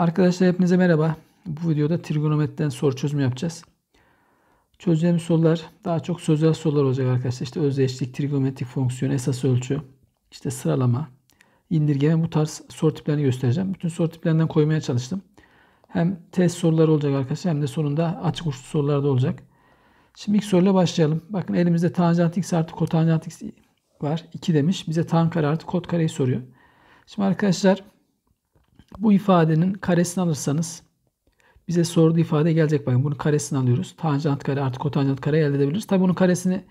Arkadaşlar hepinize merhaba. Bu videoda trigonometriden soru çözümü yapacağız. Çözeceğimiz sorular daha çok sözel sorular olacak arkadaşlar. İşte özdeşlik, trigonometrik fonksiyon, esas ölçü, işte sıralama, indirgeme bu tarz soru tiplerini göstereceğim. Bütün soru tiplerinden koymaya çalıştım. Hem test soruları olacak arkadaşlar hem de sonunda açık uçlu sorular da olacak. Şimdi ilk soruyla başlayalım. Bakın elimizde tanjant x artı kotanjant x var. 2 demiş. Bize tan kare artı kot kareyi soruyor. Şimdi arkadaşlar bu ifadenin karesini alırsanız bize sorduğu ifade gelecek. Bakın bunun karesini alıyoruz. Tanjant kare artı kotanjant kare elde edebiliriz. Tabi bunun karesini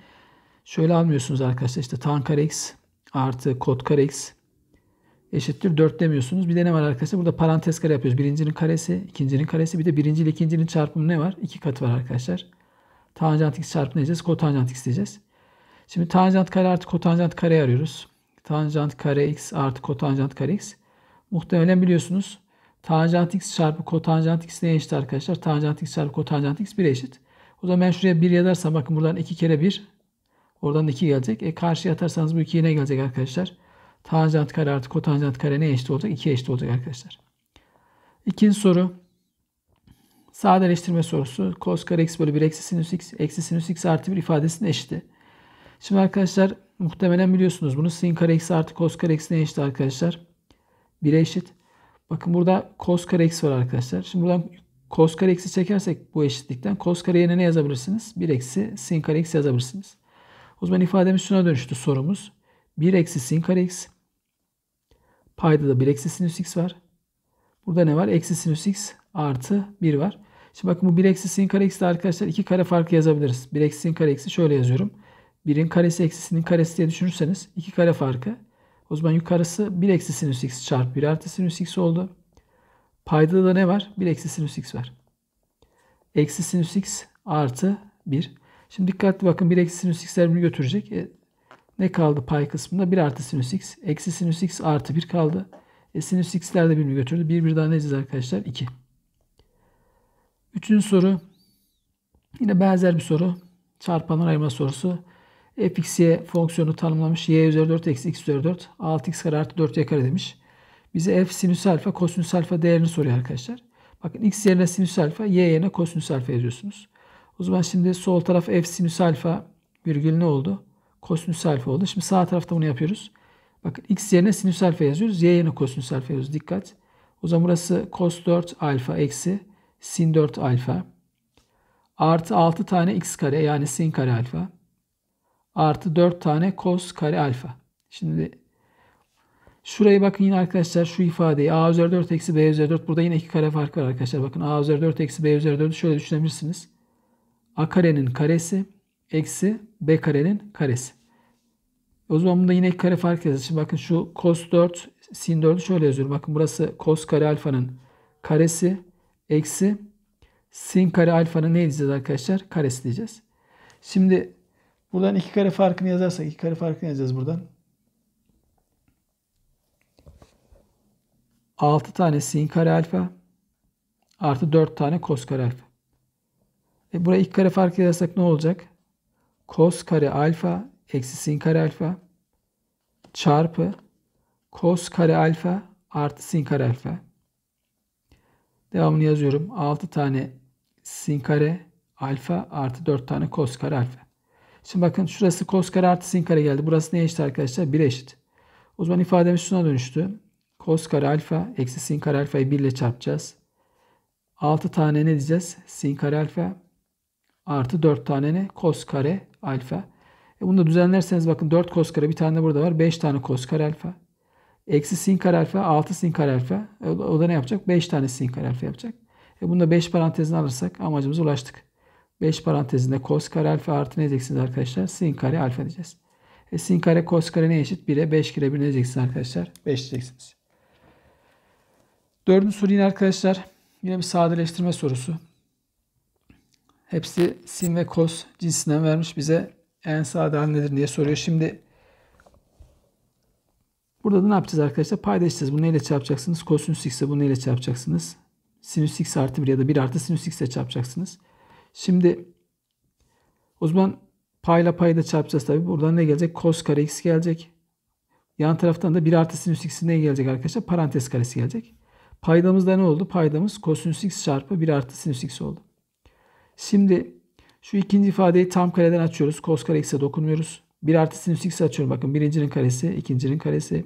şöyle almıyorsunuz arkadaşlar. İşte tan kare x artı kot kare x eşittir 4 demiyorsunuz. Bir de ne var arkadaşlar? Burada parantez kare yapıyoruz. Birincinin karesi, ikincinin karesi. Bir de birinci ile ikincinin çarpımı ne var? İki katı var arkadaşlar. Tanjant x çarpı ne diyeceğiz? Kotanjant x diyeceğiz. Şimdi tanjant kare artı kotanjant kare arıyoruz. Tanjant kare x artı kotanjant kare x. Muhtemelen biliyorsunuz tanjant x çarpı kotanjant x neye eşit arkadaşlar? Tanjant x çarpı kotanjant x 1'e eşit. O zaman ben şuraya 1 yazarsam bakın buradan 2 kere 1. Oradan 2 gelecek. E karşıya atarsanız bu 2 ne gelecek arkadaşlar. Tanjant kare artı kotanjant kare ne eşit olacak? 2'ye eşit olacak arkadaşlar. İkinci soru. Sadeleştirme sorusu. Cos kare x bölü 1 eksi sinüs x eksi sinüs x artı 1 ifadesinin eşiti. Şimdi arkadaşlar muhtemelen biliyorsunuz bunu. Sin kare x artı cos kare x ne eşit arkadaşlar? 1'e eşit. Bakın burada cos kare x var arkadaşlar. Şimdi buradan cos kare x'i çekersek bu eşitlikten cos kare yerine ne yazabilirsiniz? 1 eksi sin kare x yazabilirsiniz. O zaman ifademiz şuna dönüştü sorumuz. 1 eksi sin kare x. Payda da 1 eksi sinüs x var. Burada ne var? Eksi sinüs x artı 1 var. Şimdi bakın bu 1 eksi sin kare x'de arkadaşlar 2 kare farkı yazabiliriz. 1 eksi sin kare x'i şöyle yazıyorum. 1'in karesi eksisinin karesi diye düşünürseniz 2 kare farkı o zaman yukarısı 1 eksi sinüs x çarpı 1 artı sinüs x oldu. Payda da ne var? 1 eksi sinüs x var. Eksi sinüs x artı 1. Şimdi dikkatli bakın 1 eksi sinüs x'ler bunu götürecek. E, ne kaldı pay kısmında? 1 artı sinüs x. Eksi sinüs x artı 1 kaldı. E, sinüs x'ler de birini götürdü. 1 bir daha ne edeceğiz arkadaşlar? 2. Üçüncü soru. Yine benzer bir soru. Çarpanlar ayırma sorusu fxy fonksiyonu tanımlamış. y üzeri 4 eksi x üzeri 4 6x kare artı 4y kare demiş. Bize f sinüs alfa kosinüs alfa değerini soruyor arkadaşlar. Bakın x yerine sinüs alfa y yerine kosinüs alfa yazıyorsunuz. O zaman şimdi sol taraf f sinüs alfa virgül ne oldu? Kosinüs alfa oldu. Şimdi sağ tarafta bunu yapıyoruz. Bakın x yerine sinüs alfa yazıyoruz. Y yerine kosinüs alfa yazıyoruz. Dikkat. O zaman burası cos 4 alfa eksi sin 4 alfa. Artı 6 tane x kare yani sin kare alfa artı 4 tane cos kare alfa. Şimdi şurayı bakın yine arkadaşlar şu ifadeyi a üzeri 4 eksi b üzeri 4 burada yine iki kare fark var arkadaşlar. Bakın a üzeri 4 eksi b üzeri 4'ü şöyle düşünebilirsiniz. a karenin karesi eksi b karenin karesi. O zaman bunda yine iki kare fark yazacağız. Şimdi bakın şu cos 4 sin 4'ü şöyle yazıyorum. Bakın burası cos kare alfanın karesi eksi sin kare alfanın ne diyeceğiz arkadaşlar? Karesi diyeceğiz. Şimdi Buradan iki kare farkını yazarsak iki kare farkını yazacağız buradan. 6 tane sin kare alfa artı 4 tane kos kare alfa. E buraya iki kare farkı yazarsak ne olacak? Kos kare alfa eksi sin kare alfa çarpı kos kare alfa artı sin kare alfa. Devamını yazıyorum. 6 tane sin kare alfa artı 4 tane kos kare alfa. Şimdi bakın şurası cos kare artı sin kare geldi. Burası neye eşit arkadaşlar? 1'e eşit. O zaman ifademiz şuna dönüştü. Cos kare alfa eksi sin kare alfayı 1 ile çarpacağız. 6 tane ne diyeceğiz? Sin kare alfa artı 4 tane ne? Cos kare alfa. E bunu da düzenlerseniz bakın 4 cos kare bir tane de burada var. 5 tane cos kare alfa. Eksi sin kare alfa 6 sin kare alfa. E o da ne yapacak? 5 tane sin kare alfa yapacak. E bunu da 5 parantezine alırsak amacımıza ulaştık. 5 parantezinde cos kare alfa artı ne diyeceksiniz arkadaşlar? Sin kare alfa diyeceğiz. E sin kare cos kare ne eşit? 1'e 5 kere 1 ne diyeceksiniz arkadaşlar? 5 diyeceksiniz. Dördüncü soru yine arkadaşlar. Yine bir sadeleştirme sorusu. Hepsi sin ve cos cinsinden vermiş bize en sade hal nedir diye soruyor. Şimdi burada da ne yapacağız arkadaşlar? Paydaşacağız. Bunu neyle çarpacaksınız? Kosinüs x'e bunu neyle çarpacaksınız? Sinüs x artı 1 ya da 1 artı sinüs x'e çarpacaksınız. Şimdi o zaman payla payı da çarpacağız tabii. Buradan ne gelecek? Cos kare x gelecek. Yan taraftan da 1 artı sinüs x ne gelecek arkadaşlar? Parantez karesi gelecek. Paydamızda ne oldu? Paydamız kosinüs x çarpı 1 artı sinüs x oldu. Şimdi şu ikinci ifadeyi tam kareden açıyoruz. Cos kare x'e dokunmuyoruz. 1 artı sinüs x açıyorum. Bakın birincinin karesi, ikincinin karesi.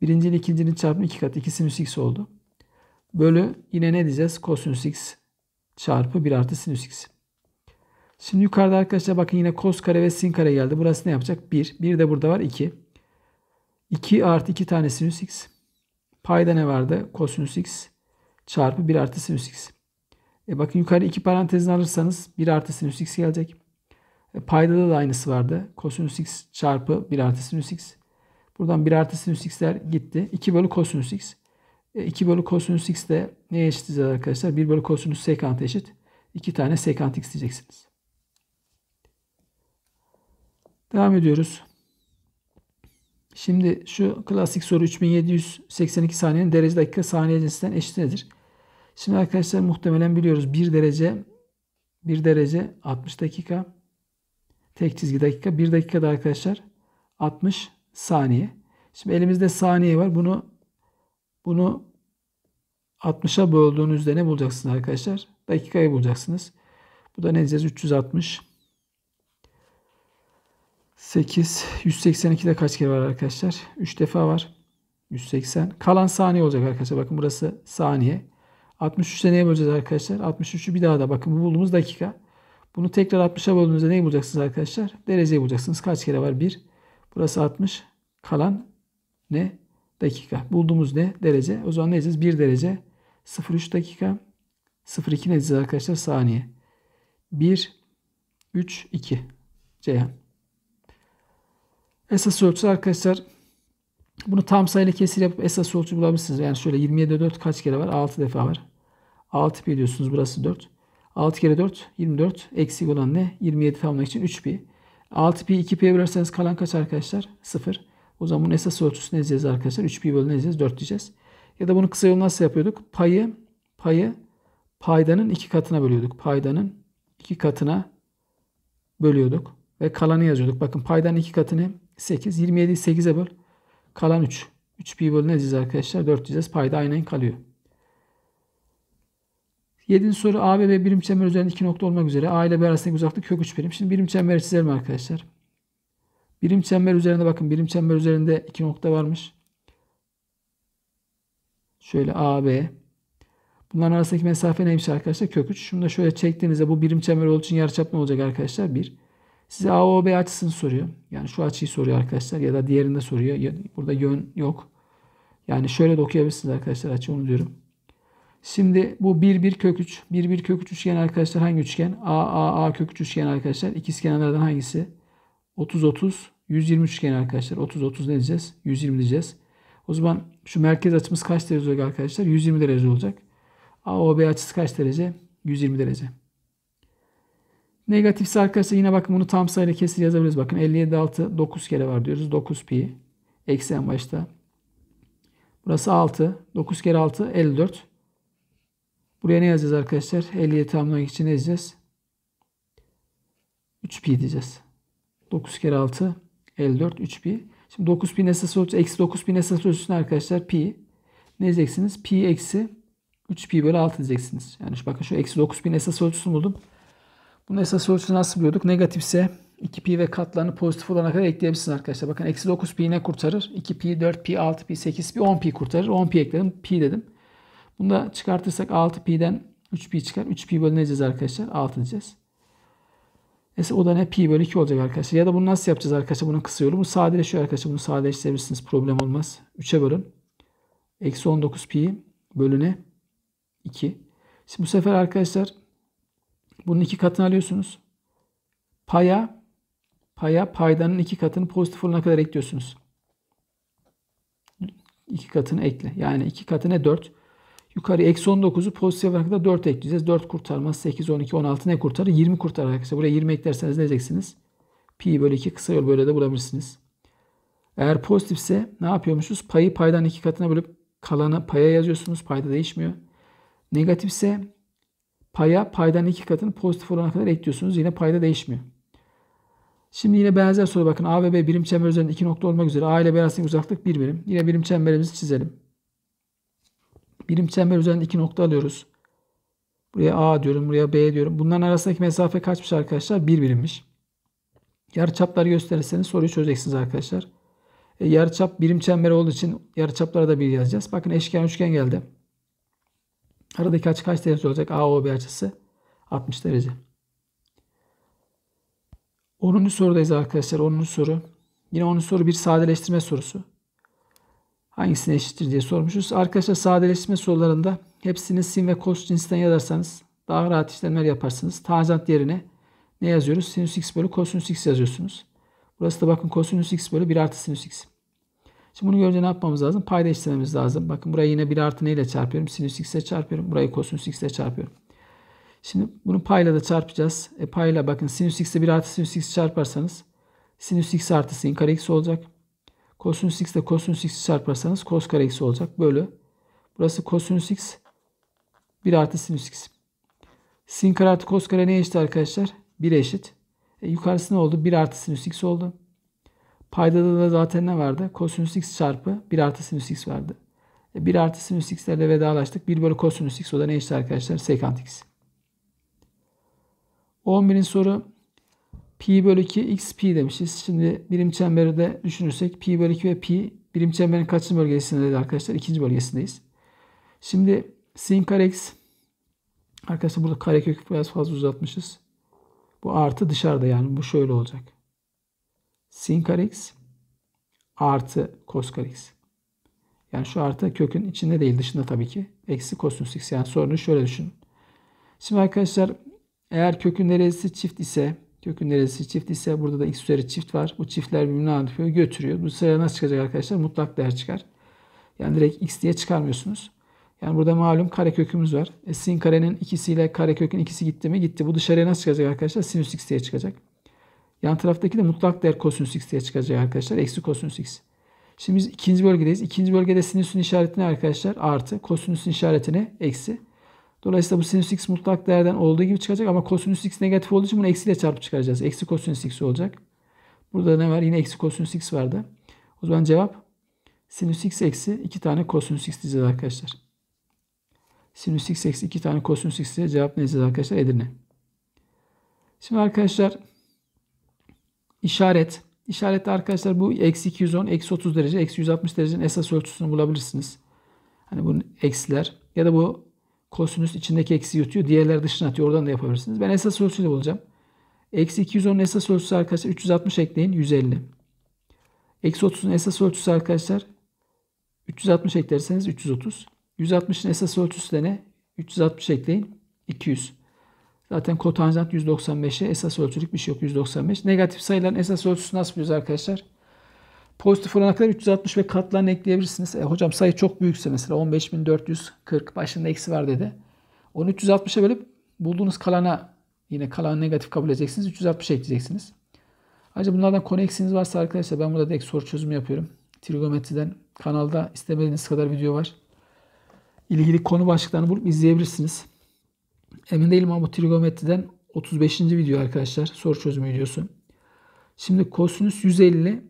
Birincinin ikincinin çarpımı 2 kat 2 sinüs x oldu. Bölü yine ne diyeceğiz? Kosinüs x çarpı 1 artı sinüs x. Şimdi yukarıda arkadaşlar bakın yine kos kare ve sin kare geldi. Burası ne yapacak? 1. 1 de burada var 2. 2 artı 2 tane sinüs x. Payda ne vardı? Kosinüs x çarpı 1 artı sinüs x. E bakın yukarı 2 parantezini alırsanız 1 artı sinüs x gelecek. E paydada da aynısı vardı. Kosinüs x çarpı 1 artı sinüs x. Buradan 1 artı sinüs x'ler gitti. 2 bölü kosinüs x. 2 e, bölü kosinüs x de neye eşitiz arkadaşlar? 1 bölü kosinüs sekant eşit. 2 tane sekant x diyeceksiniz. Devam ediyoruz. Şimdi şu klasik soru 3782 saniyenin derece dakika saniye cinsinden eşit nedir? Şimdi arkadaşlar muhtemelen biliyoruz 1 derece 1 derece 60 dakika tek çizgi dakika 1 da arkadaşlar 60 saniye. Şimdi elimizde saniye var. Bunu bunu 60'a böldüğünüzde ne bulacaksınız arkadaşlar? Dakikayı bulacaksınız. Bu da ne diyeceğiz? 360. 8. 182'de kaç kere var arkadaşlar? 3 defa var. 180. Kalan saniye olacak arkadaşlar. Bakın burası saniye. 63'te neye böleceğiz arkadaşlar? 63'ü bir daha da bakın bu bulduğumuz dakika. Bunu tekrar 60'a böldüğünüzde neyi bulacaksınız arkadaşlar? Dereceyi bulacaksınız. Kaç kere var? 1. Burası 60. Kalan ne? dakika. Bulduğumuz ne? Derece. O zaman ne yazacağız? 1 derece 0,3 dakika. 0,2 ne yazacağız arkadaşlar? Saniye. 1, 3, 2. Ceyhan. Esas ölçüsü arkadaşlar bunu tam sayıyla kesir yapıp esas ölçü bulabilirsiniz. Yani şöyle 27'de 4 kaç kere var? 6 defa var. 6 pi diyorsunuz. Burası 4. 6 kere 4 24. Eksik olan ne? 27 tamamlamak için 3 pi. 6 pi 2 pi'ye bölerseniz kalan kaç arkadaşlar? 0. O zaman bunun esas ne yazacağız arkadaşlar. 3pi bölü ne yazacağız? 4 diyeceğiz. Ya da bunu kısa yolu nasıl yapıyorduk? Payı, payı paydanın iki katına bölüyorduk. Paydanın iki katına bölüyorduk. Ve kalanı yazıyorduk. Bakın paydanın iki katını 8. 27'yi 8'e böl. Kalan 3. 3 pi bölü ne diyeceğiz arkadaşlar? 4 diyeceğiz. Payda aynen kalıyor. 7. soru A ve B birim çember üzerinde 2 nokta olmak üzere A ile B arasındaki uzaklık kök 3 birim. Şimdi birim çemberi çizelim arkadaşlar. Birim çember üzerinde bakın. Birim çember üzerinde iki nokta varmış. Şöyle A, B. Bunların arasındaki mesafe neymiş arkadaşlar? Kök 3. Şunu da şöyle çektiğinizde bu birim çember olduğu için yarıçap ne olacak arkadaşlar? 1. Size AOB açısını soruyor. Yani şu açıyı soruyor arkadaşlar ya da diğerinde soruyor. Burada yön yok. Yani şöyle de okuyabilirsiniz arkadaşlar açıyı onu diyorum. Şimdi bu 1 1 kök 3. 1 1 kök 3 üçgen arkadaşlar hangi üçgen? A A A kök 3 üçgen arkadaşlar. kenarlardan hangisi? 30 30 120 üçgeni arkadaşlar. 30 30 ne diyeceğiz? 120 diyeceğiz. O zaman şu merkez açımız kaç derece olacak arkadaşlar? 120 derece olacak. AOB açısı kaç derece? 120 derece. Negatifse arkadaşlar yine bakın bunu tam sayıyla kesir yazabiliriz. Bakın 57 6 9 kere var diyoruz. 9 pi. Eksen başta. Burası 6. 9 kere 6 54. Buraya ne yazacağız arkadaşlar? 57 tamamlamak için ne yazacağız? 3 pi diyeceğiz. 9 kere 6 54 3 pi. Şimdi 9 pi esas ölçüsü eksi 9 pi esas ölçüsüne arkadaşlar pi ne diyeceksiniz? Pi eksi 3 pi bölü 6 diyeceksiniz. Yani şu bakın şu eksi 9 pi esas ölçüsünü buldum. Bunun esas ölçüsünü nasıl buluyorduk? Negatifse 2 pi ve katlarını pozitif olana kadar ekleyebilirsiniz arkadaşlar. Bakın eksi 9 pi ne kurtarır? 2 pi, 4 pi, 6 pi, 8 pi, 10 pi kurtarır. 10 pi ekledim. Pi dedim. Bunu da çıkartırsak 6 pi'den 3 pi çıkar. 3 pi bölü ne bölüneceğiz arkadaşlar. 6 diyeceğiz. Neyse o da ne? Pi bölü 2 olacak arkadaşlar. Ya da bunu nasıl yapacağız arkadaşlar? Bunu kısa yolu. Bu sadeleşiyor arkadaşlar. Bunu sadeleştirebilirsiniz. Problem olmaz. 3'e bölün. Eksi 19 pi bölü ne? 2. Şimdi bu sefer arkadaşlar bunun iki katını alıyorsunuz. Paya paya paydanın iki katını pozitif olana kadar ekliyorsunuz. İki katını ekle. Yani iki katı ne? 4. Yukarı eksi 19'u pozitif bırakıp 4 ekleyeceğiz. 4 kurtarmaz. 8, 12, 16 ne kurtarır? 20 kurtarır arkadaşlar. Buraya 20 eklerseniz ne edeceksiniz? Pi bölü 2 kısa yol böyle de bulabilirsiniz. Eğer pozitifse ne yapıyormuşuz? Payı paydan iki katına bölüp kalanı paya yazıyorsunuz. Payda değişmiyor. Negatifse paya paydan iki katını pozitif olana kadar ekliyorsunuz. Yine payda değişmiyor. Şimdi yine benzer soru bakın. A ve B birim çember üzerinde iki nokta olmak üzere. A ile B arasındaki uzaklık 1 bir birim. Yine birim çemberimizi çizelim. Birim çember üzerinde iki nokta alıyoruz. Buraya A diyorum, buraya B diyorum. Bunların arasındaki mesafe kaçmış arkadaşlar? bir birimmiş. Yarıçapları gösterirseniz soruyu çözeceksiniz arkadaşlar. E, yarıçap birim çember olduğu için yarıçaplara da bir yazacağız. Bakın eşkenar üçgen geldi. Aradaki açı kaç derece olacak? AOB açısı 60 derece. 10. sorudayız arkadaşlar. 10. soru. Yine 10. soru bir sadeleştirme sorusu hangisini eşittir diye sormuşuz. Arkadaşlar sadeleştirme sorularında hepsini sin ve cos cinsinden yazarsanız daha rahat işlemler yaparsınız. Tanjant yerine ne yazıyoruz? Sinüs x bölü kosinüs x yazıyorsunuz. Burası da bakın kosinüs x bölü 1 artı sinüs x. Şimdi bunu görünce ne yapmamız lazım? Payda işlememiz lazım. Bakın burayı yine 1 artı neyle çarpıyorum? Sinüs x ile çarpıyorum. Burayı kosinüs x ile çarpıyorum. Şimdi bunu payla da çarpacağız. E payla bakın sinüs x ile 1 artı sinüs x çarparsanız sinüs x artı sin kare x olacak. Kosinüs x ile kosinüs x'i çarparsanız kos kare x olacak. Bölü. Burası kosinüs x 1 artı sinüs x. Sin kare artı kos kare ne eşit arkadaşlar? 1'e eşit. E, yukarısı ne oldu? 1 artı sinüs x oldu. Paydada da zaten ne vardı? Kosinüs x çarpı 1 artı sinüs x vardı. E, 1 artı sinüs x'lerle vedalaştık. 1 bölü kosinüs x o da ne eşit arkadaşlar? Sekant x. 11'in soru pi bölü 2 x pi demişiz. Şimdi birim çemberi de düşünürsek pi bölü 2 ve pi birim çemberin kaçıncı bölgesindeydi arkadaşlar? İkinci bölgesindeyiz. Şimdi sin kare x arkadaşlar burada kare kökü biraz fazla uzatmışız. Bu artı dışarıda yani bu şöyle olacak. Sin kare x artı cos kare x. Yani şu artı kökün içinde değil dışında tabii ki. Eksi kosinüs x. Yani sorunu şöyle düşünün. Şimdi arkadaşlar eğer kökün neresi çift ise Kökün neresi çift ise burada da x üzeri çift var. Bu çiftler birbirini yapıyor, götürüyor. Bu sıraya nasıl çıkacak arkadaşlar? Mutlak değer çıkar. Yani direkt x diye çıkarmıyorsunuz. Yani burada malum kare kökümüz var. E, sin karenin ikisiyle kare kökün ikisi gitti mi? Gitti. Bu dışarıya nasıl çıkacak arkadaşlar? Sinüs x diye çıkacak. Yan taraftaki de mutlak değer kosinüs x diye çıkacak arkadaşlar. Eksi kosinüs x. Şimdi biz ikinci bölgedeyiz. İkinci bölgede sinüsün işaretini arkadaşlar artı. Kosinüsün işaretini eksi. Dolayısıyla bu sinüs x mutlak değerden olduğu gibi çıkacak ama kosinüs x negatif olduğu için bunu eksiyle çarpıp çıkaracağız. Eksi kosinüs x olacak. Burada ne var? Yine eksi kosinüs x vardı. O zaman cevap sinüs x eksi 2 tane kosinüs x diyeceğiz arkadaşlar. Sinüs x eksi 2 tane kosinüs x diye cevap ne diyeceğiz arkadaşlar? Edirne. Şimdi arkadaşlar işaret. İşaretle arkadaşlar bu eksi 210, eksi 30 derece, eksi 160 derecenin esas ölçüsünü bulabilirsiniz. Hani bunun eksiler ya da bu Kosinüs içindeki eksi yutuyor. Diğerleri dışına atıyor. Oradan da yapabilirsiniz. Ben esas ölçüyle bulacağım. Eksi 210'un esas ölçüsü arkadaşlar 360 ekleyin 150. Eksi 30'un esas ölçüsü arkadaşlar 360 eklerseniz 330. 160'ın esas ölçüsü de ne? 360 ekleyin 200. Zaten kotanjant 195'e esas ölçülük bir şey yok 195. Negatif sayıların esas ölçüsü nasıl biliyoruz arkadaşlar? Pozitif olana kadar 360 ve katlarını ekleyebilirsiniz. E, hocam sayı çok büyükse mesela 15.440 başında eksi var dedi. Onu 360'a bölüp bulduğunuz kalana yine kalan negatif kabul edeceksiniz. 360 ekleyeceksiniz. Ayrıca bunlardan konu eksiğiniz varsa arkadaşlar ben burada direkt soru çözümü yapıyorum. trigometriden kanalda istemediğiniz kadar video var. İlgili konu başlıklarını bulup izleyebilirsiniz. Emin değilim ama bu trigometriden 35. video arkadaşlar. Soru çözümü videosu. Şimdi kosinüs 150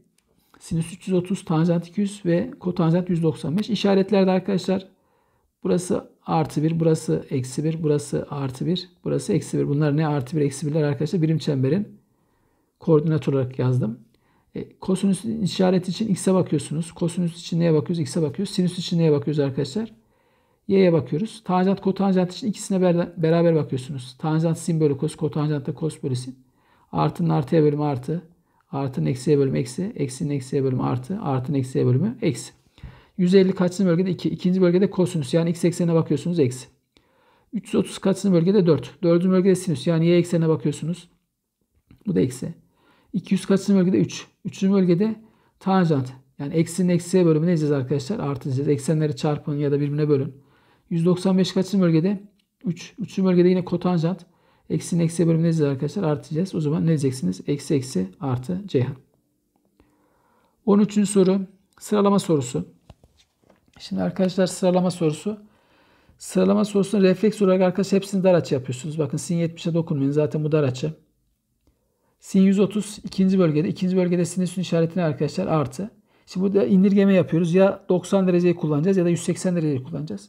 sinüs 330, tanjant 200 ve kotanjant 195. İşaretlerde arkadaşlar burası artı 1, burası eksi 1, burası artı 1, burası eksi 1. Bunlar ne artı 1, eksi 1'ler arkadaşlar? Birim çemberin koordinat olarak yazdım. E, kosinüsün işareti için x'e bakıyorsunuz. Kosinüs için neye bakıyoruz? X'e bakıyoruz. Sinüs için neye bakıyoruz arkadaşlar? Y'ye bakıyoruz. Tanjant, kotanjant için ikisine beraber bakıyorsunuz. Tanjant sin bölü kos, kotanjant da kos bölü sin. Artının artıya bölümü artı. Artının eksiye bölümü eksi. Eksinin eksiye bölümü artı. Artının eksiye bölümü eksi. 150 kaçıncı bölgede? 2. İkinci bölgede kosinüs. Yani x eksenine bakıyorsunuz eksi. 330 kaçıncı bölgede? 4. Dördüncü bölgede sinüs. Yani y eksenine bakıyorsunuz. Bu da eksi. 200 kaçıncı bölgede? 3. Üçüncü bölgede tanjant. Yani eksinin eksiye bölümü ne diyeceğiz arkadaşlar? Artı diyeceğiz. Eksenleri çarpın ya da birbirine bölün. 195 kaçıncı bölgede? 3. Üçüncü bölgede yine kotanjant. Eksinin eksi bölümü diyeceğiz arkadaşlar? Artacağız. O zaman ne diyeceksiniz? Eksi eksi artı Ceyhan. 13. soru sıralama sorusu. Şimdi arkadaşlar sıralama sorusu. Sıralama sorusunu refleks olarak arkadaşlar hepsini dar açı yapıyorsunuz. Bakın sin 70'e dokunmayın. Zaten bu dar açı. Sin 130 ikinci bölgede. ikinci bölgede sinüsün işaretini arkadaşlar artı. Şimdi burada indirgeme yapıyoruz. Ya 90 dereceyi kullanacağız ya da 180 dereceyi kullanacağız.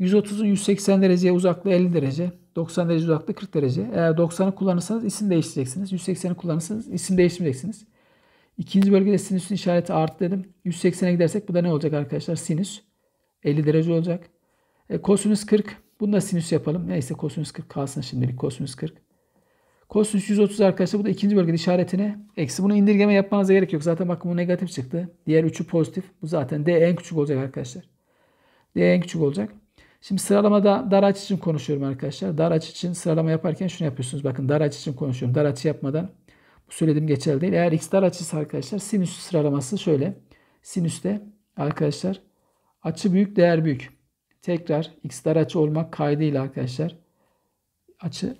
130'u 180 dereceye uzaklığı 50 derece. 90 derece uzaklığı 40 derece. Eğer 90'ı kullanırsanız isim değiştireceksiniz. 180'i kullanırsanız isim değiştireceksiniz. İkinci bölgede sinüsün işareti artı dedim. 180'e gidersek bu da ne olacak arkadaşlar? Sinüs 50 derece olacak. E, kosinüs 40. Bunu da sinüs yapalım. Neyse kosinüs 40 kalsın şimdilik. Kosinüs 40. Kosinüs 130 arkadaşlar bu da ikinci bölgede işaretine eksi. Bunu indirgeme yapmanıza gerek yok. Zaten bakın bu negatif çıktı. Diğer üçü pozitif. Bu zaten D en küçük olacak arkadaşlar. D en küçük olacak. Şimdi sıralamada dar aç için konuşuyorum arkadaşlar. Dar aç için sıralama yaparken şunu yapıyorsunuz. Bakın dar aç için konuşuyorum. Dar aç yapmadan bu söylediğim geçerli değil. Eğer x dar açıysa arkadaşlar sinüs sıralaması şöyle. Sinüste arkadaşlar açı büyük değer büyük. Tekrar x dar açı olmak kaydıyla arkadaşlar açı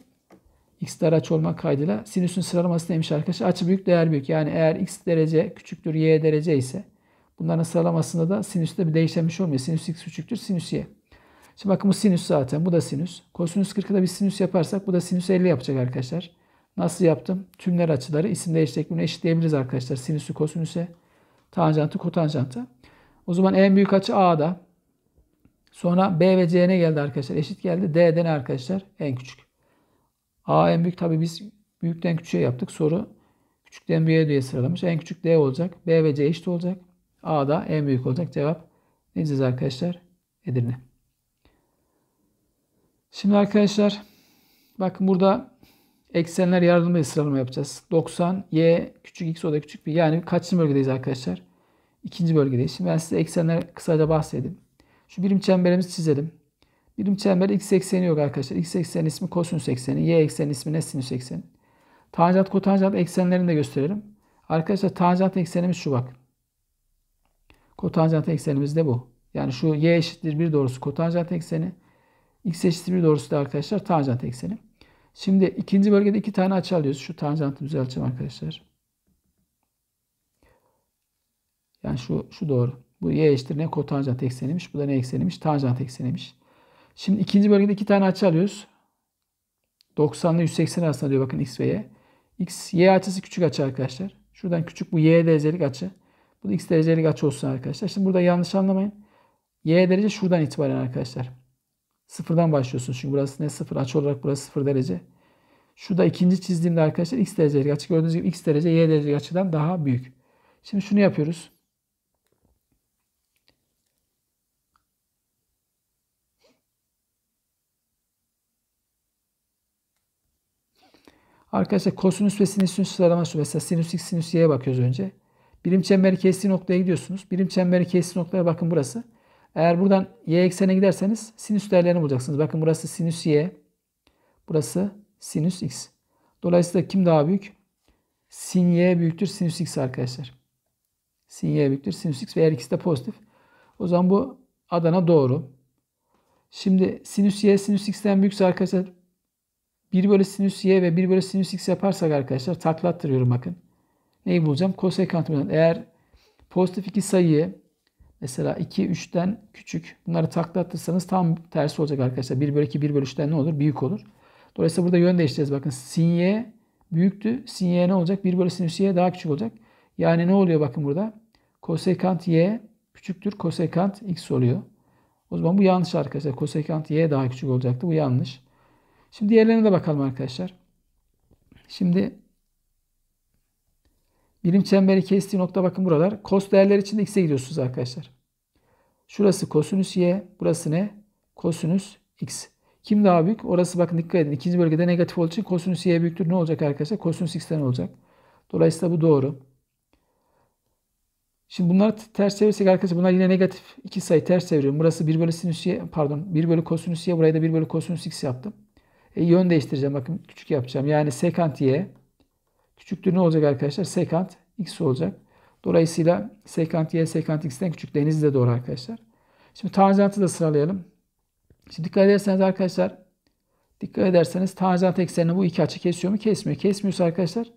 x dar açı olmak kaydıyla sinüsün sıralaması neymiş arkadaşlar? Açı büyük değer büyük. Yani eğer x derece küçüktür y derece ise bunların sıralamasında da sinüste bir değişenmiş olmuyor. Sinüs x küçüktür sinüs y. Şimdi bakın bu sinüs zaten. Bu da sinüs. Kosinüs 40'a bir sinüs yaparsak bu da sinüs 50 yapacak arkadaşlar. Nasıl yaptım? Tümler açıları isim değiştirerek bunu eşitleyebiliriz arkadaşlar. Sinüsü kosinüse tanjantı kotanjanta. O zaman en büyük açı A'da. Sonra B ve C'ne geldi arkadaşlar. Eşit geldi. D'de ne arkadaşlar? En küçük. A en büyük tabi biz büyükten küçüğe yaptık. Soru küçükten büyüğe diye sıralamış. En küçük D olacak. B ve C eşit olacak. A'da en büyük olacak. Cevap ne diyeceğiz arkadaşlar? Edirne. Şimdi arkadaşlar bakın burada eksenler yardımıyla sıralama yapacağız. 90, y, küçük x o da küçük bir. Yani kaçıncı bölgedeyiz arkadaşlar? İkinci bölgedeyiz. Şimdi ben size eksenler kısaca bahsedeyim. Şu birim çemberimizi çizelim. Birim çember x ekseni yok arkadaşlar. X ekseni ismi kosinüs ekseni. Y ekseni ismi ne sinüs ekseni. Tanjant kotanjant eksenlerini de gösterelim. Arkadaşlar tanjant eksenimiz şu bak. Kotanjant eksenimiz de bu. Yani şu y eşittir 1 doğrusu kotanjant ekseni. X eşittir 1 doğrusu da arkadaşlar tanjant ekseni. Şimdi ikinci bölgede iki tane açı alıyoruz. Şu tanjantı düzelteceğim arkadaşlar. Yani şu, şu doğru. Bu y eşittir ne? Kotanjant ekseniymiş. Bu da ne ekseniymiş? Tanjant ekseniymiş. Şimdi ikinci bölgede iki tane açı alıyoruz. 90 ile 180 arasında diyor bakın x ve y. X, y açısı küçük açı arkadaşlar. Şuradan küçük bu y derecelik açı. Bu da x derecelik açı olsun arkadaşlar. Şimdi burada yanlış anlamayın. Y derece şuradan itibaren arkadaşlar. Sıfırdan başlıyorsunuz. Çünkü burası ne? Sıfır. Açı olarak burası sıfır derece. Şu da ikinci çizdiğimde arkadaşlar x derecelik açı. Gördüğünüz gibi x derece y derecelik açıdan daha büyük. Şimdi şunu yapıyoruz. Arkadaşlar kosinüs ve sinüsün sıralaması mesela sinüs x sinüs y'ye bakıyoruz önce. Birim çemberi kestiği noktaya gidiyorsunuz. Birim çemberi kestiği noktaya bakın burası. Eğer buradan y eksenine giderseniz sinüs değerlerini bulacaksınız. Bakın burası sinüs y. Burası sinüs x. Dolayısıyla kim daha büyük? Sin y büyüktür sinüs x arkadaşlar. Sin y büyüktür sinüs x ve her ikisi de pozitif. O zaman bu Adana doğru. Şimdi sinüs y sinüs x'ten büyükse arkadaşlar 1 bölü sinüs y ve 1 bölü sinüs x yaparsak arkadaşlar taklattırıyorum bakın. Neyi bulacağım? Kosekantımdan. Eğer pozitif iki sayıyı Mesela 2, 3'ten küçük. Bunları taklatırsanız tam tersi olacak arkadaşlar. 1 bölü 2, 1 bölü 3'ten ne olur? Büyük olur. Dolayısıyla burada yön değiştireceğiz. Bakın sin y büyüktü. Sin y ne olacak? 1 bölü sin y daha küçük olacak. Yani ne oluyor bakın burada? Kosekant y küçüktür. Kosekant x oluyor. O zaman bu yanlış arkadaşlar. Kosekant y daha küçük olacaktı. Bu yanlış. Şimdi diğerlerine de bakalım arkadaşlar. Şimdi Birim çemberi kestiği nokta bakın buralar. Kos değerler için de x'e gidiyorsunuz arkadaşlar. Şurası kosinüs y. Burası ne? Kosinüs x. Kim daha büyük? Orası bakın dikkat edin. İkinci bölgede negatif olduğu için kosinüs y büyüktür. Ne olacak arkadaşlar? Kosinüs x'ten olacak. Dolayısıyla bu doğru. Şimdi bunları ters çevirsek arkadaşlar bunlar yine negatif iki sayı ters çeviriyorum. Burası 1 bölü sinüs y pardon 1 bölü kosinüs y burayı da 1 bölü kosinüs x yaptım. E, yön değiştireceğim bakın küçük yapacağım. Yani sekant y Küçüktür ne olacak arkadaşlar? Sekant x olacak. Dolayısıyla sekant y sekant x'ten küçük. Deniz de doğru arkadaşlar. Şimdi tanjantı da sıralayalım. Şimdi dikkat ederseniz arkadaşlar dikkat ederseniz tanjant eksenini bu iki açı kesiyor mu? Kesmiyor. Kesmiyorsa arkadaşlar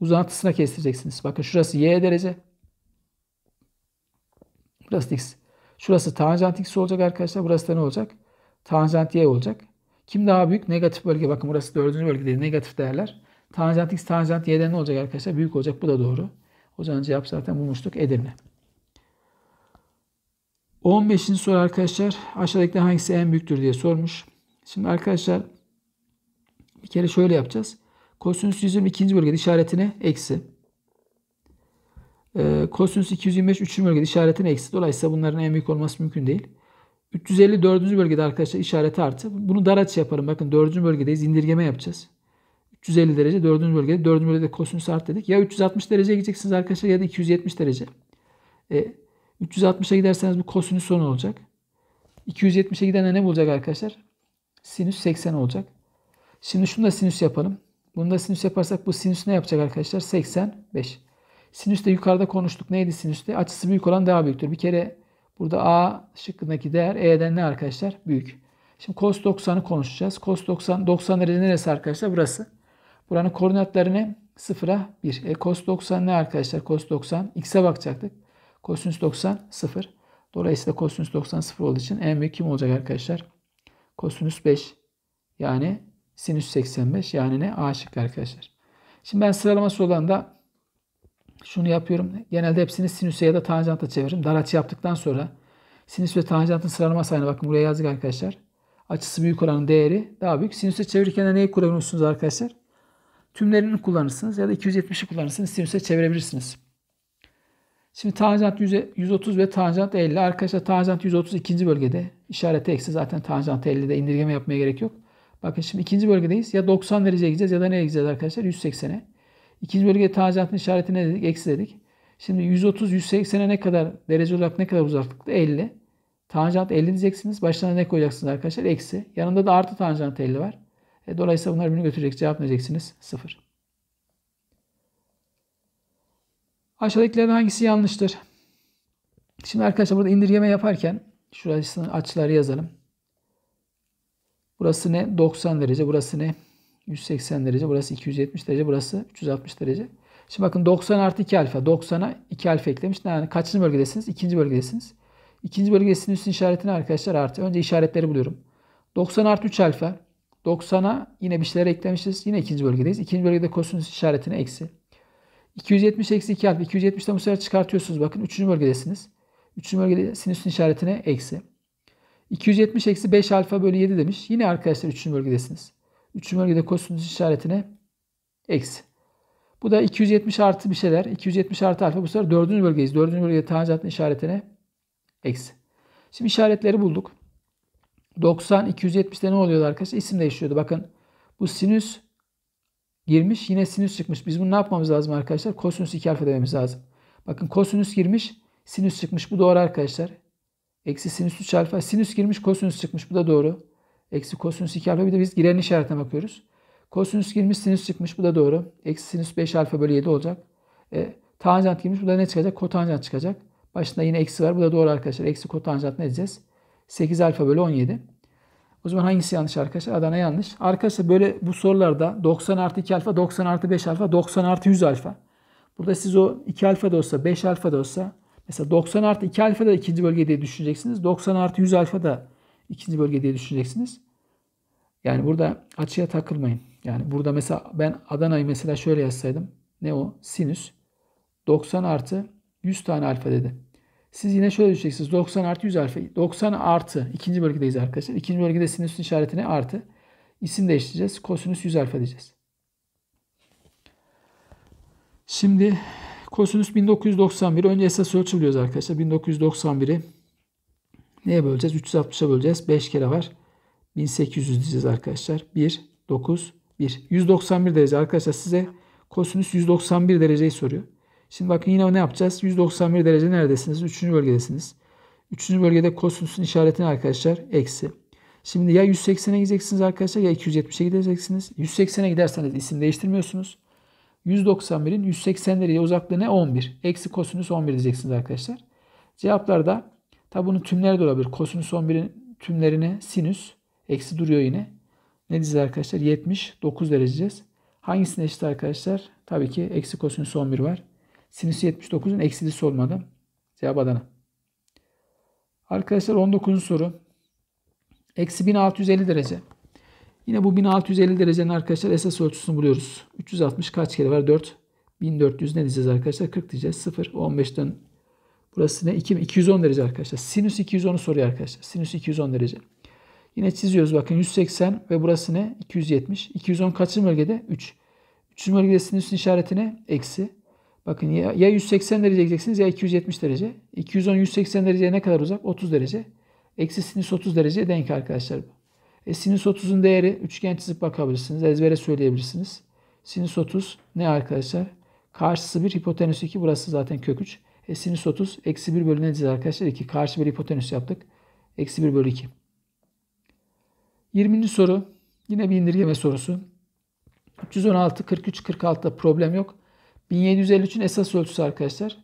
uzantısına kestireceksiniz. Bakın şurası y derece. Burası x. Şurası tanjant x olacak arkadaşlar. Burası da ne olacak? Tanjant y olacak. Kim daha büyük? Negatif bölge. Bakın burası dördüncü bölge değil. Negatif değerler. Tanjant x tanjant y'den ne olacak arkadaşlar? Büyük olacak. Bu da doğru. O zaman cevap zaten bulmuştuk. Edirne. 15. soru arkadaşlar. Aşağıdakilerden hangisi en büyüktür diye sormuş. Şimdi arkadaşlar bir kere şöyle yapacağız. Kosinüs 122. bölgede işaretine eksi. E, kosinüs 225 3. bölgede işaretine eksi. Dolayısıyla bunların en büyük olması mümkün değil. 354. bölgede arkadaşlar işareti artı. Bunu dar açı yaparım. Bakın 4. bölgedeyiz. İndirgeme yapacağız. 350 derece dördüncü bölgede. Dördüncü bölgede kosinüs art dedik. Ya 360 dereceye gideceksiniz arkadaşlar ya da 270 derece. E, 360'a giderseniz bu kosinüs 10 olacak. 270'e giden ne olacak arkadaşlar? Sinüs 80 olacak. Şimdi şunu da sinüs yapalım. Bunu da sinüs yaparsak bu sinüs ne yapacak arkadaşlar? 85. Sinüs de yukarıda konuştuk. Neydi sinüs de Açısı büyük olan daha büyüktür. Bir kere burada A şıkkındaki değer E'den ne arkadaşlar? Büyük. Şimdi cos 90'ı konuşacağız. Cos 90, 90 derece neresi arkadaşlar? Burası. Buranın koordinatlarını ne? 0'a 1. E, cos 90 ne arkadaşlar? Cos 90. X'e bakacaktık. Cos 90 0. Dolayısıyla cos 90 0 olduğu için en büyük kim olacak arkadaşlar? Cos 5. Yani sinüs 85. Yani ne? A şıkkı arkadaşlar. Şimdi ben sıralaması olan da şunu yapıyorum. Genelde hepsini sinüse ya da tanjanta çeviririm. Dar açı yaptıktan sonra sinüs ve tanjantın sıralaması aynı. Bakın buraya yazdık arkadaşlar. Açısı büyük oranın değeri daha büyük. Sinüse çevirirken de neyi kullanıyorsunuz arkadaşlar? tümlerini kullanırsınız ya da 270'i kullanırsınız. Sinüse çevirebilirsiniz. Şimdi tanjant 130 ve tanjant 50. Arkadaşlar tanjant 130 ikinci bölgede. İşareti eksi zaten tanjant 50'de indirgeme yapmaya gerek yok. Bakın şimdi ikinci bölgedeyiz. Ya 90 dereceye gideceğiz ya da nereye gideceğiz arkadaşlar? 180'e. İkinci bölgede tanjantın işareti ne dedik? Eksi dedik. Şimdi 130 180'e ne kadar derece olarak ne kadar uzaklıkta? 50. Tanjant 50 diyeceksiniz. Başlarına ne koyacaksınız arkadaşlar? Eksi. Yanında da artı tanjant 50 var. E, dolayısıyla bunlar birbirini götürecek. Cevap ne diyeceksiniz? Sıfır. Aşağıdakilerden hangisi yanlıştır? Şimdi arkadaşlar burada indirgeme yaparken şurasını açıları yazalım. Burası ne? 90 derece. Burası ne? 180 derece. Burası 270 derece. Burası 360 derece. Şimdi bakın 90 artı 2 alfa. 90'a 2 alfa eklemiş. Yani kaçıncı bölgedesiniz? İkinci bölgedesiniz. İkinci bölgedesinin üst işaretini arkadaşlar artı. Önce işaretleri buluyorum. 90 artı 3 alfa. 90'a yine bir şeyler eklemişiz. Yine ikinci bölgedeyiz. İkinci bölgede kosinüs işaretine eksi. 270 eksi 2 alfa. 270'ten bu sefer çıkartıyorsunuz. Bakın 3. bölgedesiniz. 3. bölgede sinüsün işaretine eksi. 270 eksi 5 alfa bölü 7 demiş. Yine arkadaşlar 3. bölgedesiniz. 3. bölgede kosinüs işaretine eksi. Bu da 270 artı bir şeyler. 270 artı alfa bu sefer 4. bölgedeyiz. 4. bölgede tanjantın işaretine eksi. Şimdi işaretleri bulduk. 90, 270'de ne oluyor arkadaşlar? İsim değişiyordu. Bakın bu sinüs girmiş yine sinüs çıkmış. Biz bunu ne yapmamız lazım arkadaşlar? Kosinüs 2 alfa dememiz lazım. Bakın kosinüs girmiş sinüs çıkmış. Bu doğru arkadaşlar. Eksi sinüs 3 alfa. Sinüs girmiş kosinüs çıkmış. Bu da doğru. Eksi kosinüs 2 alfa. Bir de biz giren işaretine bakıyoruz. Kosinüs girmiş sinüs çıkmış. Bu da doğru. Eksi sinüs 5 alfa bölü 7 olacak. E, tanjant girmiş. Bu da ne çıkacak? Kotanjant çıkacak. Başında yine eksi var. Bu da doğru arkadaşlar. Eksi kotanjant ne diyeceğiz? 8 alfa bölü 17. O zaman hangisi yanlış arkadaşlar? Adana yanlış. Arkadaşlar böyle bu sorularda 90 artı 2 alfa, 90 artı 5 alfa, 90 artı 100 alfa. Burada siz o 2 alfa da olsa, 5 alfa da olsa mesela 90 artı 2 alfa da ikinci bölge diye düşüneceksiniz. 90 artı 100 alfa da ikinci bölge diye düşüneceksiniz. Yani burada açıya takılmayın. Yani burada mesela ben Adana'yı mesela şöyle yazsaydım. Ne o? Sinüs. 90 artı 100 tane alfa dedi. Siz yine şöyle düşeceksiniz. 90 artı 100 alfa. 90 artı. ikinci bölgedeyiz arkadaşlar. İkinci bölgede sinüs işaretine artı. İsim değiştireceğiz. Kosinüs 100 alfa diyeceğiz. Şimdi kosinüs 1991. Önce esas ölçülüyoruz arkadaşlar. 1991'i neye böleceğiz? 360'a böleceğiz. 5 kere var. 1800 diyeceğiz arkadaşlar. 1, 9, 1. 191 derece arkadaşlar size kosinüs 191 dereceyi soruyor. Şimdi bakın yine ne yapacağız? 191 derece neredesiniz? 3. bölgedesiniz. 3. bölgede kosinüsün işaretini arkadaşlar eksi. Şimdi ya 180'e gideceksiniz arkadaşlar ya 270'e gideceksiniz. 180'e giderseniz isim değiştirmiyorsunuz. 191'in 180 derece uzaklığı ne? 11. Eksi kosinüs 11 diyeceksiniz arkadaşlar. Cevaplar da tabi bunun tümleri de olabilir. Kosinüs 11'in tümlerine sinüs eksi duruyor yine. Ne diyeceğiz arkadaşlar? 79 derece diyeceğiz. Hangisine eşit arkadaşlar? Tabii ki eksi kosinüs 11 var. Sinüs 79'un eksilisi olmadı. Cevap Adana. Arkadaşlar 19. soru. Eksi 1650 derece. Yine bu 1650 derecenin arkadaşlar esas ölçüsünü buluyoruz. 360 kaç kere var? 4. 1400 ne diyeceğiz arkadaşlar? 40 diyeceğiz. 0. 15'ten burası ne? 2, 210 derece arkadaşlar. Sinüs 210'u soruyor arkadaşlar. Sinüs 210 derece. Yine çiziyoruz bakın 180 ve burası ne? 270. 210 kaçıncı bölgede? 3. 3. bölgede sinüsün işaretine eksi. Bakın ya, ya 180 derece gideceksiniz ya 270 derece. 210 180 dereceye ne kadar uzak? 30 derece. Eksi sinüs 30 derece denk arkadaşlar E, sinüs 30'un değeri üçgen çizip bakabilirsiniz. Ezbere söyleyebilirsiniz. Sinüs 30 ne arkadaşlar? Karşısı 1, hipotenüs 2. Burası zaten kök 3. E, sinüs 30 eksi 1 bölü ne diyeceğiz arkadaşlar? 2. Karşı 1 hipotenüs yaptık. Eksi 1 bölü 2. 20. soru. Yine bir indirgeme sorusu. 316, 43, 46'da problem yok. 1753'ün esas ölçüsü arkadaşlar.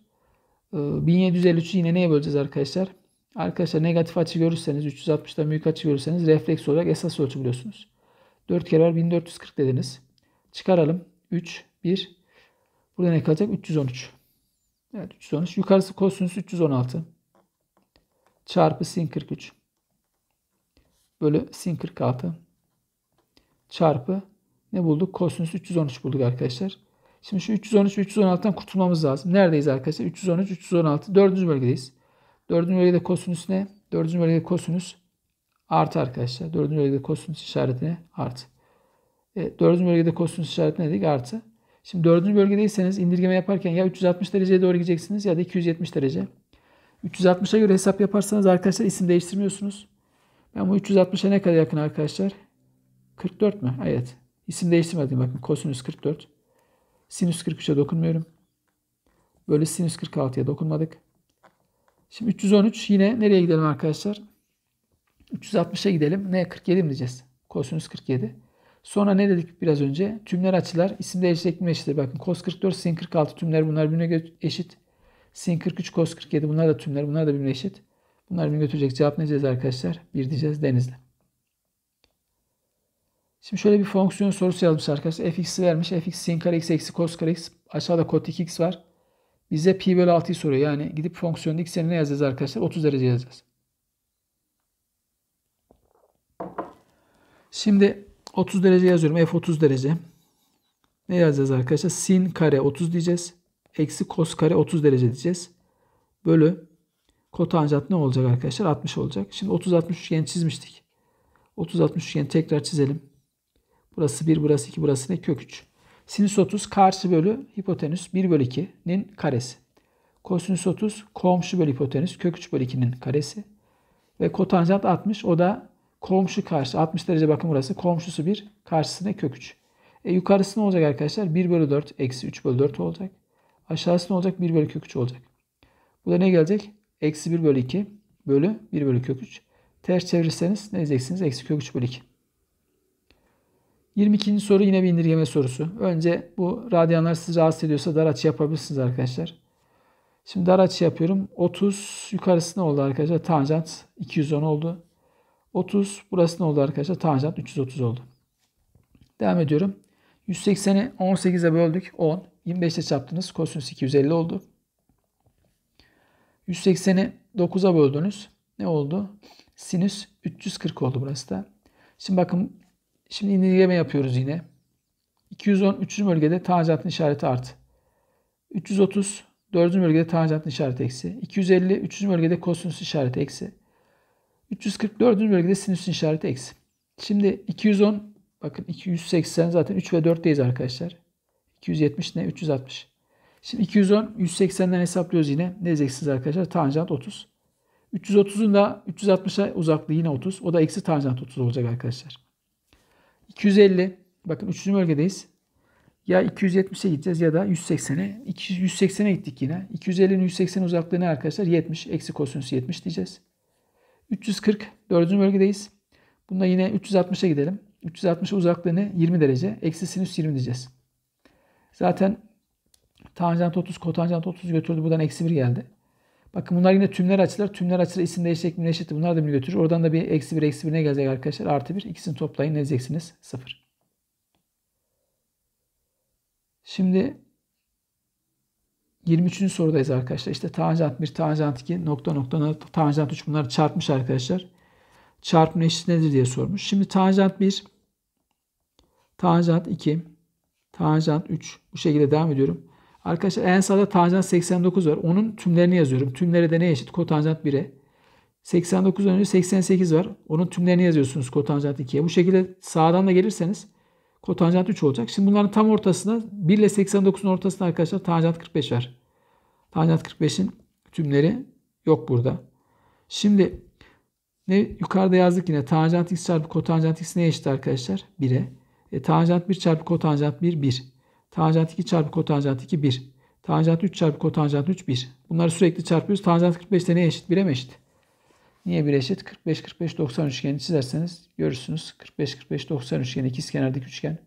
1753'ü ee, yine neye böleceğiz arkadaşlar? Arkadaşlar negatif açı görürseniz 360'dan büyük açı görürseniz refleks olarak esas ölçü biliyorsunuz. 4 kere var 1440 dediniz. Çıkaralım. 3, 1. Burada ne kalacak? 313. Evet 313. Yukarısı kosinüs 316. Çarpı sin 43. Bölü sin 46. Çarpı ne bulduk? Kosinüs 313 bulduk arkadaşlar. Şimdi şu 313 316'dan kurtulmamız lazım. Neredeyiz arkadaşlar? 313 316 4. bölgedeyiz. 4. bölgede kosinüs ne? 4. bölgede kosinüs artı arkadaşlar. 4. bölgede kosinüs işaretine artı. E, 4. bölgede kosinüs işareti ne dedik? Artı. Şimdi 4. bölgedeyseniz indirgeme yaparken ya 360 dereceye doğru gideceksiniz ya da 270 derece. 360'a göre hesap yaparsanız arkadaşlar isim değiştirmiyorsunuz. Ben bu 360'a ne kadar yakın arkadaşlar? 44 mü? Evet. İsim değiştirmedim bakın. Kosinüs 44. Sinüs 43'e dokunmuyorum. Böyle sinüs 46'ya dokunmadık. Şimdi 313 yine nereye gidelim arkadaşlar? 360'a gidelim. Ne? 47 mi diyeceğiz? Kosinüs 47. Sonra ne dedik biraz önce? Tümler açılar. İsim değişikliğine eşittir. Bakın kos 44, sin 46 tümler bunlar birbirine eşit. Sin 43, kos 47 bunlar da tümler. Bunlar da birbirine eşit. Bunlar birbirine götürecek. Cevap ne diyeceğiz arkadaşlar? 1 diyeceğiz Denizli. Şimdi şöyle bir fonksiyon sorusu yazmış arkadaşlar. fx'i vermiş. fx sin kare x eksi cos kare x. Aşağıda kod 2x var. Bize pi bölü 6'yı soruyor. Yani gidip fonksiyonun x'ini ne yazacağız arkadaşlar? 30 derece yazacağız. Şimdi 30 derece yazıyorum. f 30 derece. Ne yazacağız arkadaşlar? Sin kare 30 diyeceğiz. Eksi kos kare 30 derece diyeceğiz. Bölü kotanjant ne olacak arkadaşlar? 60 olacak. Şimdi 30-60 üçgeni çizmiştik. 30-60 üçgeni tekrar çizelim. Burası 1, burası 2, burası ne? Kök 3. Sinüs 30 karşı bölü hipotenüs 1 bölü 2'nin karesi. Kosinüs 30 komşu bölü hipotenüs kök 3 bölü 2'nin karesi. Ve kotanjant 60 o da komşu karşı. 60 derece bakın burası. Komşusu 1 karşısı ne? Kök 3. E yukarısı ne olacak arkadaşlar? 1 bölü 4 eksi 3 bölü 4 olacak. Aşağısı ne olacak? 1 bölü kök 3 olacak. Bu da ne gelecek? Eksi 1 bölü 2 bölü 1 bölü kök 3. Ters çevirirseniz ne diyeceksiniz? Eksi kök 3 bölü 2. 22. soru yine bir indirgeme sorusu. Önce bu radyanlar sizi rahatsız ediyorsa dar açı yapabilirsiniz arkadaşlar. Şimdi dar açı yapıyorum. 30 yukarısı ne oldu arkadaşlar? Tanjant 210 oldu. 30 burası ne oldu arkadaşlar? Tanjant 330 oldu. Devam ediyorum. 180'i 18'e böldük. 10. 25'te çarptınız. Kosinüs 250 oldu. 180'i 9'a böldünüz. Ne oldu? Sinüs 340 oldu burası da. Şimdi bakın Şimdi indirgeme yapıyoruz yine. 210 300 bölgede tacatın işareti art. 330 400 bölgede tacatın işareti eksi. 250 300 bölgede kosinüs işareti eksi. 344. bölgede sinüs işareti eksi. Şimdi 210 bakın 280 zaten 3 ve 4'teyiz arkadaşlar. 270 ne? 360. Şimdi 210 180'den hesaplıyoruz yine. Ne eksiz arkadaşlar? Tanjant 30. 330'un da 360'a uzaklığı yine 30. O da eksi tanjant 30 olacak arkadaşlar. 250. Bakın üçüncü bölgedeyiz. Ya 270'e gideceğiz ya da 180'e. 180'e gittik yine. 250'nin 180 uzaklığı ne arkadaşlar? 70. Eksi kosinüs 70 diyeceğiz. 340. Dördüncü bölgedeyiz. Bunda yine 360'a gidelim. 360'a uzaklığını 20 derece. Eksi sinüs 20 diyeceğiz. Zaten tanjant 30, kotanjant 30 götürdü. Buradan eksi 1 geldi. Bakın bunlar yine tümler açılar. Tümler açılar isim değişecek mi eşittir. Bunlar da bir götürür. Oradan da bir eksi bir eksi bir ne gelecek arkadaşlar? Artı bir. İkisini toplayın. Ne diyeceksiniz? Sıfır. Şimdi 23. sorudayız arkadaşlar. İşte tanjant 1, tanjant 2, nokta nokta, tanjant 3 bunları çarpmış arkadaşlar. Çarpma eşit nedir diye sormuş. Şimdi tanjant 1, tanjant 2, tanjant 3 bu şekilde devam ediyorum. Arkadaşlar en sağda tanjant 89 var. Onun tümlerini yazıyorum. Tümleri de ne eşit? Kotanjant 1'e. 89 önce 88 var. Onun tümlerini yazıyorsunuz kotanjant 2'ye. Bu şekilde sağdan da gelirseniz kotanjant 3 olacak. Şimdi bunların tam ortasında 1 ile 89'un ortasında arkadaşlar tanjant 45 var. Tanjant 45'in tümleri yok burada. Şimdi ne yukarıda yazdık yine tanjant x çarpı kotanjant x ne eşit arkadaşlar? 1'e. E, tanjant 1 çarpı kotanjant 1 1. Tanjant 2 çarpı kotanjant 2 1. Tanjant 3 çarpı kotanjant 3 1. Bunları sürekli çarpıyoruz. Tanjant 45 de neye eşit? 1'e mi eşit? Niye 1 eşit? 45, 45, 90 üçgeni çizerseniz görürsünüz. 45, 45, 90 üçgeni ikiz ikizkenardaki üçgen.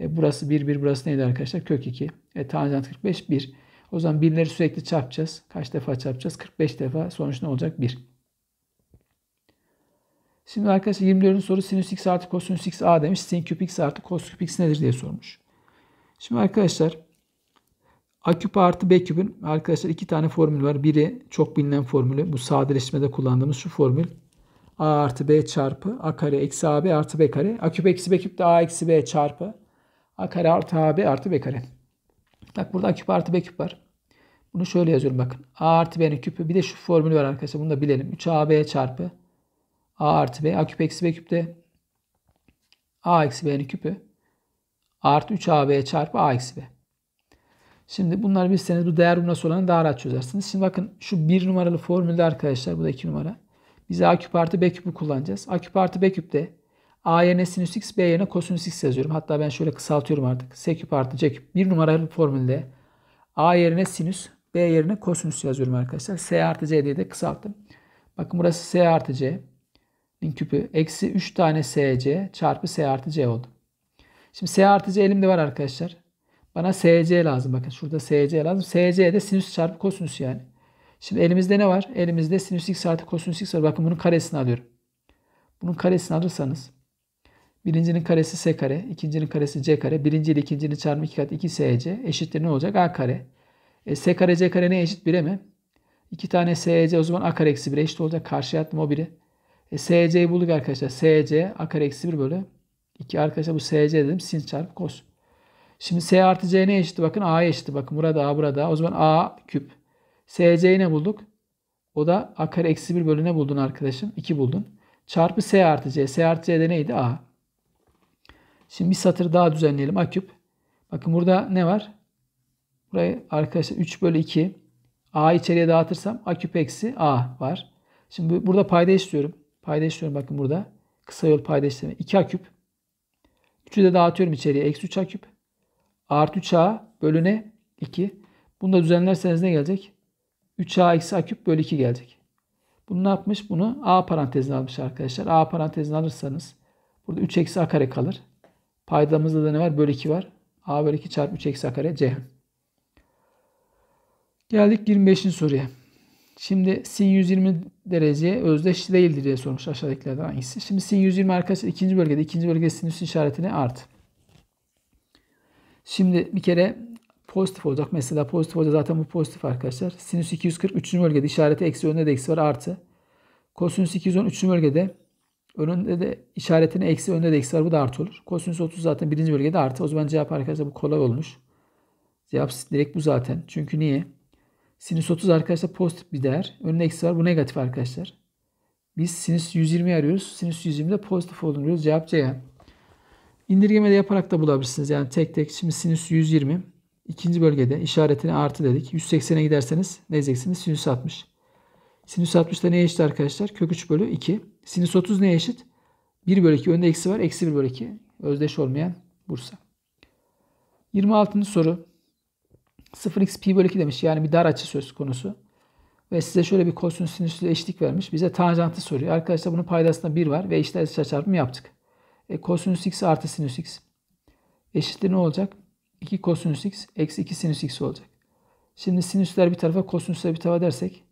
E, burası 1, 1 burası neydi arkadaşlar? Kök 2. E, tanjant 45 1. O zaman 1'leri sürekli çarpacağız. Kaç defa çarpacağız? 45 defa. Sonuç ne olacak? 1. Şimdi arkadaşlar 24. soru sinüs x artı kosinüs x a demiş. Sin küp x artı kos küp x nedir diye sormuş. Şimdi arkadaşlar A küp artı B küpün arkadaşlar iki tane formül var. Biri çok bilinen formülü. Bu sadeleştirmede kullandığımız şu formül. A artı B çarpı A kare eksi AB artı B kare. A küp eksi B küp de A eksi B çarpı. A kare artı AB artı B kare. Bak burada A küp artı B küp var. Bunu şöyle yazıyorum bakın. A artı B'nin küpü. Bir de şu formülü var arkadaşlar. Bunu da bilelim. 3AB çarpı A artı B. A küp eksi B küp de A eksi B'nin küpü artı 3AB çarpı A eksi B. Şimdi bunları bilseniz bu değer nasıl olanı daha rahat çözersiniz. Şimdi bakın şu bir numaralı formülde arkadaşlar bu da iki numara. Biz A küp artı B küpü kullanacağız. A küp artı B küp de A yerine sinüs x, B yerine kosinüs x yazıyorum. Hatta ben şöyle kısaltıyorum artık. S küp artı C küp. Bir numaralı formülde A yerine sinüs, B yerine kosinüs yazıyorum arkadaşlar. S artı C diye de kısalttım. Bakın burası S artı C'nin küpü. Eksi 3 tane SC çarpı S artı C oldu. Şimdi S artı c elimde var arkadaşlar. Bana SC lazım. Bakın şurada SC lazım. SC de sinüs çarpı kosinüs yani. Şimdi elimizde ne var? Elimizde sinüs x artı kosinüs x var. Bakın bunun karesini alıyorum. Bunun karesini alırsanız birincinin karesi s kare, ikincinin karesi c kare, birinci ile ikincinin çarpımı 2 kat 2 sc eşittir ne olacak? a kare. E, s kare c kare ne eşit 1'e mi? 2 tane sc e, o zaman a kare eksi 1'e eşit olacak. Karşıya attım o 1'i. E, sc'yi bulduk arkadaşlar. sc a kare eksi 1 bölü 2 arkadaşa bu SC dedim. Sin çarpı cos. Şimdi S artı C ne eşit? Bakın A eşit. Bakın burada A burada. O zaman A küp. SC'yi ne bulduk? O da A kare eksi 1 bölü ne buldun arkadaşım? 2 buldun. Çarpı S artı C. S artı C'de neydi? A. Şimdi bir satır daha düzenleyelim. A küp. Bakın burada ne var? Burayı arkadaşlar 3 bölü 2. A içeriye dağıtırsam A küp eksi A var. Şimdi burada payda istiyorum. Payda istiyorum bakın burada. Kısa yol payda işlemi. 2 A küp 3'ü de dağıtıyorum içeriye. Eksi 3 a küp. Artı 3 a bölü ne? 2. Bunu da düzenlerseniz ne gelecek? 3a eksi a küp bölü 2 gelecek. Bunu ne yapmış? Bunu a parantezine almış arkadaşlar. a parantezine alırsanız burada 3 eksi a kare kalır. Paydamızda da ne var? Bölü 2 var. a bölü 2 çarpı 3 eksi a kare c. Geldik 25. soruya. Şimdi sin 120 derece özdeş değildir diye sormuş aşağıdakilerden hangisi. Şimdi sin 120 arkadaşlar ikinci bölgede. ikinci bölgede sinüs işaretini art. Şimdi bir kere pozitif olacak. Mesela pozitif olacak. Zaten bu pozitif arkadaşlar. Sinüs 240 3. bölgede işareti eksi önünde de eksi var artı. Kosinüs 210 3. bölgede önünde de işaretini eksi önünde de eksi var. Bu da artı olur. Kosinüs 30 zaten birinci bölgede artı. O zaman cevap arkadaşlar bu kolay olmuş. Cevap direkt bu zaten. Çünkü niye? Sinüs 30 arkadaşlar pozitif bir değer. Önüne eksi var. Bu negatif arkadaşlar. Biz sinüs 120 arıyoruz. Sinüs 120 de pozitif olduğunu görüyoruz Cevap Ceyhan. İndirgeme de yaparak da bulabilirsiniz. Yani tek tek. Şimdi sinüs 120. ikinci bölgede işaretini artı dedik. 180'e giderseniz ne diyeceksiniz? Sinüs 60. Sinüs 60 da neye eşit arkadaşlar? Kök 3 bölü 2. Sinüs 30 neye eşit? 1 bölü 2. Önde eksi var. Eksi 1 bölü 2. Özdeş olmayan Bursa. 26. soru. 0x pi bölü 2 demiş. Yani bir dar açı söz konusu. Ve size şöyle bir kosinüs sinüsle eşlik vermiş. Bize tanjantı soruyor. Arkadaşlar bunun paydasında 1 var ve eşit açı çarpımı yaptık. E, kosinüs x artı sinüs x eşittir ne olacak? 2 kosinüs x eksi 2 sinüs x olacak. Şimdi sinüsler bir tarafa kosinüsler bir tarafa dersek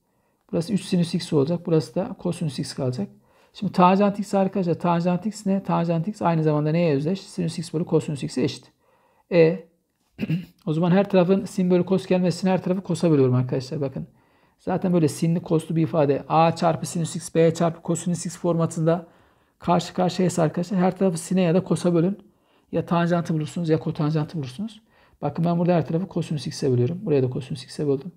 burası 3 sinüs x olacak. Burası da kosinüs x kalacak. Şimdi tanjant x arkadaşlar tanjant x ne? Tanjant x aynı zamanda neye özdeş? Sinüs x bölü kosinüs x'e eşit. E o zaman her tarafın sin bölü kos gelmesini her tarafı kosa bölüyorum arkadaşlar bakın. Zaten böyle sinli koslu bir ifade. A çarpı sinüs x, B çarpı kosinüs x formatında karşı karşıya arkadaşlar her tarafı sine ya da kosa bölün. Ya tanjantı bulursunuz ya kotanjantı bulursunuz. Bakın ben burada her tarafı kosinüs x'e bölüyorum. Buraya da kosinüs x'e böldüm.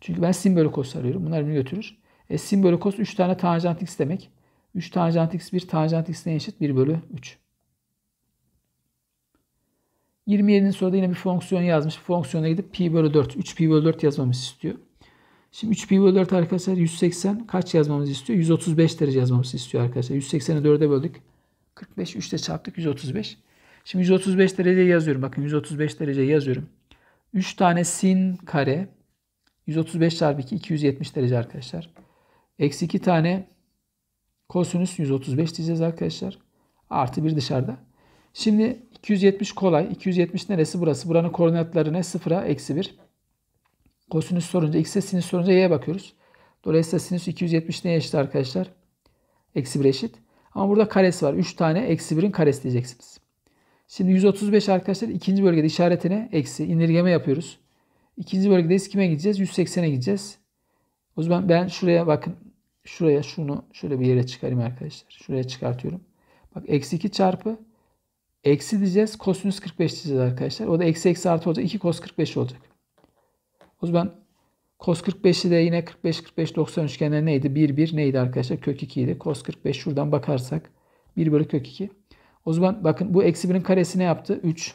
Çünkü ben sin bölü kos arıyorum. Bunlar birbirini götürür. E sin bölü kos 3 tane tanjant x demek. 3 tanjant x 1 tanjant x eşit? 1 bölü 3. 27. da yine bir fonksiyon yazmış. Fonksiyona gidip pi bölü 4. 3 pi bölü 4 yazmamız istiyor. Şimdi 3 pi bölü 4 arkadaşlar 180 kaç yazmamızı istiyor? 135 derece yazmamızı istiyor arkadaşlar. 180'i 4'e böldük. 45 3'te çarptık 135. Şimdi 135 derece yazıyorum. Bakın 135 derece yazıyorum. 3 tane sin kare 135 çarpı 2 270 derece arkadaşlar. Eksi 2 tane kosinüs 135 diyeceğiz arkadaşlar. Artı 1 dışarıda. Şimdi 270 kolay. 270 neresi burası? Buranın koordinatları ne? 0'a eksi 1. Kosinüs sorunca x'e sinüs sorunca y'ye bakıyoruz. Dolayısıyla sinüs 270 neye eşit arkadaşlar? Eksi 1 eşit. Ama burada karesi var. 3 tane eksi 1'in karesi diyeceksiniz. Şimdi 135 arkadaşlar ikinci bölgede işaretine eksi indirgeme yapıyoruz. İkinci bölgede Kime gideceğiz? 180'e gideceğiz. O zaman ben şuraya bakın. Şuraya şunu şöyle bir yere çıkarayım arkadaşlar. Şuraya çıkartıyorum. Bak eksi 2 çarpı Eksi diyeceğiz. Kosinüs 45 diyeceğiz arkadaşlar. O da eksi eksi artı olacak. 2 kos 45 olacak. O zaman kos 45'i de yine 45 45 90 üçgenler neydi? 1 1 neydi arkadaşlar? Kök 2 idi. Kos 45 şuradan bakarsak 1 bölü kök 2. O zaman bakın bu eksi 1'in karesi ne yaptı? 3.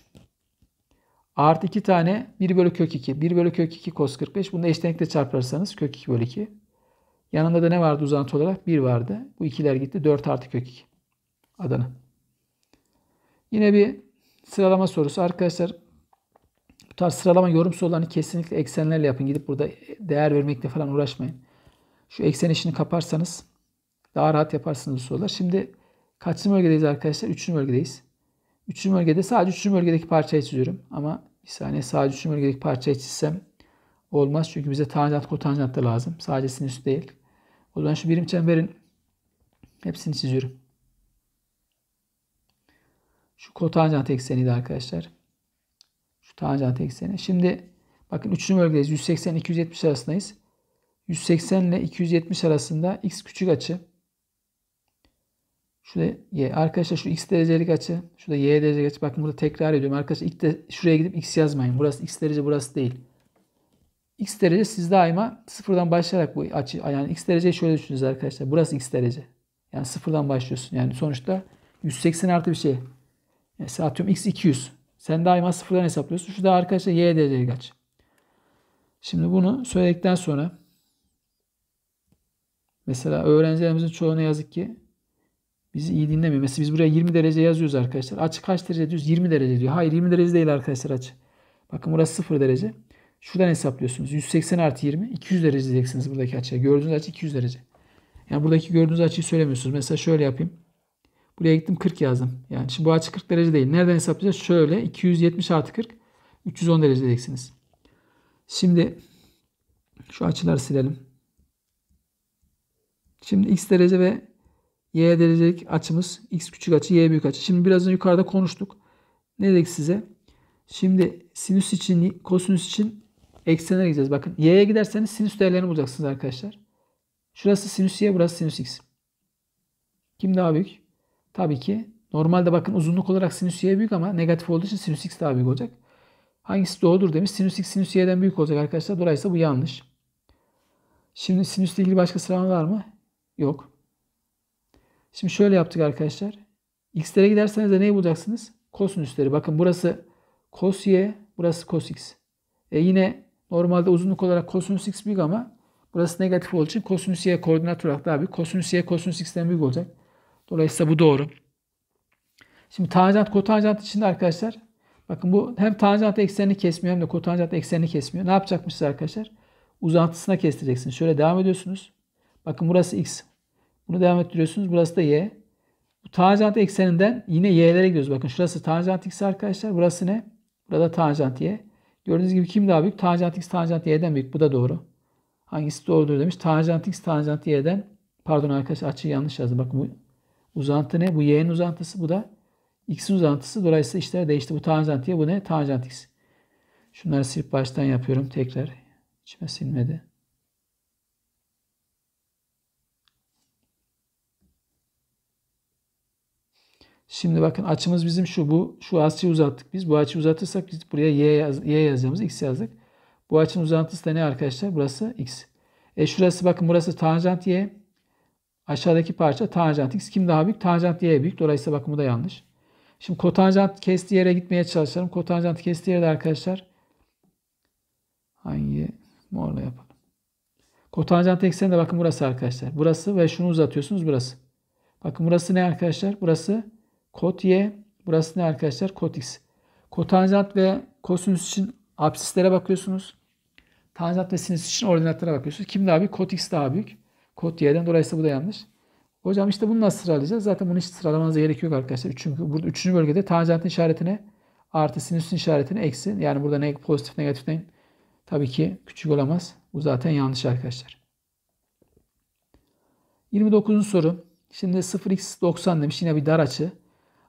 Artı 2 tane 1 bölü kök 2. 1 bölü kök 2 kos 45. Bunu da eşlenikle çarparsanız kök 2 bölü 2. Yanında da ne vardı uzantı olarak? 1 vardı. Bu ikiler gitti. 4 artı kök 2. Adana. Yine bir sıralama sorusu. Arkadaşlar bu tarz sıralama yorum sorularını kesinlikle eksenlerle yapın. Gidip burada değer vermekle falan uğraşmayın. Şu eksen işini kaparsanız daha rahat yaparsınız bu sorular. Şimdi kaçıncı bölgedeyiz arkadaşlar? Üçüncü bölgedeyiz. Üçüncü bölgede sadece üçüncü bölgedeki parçayı çiziyorum. Ama bir saniye sadece üçüncü bölgedeki parçayı çizsem olmaz. Çünkü bize tanjant kotanjant da lazım. Sadece sinüs değil. O zaman şu birim çemberin hepsini çiziyorum. Şu kotanjant ekseniydi arkadaşlar. Şu tanjant ekseni. Şimdi bakın üçüncü bölgedeyiz. 180-270 arasındayız. 180 ile 270 arasında x küçük açı. Şurada y. Arkadaşlar şu x derecelik açı. Şurada y derecelik açı. Bakın burada tekrar ediyorum. Arkadaşlar ilk de şuraya gidip x yazmayın. Burası x derece burası değil. x derece siz daima sıfırdan başlayarak bu açı. Yani x dereceyi şöyle düşününüz arkadaşlar. Burası x derece. Yani sıfırdan başlıyorsun. Yani sonuçta 180 artı bir şey. Mesela atıyorum x 200. Sen daima sıfırdan hesaplıyorsun. Şu da arkadaşlar y dereceyi kaç. Şimdi bunu söyledikten sonra mesela öğrencilerimizin çoğuna yazık ki bizi iyi dinlemiyor. Mesela biz buraya 20 derece yazıyoruz arkadaşlar. Açı kaç derece diyoruz? 20 derece diyor. Hayır 20 derece değil arkadaşlar açı. Bakın burası 0 derece. Şuradan hesaplıyorsunuz. 180 artı 20. 200 derece diyeceksiniz buradaki açıya. Gördüğünüz açı 200 derece. Yani buradaki gördüğünüz açıyı söylemiyorsunuz. Mesela şöyle yapayım. Buraya gittim 40 yazdım. Yani şimdi bu açı 40 derece değil. Nereden hesaplayacağız? Şöyle 270 artı 40 310 derece diyeceksiniz. Şimdi şu açıları silelim. Şimdi x derece ve y derecelik açımız x küçük açı y büyük açı. Şimdi biraz önce yukarıda konuştuk. Ne dedik size? Şimdi sinüs için kosinüs için eksene gideceğiz. Bakın y'ye giderseniz sinüs değerlerini bulacaksınız arkadaşlar. Şurası sinüs y burası sinüs x. Kim daha büyük? Tabii ki normalde bakın uzunluk olarak sinüs y büyük ama negatif olduğu için sinüs x daha büyük olacak. Hangisi doğrudur demiş. Sinüs x sinüs y'den büyük olacak arkadaşlar. Dolayısıyla bu yanlış. Şimdi sinüsle ilgili başka sıralama var mı? Yok. Şimdi şöyle yaptık arkadaşlar. X'lere giderseniz de neyi bulacaksınız? Kosinüsleri. Bakın burası cos y, burası cos x. E yine normalde uzunluk olarak kosinüs x büyük ama burası negatif olduğu için kosinüs y koordinat olarak daha büyük. Kosinüs y kosinüs x'ten büyük olacak. Dolayısıyla bu doğru. Şimdi tanjant kotanjant içinde arkadaşlar bakın bu hem tanjant eksenini kesmiyor hem de kotanjant eksenini kesmiyor. Ne yapacakmışız arkadaşlar? Uzantısına kestireceksiniz. Şöyle devam ediyorsunuz. Bakın burası x. Bunu devam ettiriyorsunuz. Burası da y. Bu tanjant ekseninden yine y'lere gidiyoruz. Bakın şurası tanjant x arkadaşlar. Burası ne? Burada tanjant y. Gördüğünüz gibi kim daha büyük? Tanjant x tanjant y'den büyük. Bu da doğru. Hangisi doğrudur demiş. Tanjant x tanjant y'den pardon arkadaşlar açıyı yanlış yazdım. Bakın bu Uzantı ne? Bu y'nin uzantısı. Bu da x'in uzantısı. Dolayısıyla işler değişti. Bu tanjant y. Bu ne? Tanjant x. Şunları silip baştan yapıyorum. Tekrar. İçime silmedi. Şimdi bakın açımız bizim şu. Bu şu açıyı uzattık biz. Bu açıyı uzatırsak biz buraya y, yaz, y yazacağımız x yazdık. Bu açının uzantısı da ne arkadaşlar? Burası x. E şurası bakın burası tanjant y. Aşağıdaki parça tanjant x. Kim daha büyük? Tanjant y büyük. Dolayısıyla bakımı da yanlış. Şimdi kotanjant kestiği yere gitmeye çalışalım. Kotanjant kestiği yerde arkadaşlar hangi morla yapalım. Kotanjant ekseni de bakın burası arkadaşlar. Burası ve şunu uzatıyorsunuz burası. Bakın burası ne arkadaşlar? Burası kot y. Burası ne arkadaşlar? Kot x. Kotanjant ve kosinüs için absislere bakıyorsunuz. Tanjant ve sinüs için ordinatlara bakıyorsunuz. Kim daha büyük? Kot x daha büyük. Kod Y'den dolayısıyla bu da yanlış. Hocam işte bunu nasıl sıralayacağız? Zaten bunu hiç sıralamanıza gerek yok arkadaşlar. Çünkü burada üçüncü bölgede tanjant işaretine artı sinüsün işaretine eksi. Yani burada ne pozitif negatiften tabii ki küçük olamaz. Bu zaten yanlış arkadaşlar. 29. soru. Şimdi 0x90 demiş. Yine bir dar açı.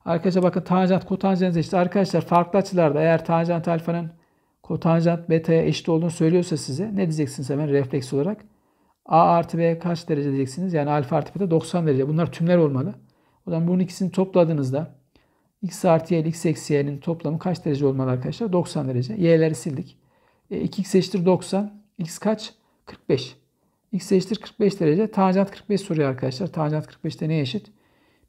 Arkadaşlar bakın tanjant kotanjant eşit. Arkadaşlar farklı açılarda eğer tanjant alfanın kotanjant beta'ya eşit olduğunu söylüyorsa size ne diyeceksiniz hemen refleks olarak? A artı B kaç derece diyeceksiniz? Yani alfa artı beta 90 derece. Bunlar tümler olmalı. O zaman bunun ikisini topladığınızda x artı y ile x eksi y'nin toplamı kaç derece olmalı arkadaşlar? 90 derece. Y'leri sildik. E, 2x eşittir 90. x kaç? 45. x eşittir 45 derece. Tanjant 45 soruyor arkadaşlar. Tanjant 45'te ne eşit?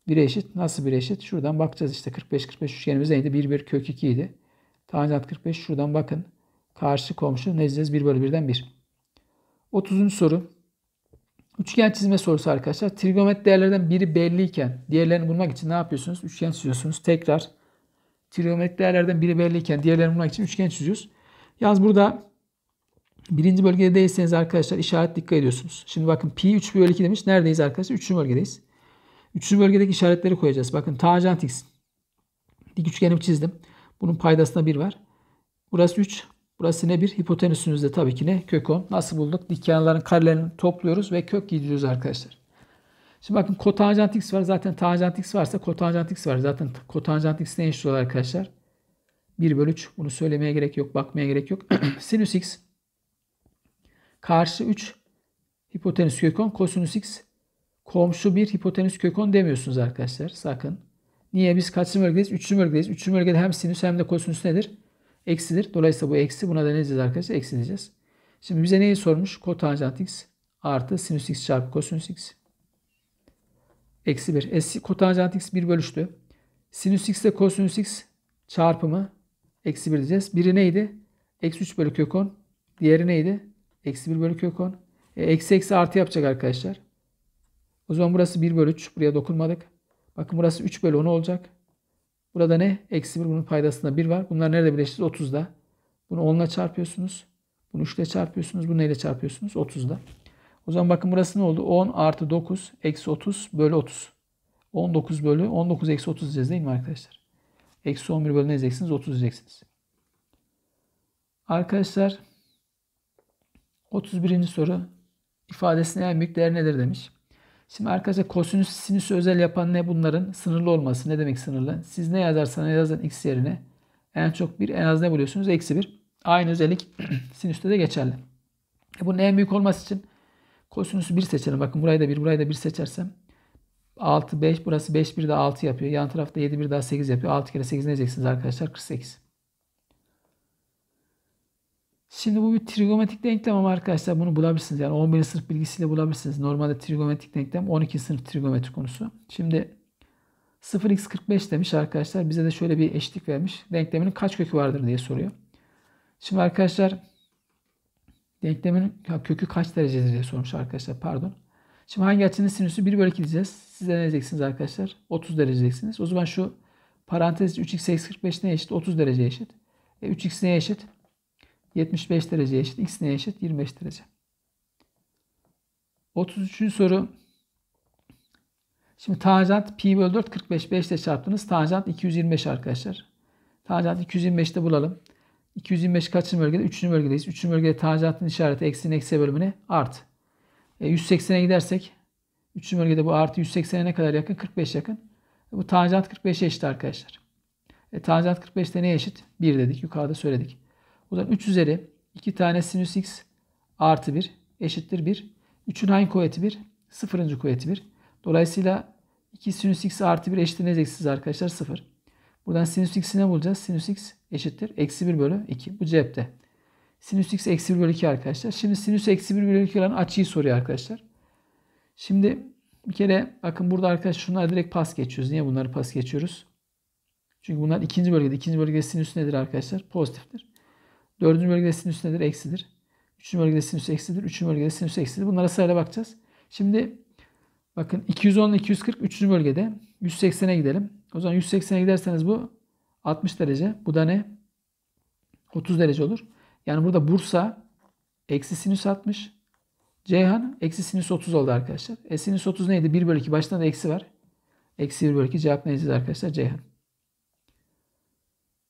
1 eşit. Nasıl 1 eşit? Şuradan bakacağız işte. 45, 45 üçgenimiz neydi? 1, 1 kök 2 idi. Tanjant 45 şuradan bakın. Karşı komşu ne diyeceğiz? 1 bölü 1'den 1. 30. soru. Üçgen çizme sorusu arkadaşlar. Trigonometri değerlerden biri belliyken diğerlerini bulmak için ne yapıyorsunuz? Üçgen çiziyorsunuz. Tekrar trigonometri değerlerden biri belliyken diğerlerini bulmak için üçgen çiziyoruz. Yalnız burada birinci bölgede değilseniz arkadaşlar işaret dikkat ediyorsunuz. Şimdi bakın pi 3 bölü 2 demiş. Neredeyiz arkadaşlar? Üçüncü bölgedeyiz. Üçüncü bölgedeki işaretleri koyacağız. Bakın tanjant x. Dik üçgenimi çizdim. Bunun paydasında 1 var. Burası 3. Burası ne bir? de tabii ki ne? Kök 10. Nasıl bulduk? Dik kenarların karelerini topluyoruz ve kök gidiyoruz arkadaşlar. Şimdi bakın kotanjant x var. Zaten tanjant x varsa kotanjant x var. Zaten kotanjant x ne eşit arkadaşlar? 1 bölü 3. Bunu söylemeye gerek yok. Bakmaya gerek yok. Sinüs x karşı 3 hipotenüs kök 10. Kosinüs x komşu 1 hipotenüs kök 10 demiyorsunuz arkadaşlar. Sakın. Niye? Biz kaçlı bölgedeyiz? Üçlü bölgedeyiz. Üçlü bölgede hem sinüs hem de kosinüs nedir? eksidir. Dolayısıyla bu eksi buna da ne diyeceğiz arkadaşlar? Eksi diyeceğiz. Şimdi bize neyi sormuş? Kotanjant x artı sinüs x çarpı kosinüs x. Eksi 1. Eksi kotanjant x 1 bölüştü. Sinüs x ile kosinüs x çarpımı eksi 1 diyeceğiz. Biri neydi? Eksi 3 bölü kök 10. Diğeri neydi? Eksi 1 bölü kök 10. E, eksi eksi artı yapacak arkadaşlar. O zaman burası 1 bölü 3. Buraya dokunmadık. Bakın burası 3 bölü 10 olacak. Burada ne? Eksi 1 bunun paydasında 1 var. Bunlar nerede birleştir? 30'da. Bunu 10 ile çarpıyorsunuz. Bunu 3 ile çarpıyorsunuz. Bunu neyle çarpıyorsunuz? 30'da. O zaman bakın burası ne oldu? 10 artı 9 eksi 30 bölü 30. 19 bölü 19 eksi 30 diyeceğiz değil mi arkadaşlar? Eksi 11 bölü ne diyeceksiniz? 30 diyeceksiniz. Arkadaşlar 31. soru ifadesinin en büyük değer nedir demiş. Şimdi arkadaşlar kosinüs sinüs özel yapan ne bunların? Sınırlı olması. Ne demek sınırlı? Siz ne yazarsanız yazın x yerine en çok bir en az ne buluyorsunuz? Eksi bir. Aynı özellik sinüste de geçerli. E bunun en büyük olması için kosinüsü bir seçelim. Bakın burayı da bir, burayı da bir seçersem 6, 5, burası 5, 1 daha 6 yapıyor. Yan tarafta 7, 1 daha 8 yapıyor. 6 kere 8 ne diyeceksiniz arkadaşlar? 48. Şimdi bu bir trigonometrik denklem ama arkadaşlar bunu bulabilirsiniz. Yani 11. sınıf bilgisiyle bulabilirsiniz. Normalde trigonometrik denklem 12. sınıf trigonometri konusu. Şimdi 0x45 demiş arkadaşlar. Bize de şöyle bir eşitlik vermiş. Denklemin kaç kökü vardır diye soruyor. Şimdi arkadaşlar denklemin kökü kaç derecedir diye sormuş arkadaşlar. Pardon. Şimdi hangi açının sinüsü 1 bölü 2 diyeceğiz. Siz de ne diyeceksiniz arkadaşlar? 30 derece diyeceksiniz. O zaman şu parantez 3x45 ne eşit? 30 derece eşit. E, 3x neye eşit? 75 derece eşit x neye eşit? 25 derece. 33. soru. Şimdi tanjant pi bölü 4 45 5 ile çarptınız. Tanjant 225 arkadaşlar. Tanjant 225'te bulalım. 225 kaçıncı bölgede? 3. bölgedeyiz. 3. bölgede tanjantın işareti eksinin eksi bölümüne art. E, 180'e gidersek 3. bölgede bu artı 180'e ne kadar yakın? 45 yakın. E, bu tanjant 45'e eşit arkadaşlar. E, tanjant 45'te neye eşit? 1 dedik. Yukarıda söyledik. Buradan 3 üzeri 2 tane sinüs x artı 1 eşittir 1. 3'ün hangi kuvveti 1? 0. kuvveti 1. Dolayısıyla 2 sinüs x artı 1 eşittir ne eksiz arkadaşlar? 0. Buradan sinüs x'i ne bulacağız? Sinüs x eşittir. Eksi 1 bölü 2. Bu cepte. Sinüs x eksi 1 bölü 2 arkadaşlar. Şimdi sinüs eksi 1 bölü 2 olan açıyı soruyor arkadaşlar. Şimdi bir kere bakın burada arkadaşlar şunlar direkt pas geçiyoruz. Niye bunları pas geçiyoruz? Çünkü bunlar ikinci bölgede. İkinci bölgede sinüs nedir arkadaşlar? Pozitiftir. Dördüncü bölgede sinüs nedir? Eksidir. Üçüncü bölgede sinüs eksidir. Üçüncü bölgede sinüs eksidir. Bunlara sırayla bakacağız. Şimdi bakın 210 240 üçüncü bölgede 180'e gidelim. O zaman 180'e giderseniz bu 60 derece. Bu da ne? 30 derece olur. Yani burada Bursa eksi sinüs 60. Ceyhan eksi sinüs 30 oldu arkadaşlar. E sinüs 30 neydi? 1 bölü 2 baştan da eksi var. Eksi 1 bölü 2 cevap neydi arkadaşlar? Ceyhan.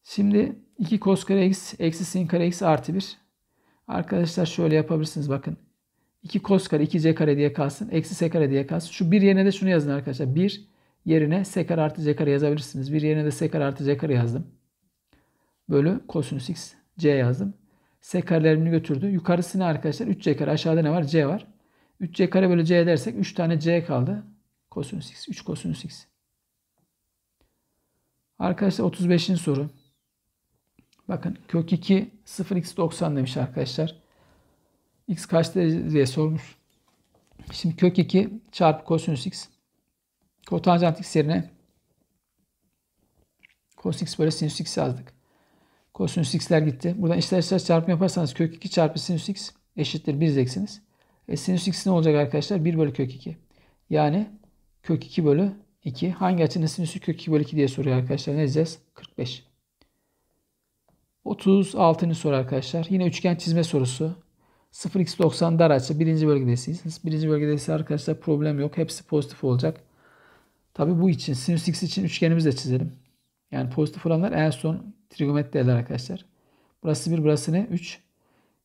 Şimdi 2 cos kare x eksi sin kare x artı 1. Arkadaşlar şöyle yapabilirsiniz bakın. 2 cos kare 2c kare diye kalsın. Eksi s kare diye kalsın. Şu bir yerine de şunu yazın arkadaşlar. 1 yerine s kare artı c kare yazabilirsiniz. Bir yerine de s kare artı c kare yazdım. Bölü kosinüs x c yazdım. S karelerini götürdü. Yukarısı ne arkadaşlar? 3c kare. Aşağıda ne var? c var. 3c kare bölü c dersek 3 tane c kaldı. Kosinüs x. 3 kosinüs x. Arkadaşlar 35'in soru. Bakın kök 2 0x90 demiş arkadaşlar. X kaç derece diye sormuş. Şimdi kök 2 çarpı kosinüs x. Kotanjant x yerine cos x bölü sinüs x yazdık. Kosinüs x'ler gitti. Buradan işler işler çarpım yaparsanız kök 2 çarpı sinüs x eşittir 1 diyeceksiniz. E, sinüs x ne olacak arkadaşlar? 1 bölü kök 2. Yani kök 2 bölü 2. Hangi açının sinüsü kök 2 bölü 2 diye soruyor arkadaşlar. Ne diyeceğiz? 45. 36. soru arkadaşlar. Yine üçgen çizme sorusu. 0x90 dar açı. Birinci bölgedesiniz. Birinci bölgedeyse arkadaşlar problem yok. Hepsi pozitif olacak. Tabi bu için sinüs x için üçgenimizi de çizelim. Yani pozitif olanlar en son trigonometri değerler arkadaşlar. Burası 1 burası ne? 3.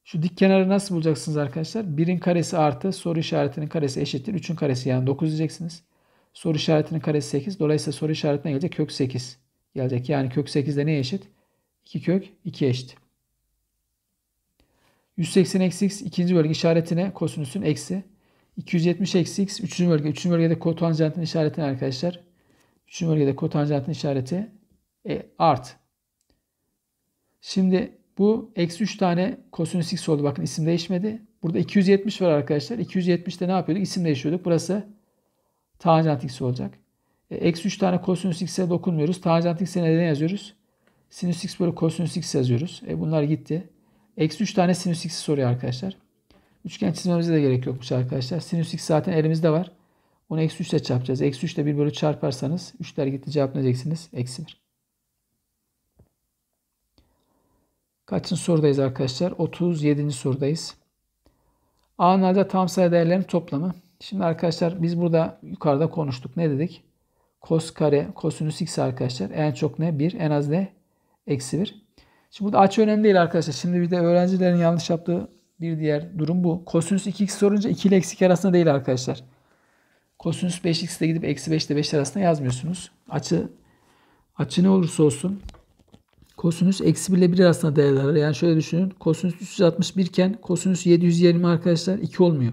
Şu dik kenarı nasıl bulacaksınız arkadaşlar? 1'in karesi artı soru işaretinin karesi eşittir. 3'ün karesi yani 9 diyeceksiniz. Soru işaretinin karesi 8. Dolayısıyla soru işaretine gelecek kök 8 gelecek. Yani kök 8 de neye eşit? 2 kök 2 eşit. 180 eksi x ikinci bölge işaretine kosinüsün eksi. 270 eksi x üçüncü bölge. Üçüncü bölgede kotanjantın işaretine arkadaşlar. Üçüncü bölgede kotanjantın işareti e, art. Şimdi bu eksi 3 tane kosinüs x oldu. Bakın isim değişmedi. Burada 270 var arkadaşlar. 270'te ne yapıyorduk? İsim değişiyorduk. Burası tanjant x olacak. E, eksi 3 tane kosinüs x'e dokunmuyoruz. Tanjant x'e neden yazıyoruz? Sinüs x bölü kosinüs x yazıyoruz. E bunlar gitti. Eksi 3 tane sinüs x'i soruyor arkadaşlar. Üçgen çizmemize de gerek yokmuş arkadaşlar. Sinüs x zaten elimizde var. Onu eksi 3 ile çarpacağız. Eksi 3 ile 1 bölü çarparsanız 3'ler gitti cevap ne diyeceksiniz? Eksi 1. Kaçın sorudayız arkadaşlar? 37. sorudayız. A halde tam sayı değerlerin toplamı. Şimdi arkadaşlar biz burada yukarıda konuştuk. Ne dedik? Kos kare, kosinüs x arkadaşlar. En çok ne? 1. En az ne? Eksi 1. Şimdi burada açı önemli değil arkadaşlar. Şimdi bir de öğrencilerin yanlış yaptığı bir diğer durum bu. Kosinüs 2x sorunca 2 ile eksi 2 arasında değil arkadaşlar. Kosinüs 5x de gidip eksi 5 ile 5 arasında yazmıyorsunuz. Açı açı ne olursa olsun kosinüs eksi 1 ile 1 arasında değerler var. Yani şöyle düşünün. Kosinüs 361 iken kosinüs 720 arkadaşlar 2 olmuyor.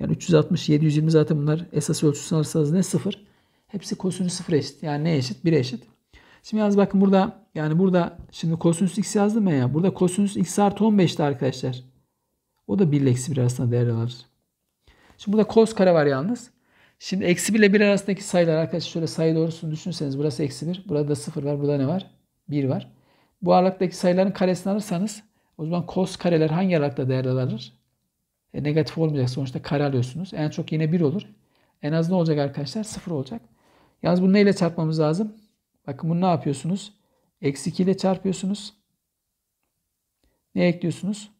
Yani 360, 720 zaten bunlar esas ölçüsü alırsanız ne? 0. Hepsi kosinüs 0 eşit. Yani ne eşit? 1'e eşit. Şimdi yalnız bakın burada yani burada şimdi kosinüs x yazdım ben ya. Burada kosinüs x artı 15'ti arkadaşlar. O da 1 ile eksi 1 arasında değer alır. Şimdi burada kos kare var yalnız. Şimdi eksi 1 ile 1 arasındaki sayılar arkadaşlar şöyle sayı doğrusunu düşünseniz. Burası eksi 1. Burada da 0 var. Burada ne var? 1 var. Bu aralıktaki sayıların karesini alırsanız o zaman kos kareler hangi aralıkta değer alır? E, negatif olmayacak. Sonuçta kare alıyorsunuz. En çok yine 1 olur. En az ne olacak arkadaşlar? 0 olacak. Yalnız bunu neyle çarpmamız lazım? Bakın bunu ne yapıyorsunuz? Eksi 2 ile çarpıyorsunuz. Ne ekliyorsunuz?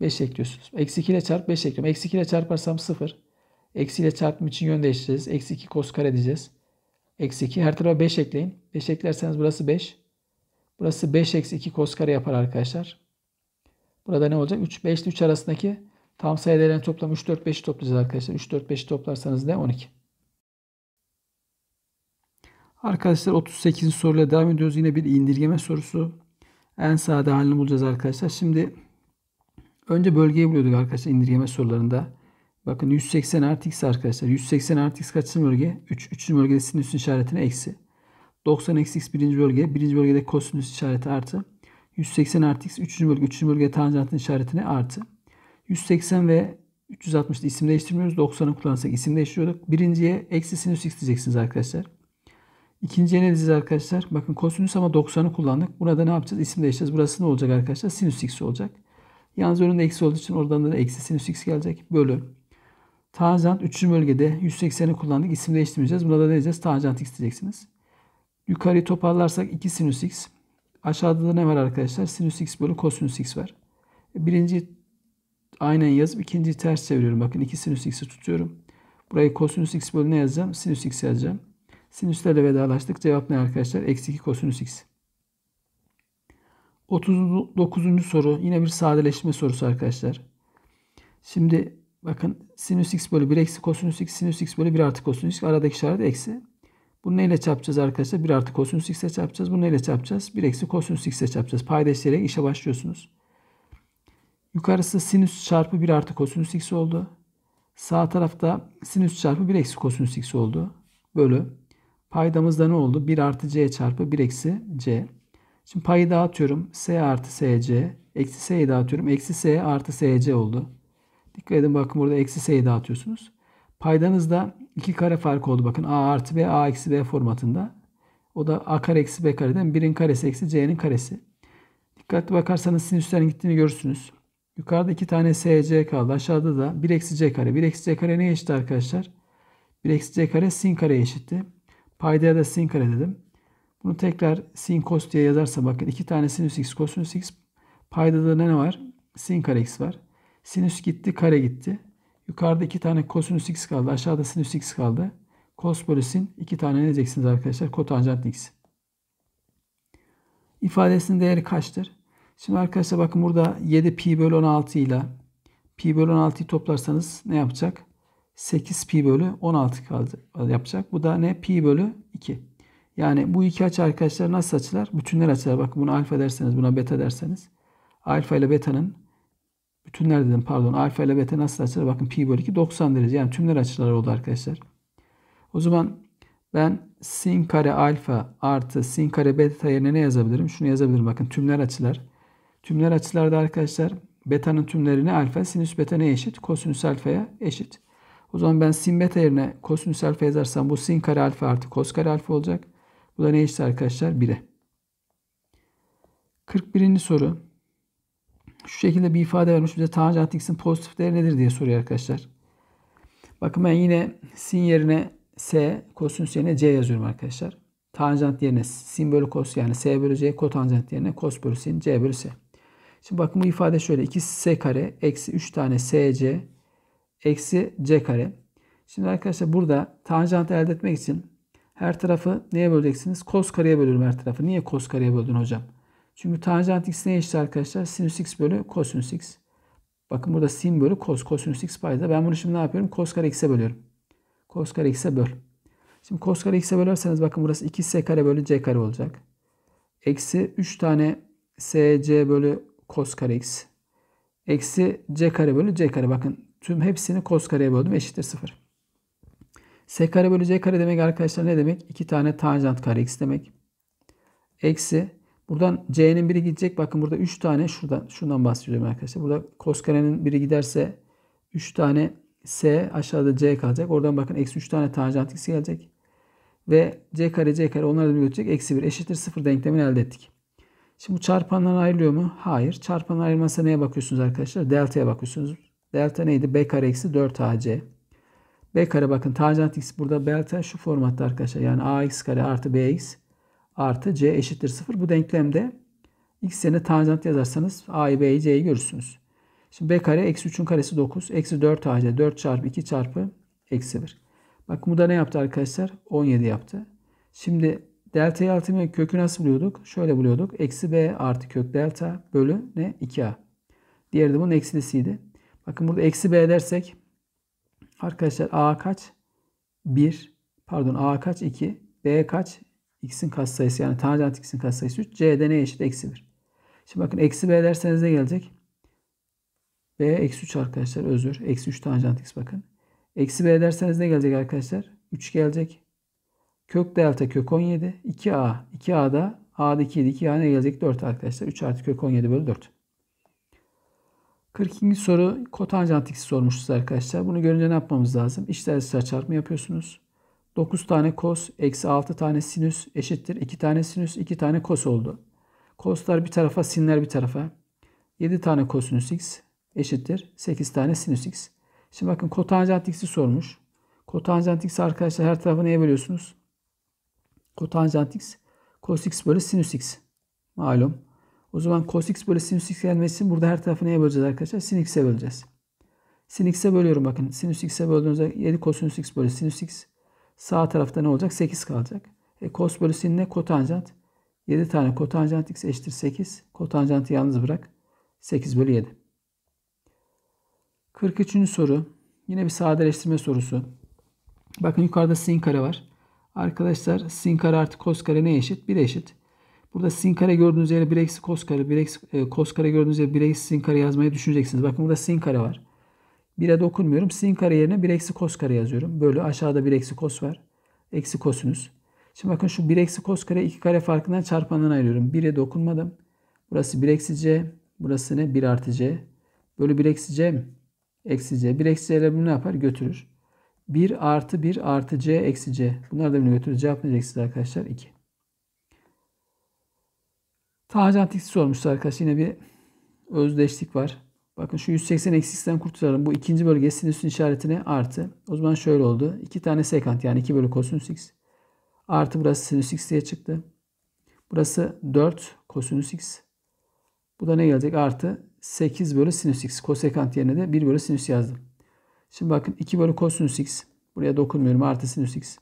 5 ekliyorsunuz. Eksi 2 ile çarp 5 ekliyorum. Eksi 2 ile çarparsam 0. Eksi ile çarptığım için yön değiştireceğiz. Eksi 2 cos kare diyeceğiz. Eksi 2. Her tarafa 5 ekleyin. 5 eklerseniz burası 5. Burası 5 eksi 2 cos kare yapar arkadaşlar. Burada ne olacak? 3, 5 ile 3 arasındaki tam sayı değerlerini toplam 3, 4, 5'i toplayacağız arkadaşlar. 3, 4, 5'i toplarsanız ne? 12. Arkadaşlar 38. soruyla devam ediyoruz. Yine bir indirgeme sorusu. En sade halini bulacağız arkadaşlar. Şimdi önce bölgeyi buluyorduk arkadaşlar indirgeme sorularında. Bakın 180 artı x arkadaşlar. 180 artı x kaçıncı bölge? 3. 3. bölgede sinüs işaretine eksi. 90 eksi x birinci bölge. Birinci bölgede kosinüs işareti artı. 180 artı x 3. bölge. 3. bölgede tanjantın işaretine artı. 180 ve 360 isim değiştirmiyoruz. 90'ı kullansak isim değiştiriyorduk. Birinciye eksi sinüs x diyeceksiniz arkadaşlar. İkinci ne arkadaşlar? Bakın kosinüs ama 90'ı kullandık. Burada ne yapacağız? İsim değiştireceğiz. Burası ne olacak arkadaşlar? Sinüs x olacak. Yalnız önünde eksi olduğu için oradan da eksi sinüs x gelecek. Bölü. Tanjant 3. bölgede 180'i kullandık. İsim değiştirmeyeceğiz. Burada ne diyeceğiz? Tanjant x diyeceksiniz. Yukarıyı toparlarsak 2 sinüs x. Aşağıda da ne var arkadaşlar? Sinüs x bölü kosinüs x var. Birinci aynen yazıp ikinciyi ters çeviriyorum. Bakın 2 sinüs x'i tutuyorum. Burayı kosinüs x bölü ne yazacağım? Sinüs x yazacağım. Sinüslerle vedalaştık. Cevap ne arkadaşlar? Eksi 2 kosinüs x. 39. soru. Yine bir sadeleşme sorusu arkadaşlar. Şimdi bakın sinüs x bölü 1 eksi kosinüs x sinüs x bölü 1 artı kosinüs x. Aradaki işaret eksi. Bunu neyle çarpacağız arkadaşlar? 1 artı kosinüs x'e çarpacağız. Bunu neyle çarpacağız? 1 eksi kosinüs x'e çarpacağız. Paydaşlayarak işe başlıyorsunuz. Yukarısı sinüs çarpı 1 artı kosinüs x oldu. Sağ tarafta sinüs çarpı 1 eksi kosinüs x oldu. Bölü. Paydamızda ne oldu? 1 artı c çarpı 1 eksi c. Şimdi payı dağıtıyorum. s artı sc. Eksi s'yi dağıtıyorum. Eksi s artı sc oldu. Dikkat edin bakın burada eksi s'yi dağıtıyorsunuz. Paydanızda iki kare fark oldu. Bakın a artı b, a eksi b formatında. O da a kare eksi b kareden 1'in karesi eksi c'nin karesi. Dikkatli bakarsanız sinüslerin gittiğini görürsünüz. Yukarıda iki tane sc kaldı. Aşağıda da 1 eksi c kare. 1 eksi c kare neye eşit arkadaşlar? 1 eksi c kare sin kare eşitti. Paydaya da sin kare dedim. Bunu tekrar sin cos diye yazarsa bakın iki tane sinüs x kosinüs x. da ne var? Sin kare x var. Sinüs gitti kare gitti. Yukarıda iki tane kosinüs x kaldı. Aşağıda sinüs x kaldı. Cos bölü sin iki tane ne diyeceksiniz arkadaşlar? Kotanjant x. İfadesinin değeri kaçtır? Şimdi arkadaşlar bakın burada 7 pi bölü 16 ile pi bölü 16'yı toplarsanız ne yapacak? 8 pi bölü 16 kaldı. yapacak. Bu da ne? Pi bölü 2. Yani bu iki açı arkadaşlar nasıl açılar? Bütünler açılar. Bakın buna alfa derseniz buna beta derseniz. Alfa ile betanın bütünler dedim pardon. Alfa ile beta nasıl açılar? Bakın pi bölü 2 90 derece. Yani tümler açılar oldu arkadaşlar. O zaman ben sin kare alfa artı sin kare beta yerine ne yazabilirim? Şunu yazabilirim. Bakın tümler açılar. Tümler da arkadaşlar betanın tümlerine alfa sinüs beta ne eşit? Kosinüs alfaya eşit. O zaman ben sin beta yerine kosinüs alfa yazarsam bu sin kare alfa artı kos kare alfa olacak. Bu da ne eşit arkadaşlar? 1'e. 41. soru. Şu şekilde bir ifade vermiş bize tanjant x'in pozitif değeri nedir diye soruyor arkadaşlar. Bakın ben yine sin yerine s, kosinüs yerine c yazıyorum arkadaşlar. Tanjant yerine sin bölü kos yani s bölü c, kotanjant yerine kos bölü sin, c bölü s. Şimdi bakın bu ifade şöyle 2s kare eksi 3 tane sc eksi c kare. Şimdi arkadaşlar burada tanjantı elde etmek için her tarafı neye böleceksiniz? Kos kareye bölüyorum her tarafı. Niye kos kareye böldün hocam? Çünkü tanjant x neye eşit arkadaşlar? Sinüs x bölü kosinüs x. Bakın burada sin bölü kos. Kosinüs x payda. Ben bunu şimdi ne yapıyorum? Kos kare x'e bölüyorum. Kos kare x'e böl. Şimdi kos kare x'e bölerseniz bakın burası 2s kare bölü c kare olacak. Eksi 3 tane c bölü kos kare x. Eksi c kare bölü c kare. Bakın Tüm hepsini cos kareye böldüm eşittir 0. S kare bölü C kare demek arkadaşlar ne demek? 2 tane tanjant kare x demek. Eksi buradan C'nin biri gidecek. Bakın burada 3 tane şuradan şundan bahsediyorum arkadaşlar. Burada cos karenin biri giderse 3 tane S aşağıda C kalacak. Oradan bakın eksi 3 tane tanjant x gelecek. Ve C kare C kare onlar da bir götürecek. Eksi 1 eşittir 0 denklemini elde ettik. Şimdi bu çarpanlar ayrılıyor mu? Hayır. Çarpanlar ayrılmasa neye bakıyorsunuz arkadaşlar? Delta'ya bakıyorsunuz. Delta neydi? B kare eksi 4AC. B kare bakın tanjant x burada delta şu formatta arkadaşlar. Yani ax kare artı bx artı c eşittir 0. Bu denklemde x'ini tanjant yazarsanız a'yı b'yi c'yi görürsünüz. Şimdi b kare eksi 3'ün karesi 9. Eksi 4 ac 4 çarpı 2 çarpı eksi 1. Bakın bu da ne yaptı arkadaşlar? 17 yaptı. Şimdi delta'yı altı kökü nasıl buluyorduk? Şöyle buluyorduk. Eksi b artı kök delta bölü ne? 2a. Diğeri de bunun eksilisiydi. Bakın burada eksi b dersek arkadaşlar a kaç? 1. Pardon a kaç? 2. b kaç? x'in katsayısı yani tanjant x'in katsayısı 3. c'de ne eşit? Eksi 1. Şimdi bakın eksi b derseniz ne gelecek? b eksi 3 arkadaşlar özür. Eksi 3 tanjant x bakın. Eksi b derseniz ne gelecek arkadaşlar? 3 gelecek. Kök delta kök 17. 2a. 2a'da a'da 2 7. 2a ne gelecek? 4 arkadaşlar. 3 artı kök 17 bölü 4. 42. soru kotanjant x sormuş arkadaşlar. Bunu görünce ne yapmamız lazım? İçler dışlar çarpma yapıyorsunuz. 9 tane kos eksi 6 tane sinüs eşittir. 2 tane sinüs 2 tane kos oldu. Koslar bir tarafa sinler bir tarafa. 7 tane kosinüs x eşittir. 8 tane sinüs x. Şimdi bakın kotanjant x'i sormuş. Kotanjant x arkadaşlar her tarafı neye bölüyorsunuz? Kotanjant x kos x bölü sinüs x. Malum. O zaman cos x bölü sinüs x gelmesin. Burada her tarafı neye böleceğiz arkadaşlar? Sin x'e böleceğiz. Sin x'e bölüyorum bakın. Sinüs x'e böldüğünüzde 7 kosinüs x bölü sinüs x. Sağ tarafta ne olacak? 8 kalacak. E cos bölü sin ne? Kotanjant. 7 tane kotanjant x eşittir 8. Kotanjantı yalnız bırak. 8 bölü 7. 43. soru. Yine bir sadeleştirme sorusu. Bakın yukarıda sin kare var. Arkadaşlar sin kare artı kos kare ne eşit? 1 eşit. Burada sin kare gördüğünüz yere 1 eksi kos kare, 1 eksi e, kos kare gördüğünüz yere 1 eksi sin kare yazmayı düşüneceksiniz. Bakın burada sin kare var. 1'e dokunmuyorum. Sin kare yerine 1 eksi kos kare yazıyorum. Böyle aşağıda 1 eksi kos var. Eksi kosinüs. Şimdi bakın şu 1 eksi kos kare 2 kare farkından çarpandan ayırıyorum. 1'e dokunmadım. Burası 1 eksi c. Burası ne? 1 artı c. Böyle 1 eksi c mi? Eksi c. 1 eksi c'ler bunu ne yapar? Götürür. 1 artı 1 artı c eksi c. Bunlar da bunu götürür. Cevap ne diyeceksiniz arkadaşlar? 2. Taci Antik sormuştu arkadaş. Yine bir özdeşlik var. Bakın şu 180 eksisten kurtulalım. Bu ikinci bölge sinüsün işaretine artı. O zaman şöyle oldu. 2 tane sekant yani 2 bölü kosinüs x. Artı burası sinüs x diye çıktı. Burası 4 kosinüs x. Bu da ne gelecek? Artı 8 bölü sinüs x. Kosekant yerine de 1 bölü sinüs yazdım. Şimdi bakın 2 bölü kosinüs x. Buraya dokunmuyorum. Artı sinüs x.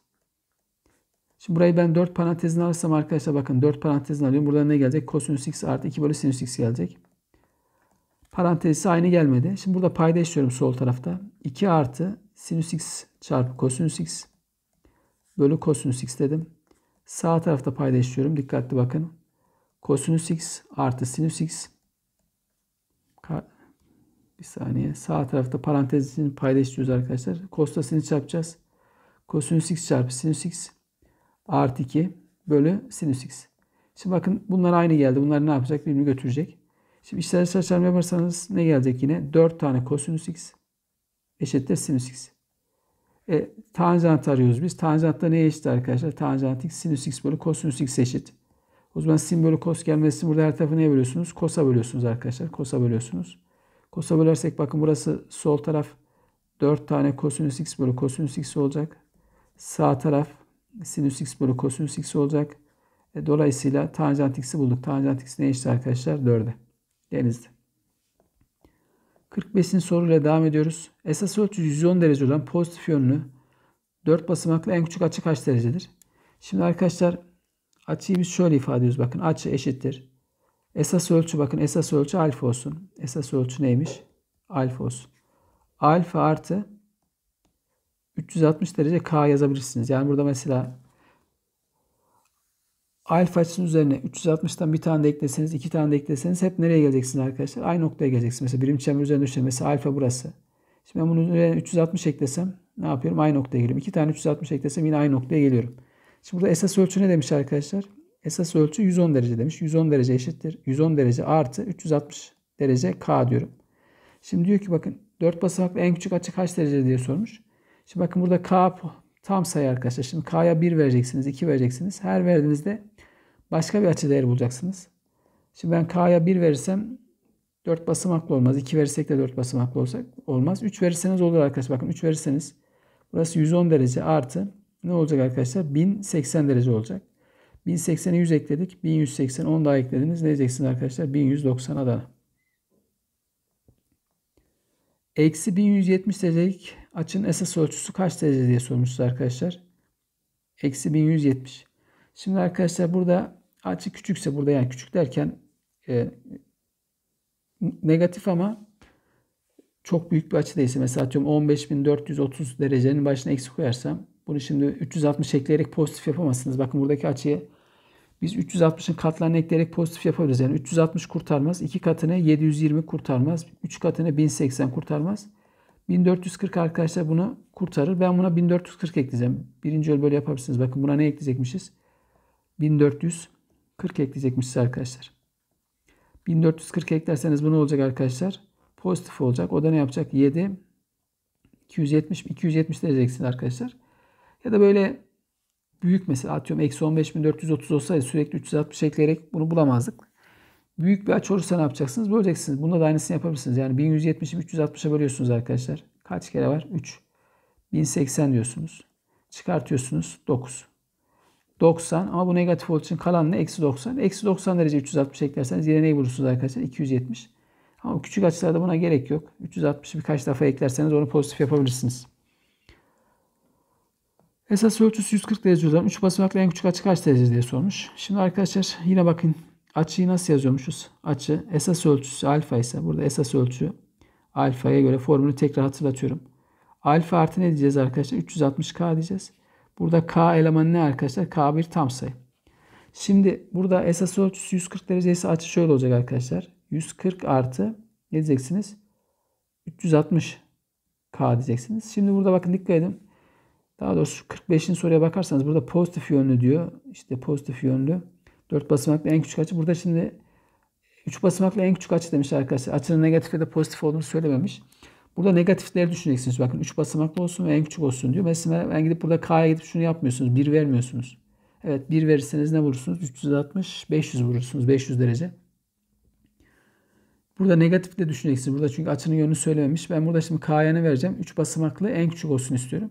Şimdi burayı ben 4 parantezine alırsam arkadaşlar bakın 4 parantezine alıyorum. Burada ne gelecek? Kosinüs x artı 2 bölü sinüs x gelecek. Parantezisi aynı gelmedi. Şimdi burada payda işliyorum sol tarafta. 2 artı sinüs x çarpı kosinüs x bölü kosinüs x dedim. Sağ tarafta payda işliyorum. Dikkatli bakın. Kosinüs x artı sinüs x bir saniye. Sağ tarafta parantez için payda istiyoruz arkadaşlar. Kosta sinüs yapacağız. Kosinüs x çarpı sinüs x artı 2 bölü sinüs x. Şimdi bakın bunlar aynı geldi. Bunlar ne yapacak? Birbirini götürecek. Şimdi işler çarpımı yaparsanız ne gelecek yine? 4 tane kosinüs x eşittir sinüs x. E, tanjant arıyoruz biz. Tanjant da neye eşit arkadaşlar? Tanjant x sinüs x bölü kosinüs x eşit. O zaman sin bölü kos gelmesi burada her tarafı neye bölüyorsunuz? Kosa bölüyorsunuz arkadaşlar. Kosa bölüyorsunuz. Kosa bölersek bakın burası sol taraf 4 tane kosinüs x bölü kosinüs x olacak. Sağ taraf sinüs x bölü kosinüs x olacak. E, dolayısıyla tanjant x'i bulduk. Tanjant x ne eşit arkadaşlar? 4'e. Denizli. 45'in soruyla devam ediyoruz. Esas ölçü 110 derece olan pozitif yönlü 4 basamaklı en küçük açı kaç derecedir? Şimdi arkadaşlar açıyı biz şöyle ifade ediyoruz. Bakın açı eşittir. Esas ölçü bakın esas ölçü alfa olsun. Esas ölçü neymiş? Alfa olsun. Alfa artı 360 derece K yazabilirsiniz. Yani burada mesela alfa açısının üzerine 360'tan bir tane de ekleseniz, iki tane de ekleseniz hep nereye geleceksiniz arkadaşlar? Aynı noktaya geleceksiniz. Mesela birim çember üzerinde düşünün. Mesela alfa burası. Şimdi ben bunun üzerine 360 eklesem ne yapıyorum? Aynı noktaya geliyorum. İki tane 360 eklesem yine aynı noktaya geliyorum. Şimdi burada esas ölçü ne demiş arkadaşlar? Esas ölçü 110 derece demiş. 110 derece eşittir. 110 derece artı 360 derece K diyorum. Şimdi diyor ki bakın 4 basamaklı en küçük açı kaç derece diye sormuş. Şimdi bakın burada K tam sayı arkadaşlar. Şimdi K'ya 1 vereceksiniz, 2 vereceksiniz. Her verdiğinizde başka bir açı değeri bulacaksınız. Şimdi ben K'ya 1 verirsem 4 basamaklı olmaz. 2 verirsek de 4 basamaklı olsak olmaz. 3 verirseniz olur arkadaşlar. Bakın 3 verirseniz burası 110 derece artı ne olacak arkadaşlar? 1080 derece olacak. 1080'e 100 ekledik. 1180 10 daha eklediniz. Ne diyeceksiniz arkadaşlar? 1190'a Adana. Eksi 1170 derecelik açının esas ölçüsü kaç derece diye sormuşuz arkadaşlar. Eksi 1170. Şimdi arkadaşlar burada açı küçükse burada yani küçük derken e, negatif ama çok büyük bir açı değilse mesela atıyorum 15430 derecenin başına eksi koyarsam bunu şimdi 360 ekleyerek pozitif yapamazsınız. Bakın buradaki açıyı biz 360'ın katlarını ekleyerek pozitif yapabiliriz. Yani 360 kurtarmaz. 2 katını 720 kurtarmaz. 3 katını 1080 kurtarmaz. 1440 arkadaşlar bunu kurtarır. Ben buna 1440 ekleyeceğim. Birinci öl böyle yapabilirsiniz. Bakın buna ne ekleyecekmişiz? 1440 ekleyecekmişiz arkadaşlar. 1440 eklerseniz bu ne olacak arkadaşlar? Pozitif olacak. O da ne yapacak? 7 270 270 diyeceksiniz arkadaşlar. Ya da böyle büyük mesela atıyorum eksi 15430 olsaydı sürekli 360 ekleyerek bunu bulamazdık. Büyük bir aç olursa ne yapacaksınız? Böleceksiniz. Bunda da aynısını yapabilirsiniz. Yani 1170'i 360'a bölüyorsunuz arkadaşlar. Kaç kere var? 3. 1080 diyorsunuz. Çıkartıyorsunuz. 9. 90 ama bu negatif olduğu için kalan ne? Eksi 90. Eksi 90 derece 360 eklerseniz yine neyi bulursunuz arkadaşlar? 270. Ama küçük açılarda buna gerek yok. 360'ı birkaç defa eklerseniz onu pozitif yapabilirsiniz. Esas ölçüsü 140 derece olan 3 basamaklı en küçük açı kaç derece diye sormuş. Şimdi arkadaşlar yine bakın açıyı nasıl yazıyormuşuz? Açı esas ölçüsü alfa ise burada esas ölçü alfaya göre formülü tekrar hatırlatıyorum. Alfa artı ne diyeceğiz arkadaşlar? 360K diyeceğiz. Burada K elemanı ne arkadaşlar? K bir tam sayı. Şimdi burada esas ölçüsü 140 derece ise açı şöyle olacak arkadaşlar. 140 artı ne diyeceksiniz? 360K diyeceksiniz. Şimdi burada bakın dikkat edin. Daha doğrusu 45'in soruya bakarsanız burada pozitif yönlü diyor. İşte pozitif yönlü. 4 basamaklı en küçük açı. Burada şimdi 3 basamaklı en küçük açı demiş arkadaşlar. Açının negatif ya da pozitif olduğunu söylememiş. Burada negatifleri düşüneceksiniz. Bakın 3 basamaklı olsun ve en küçük olsun diyor. Mesela ben gidip burada K'ya gidip şunu yapmıyorsunuz. 1 vermiyorsunuz. Evet 1 verirseniz ne vurursunuz? 360, 500 vurursunuz. 500 derece. Burada negatif de düşüneceksiniz. Burada çünkü açının yönünü söylememiş. Ben burada şimdi K'ya ne vereceğim? 3 basamaklı en küçük olsun istiyorum.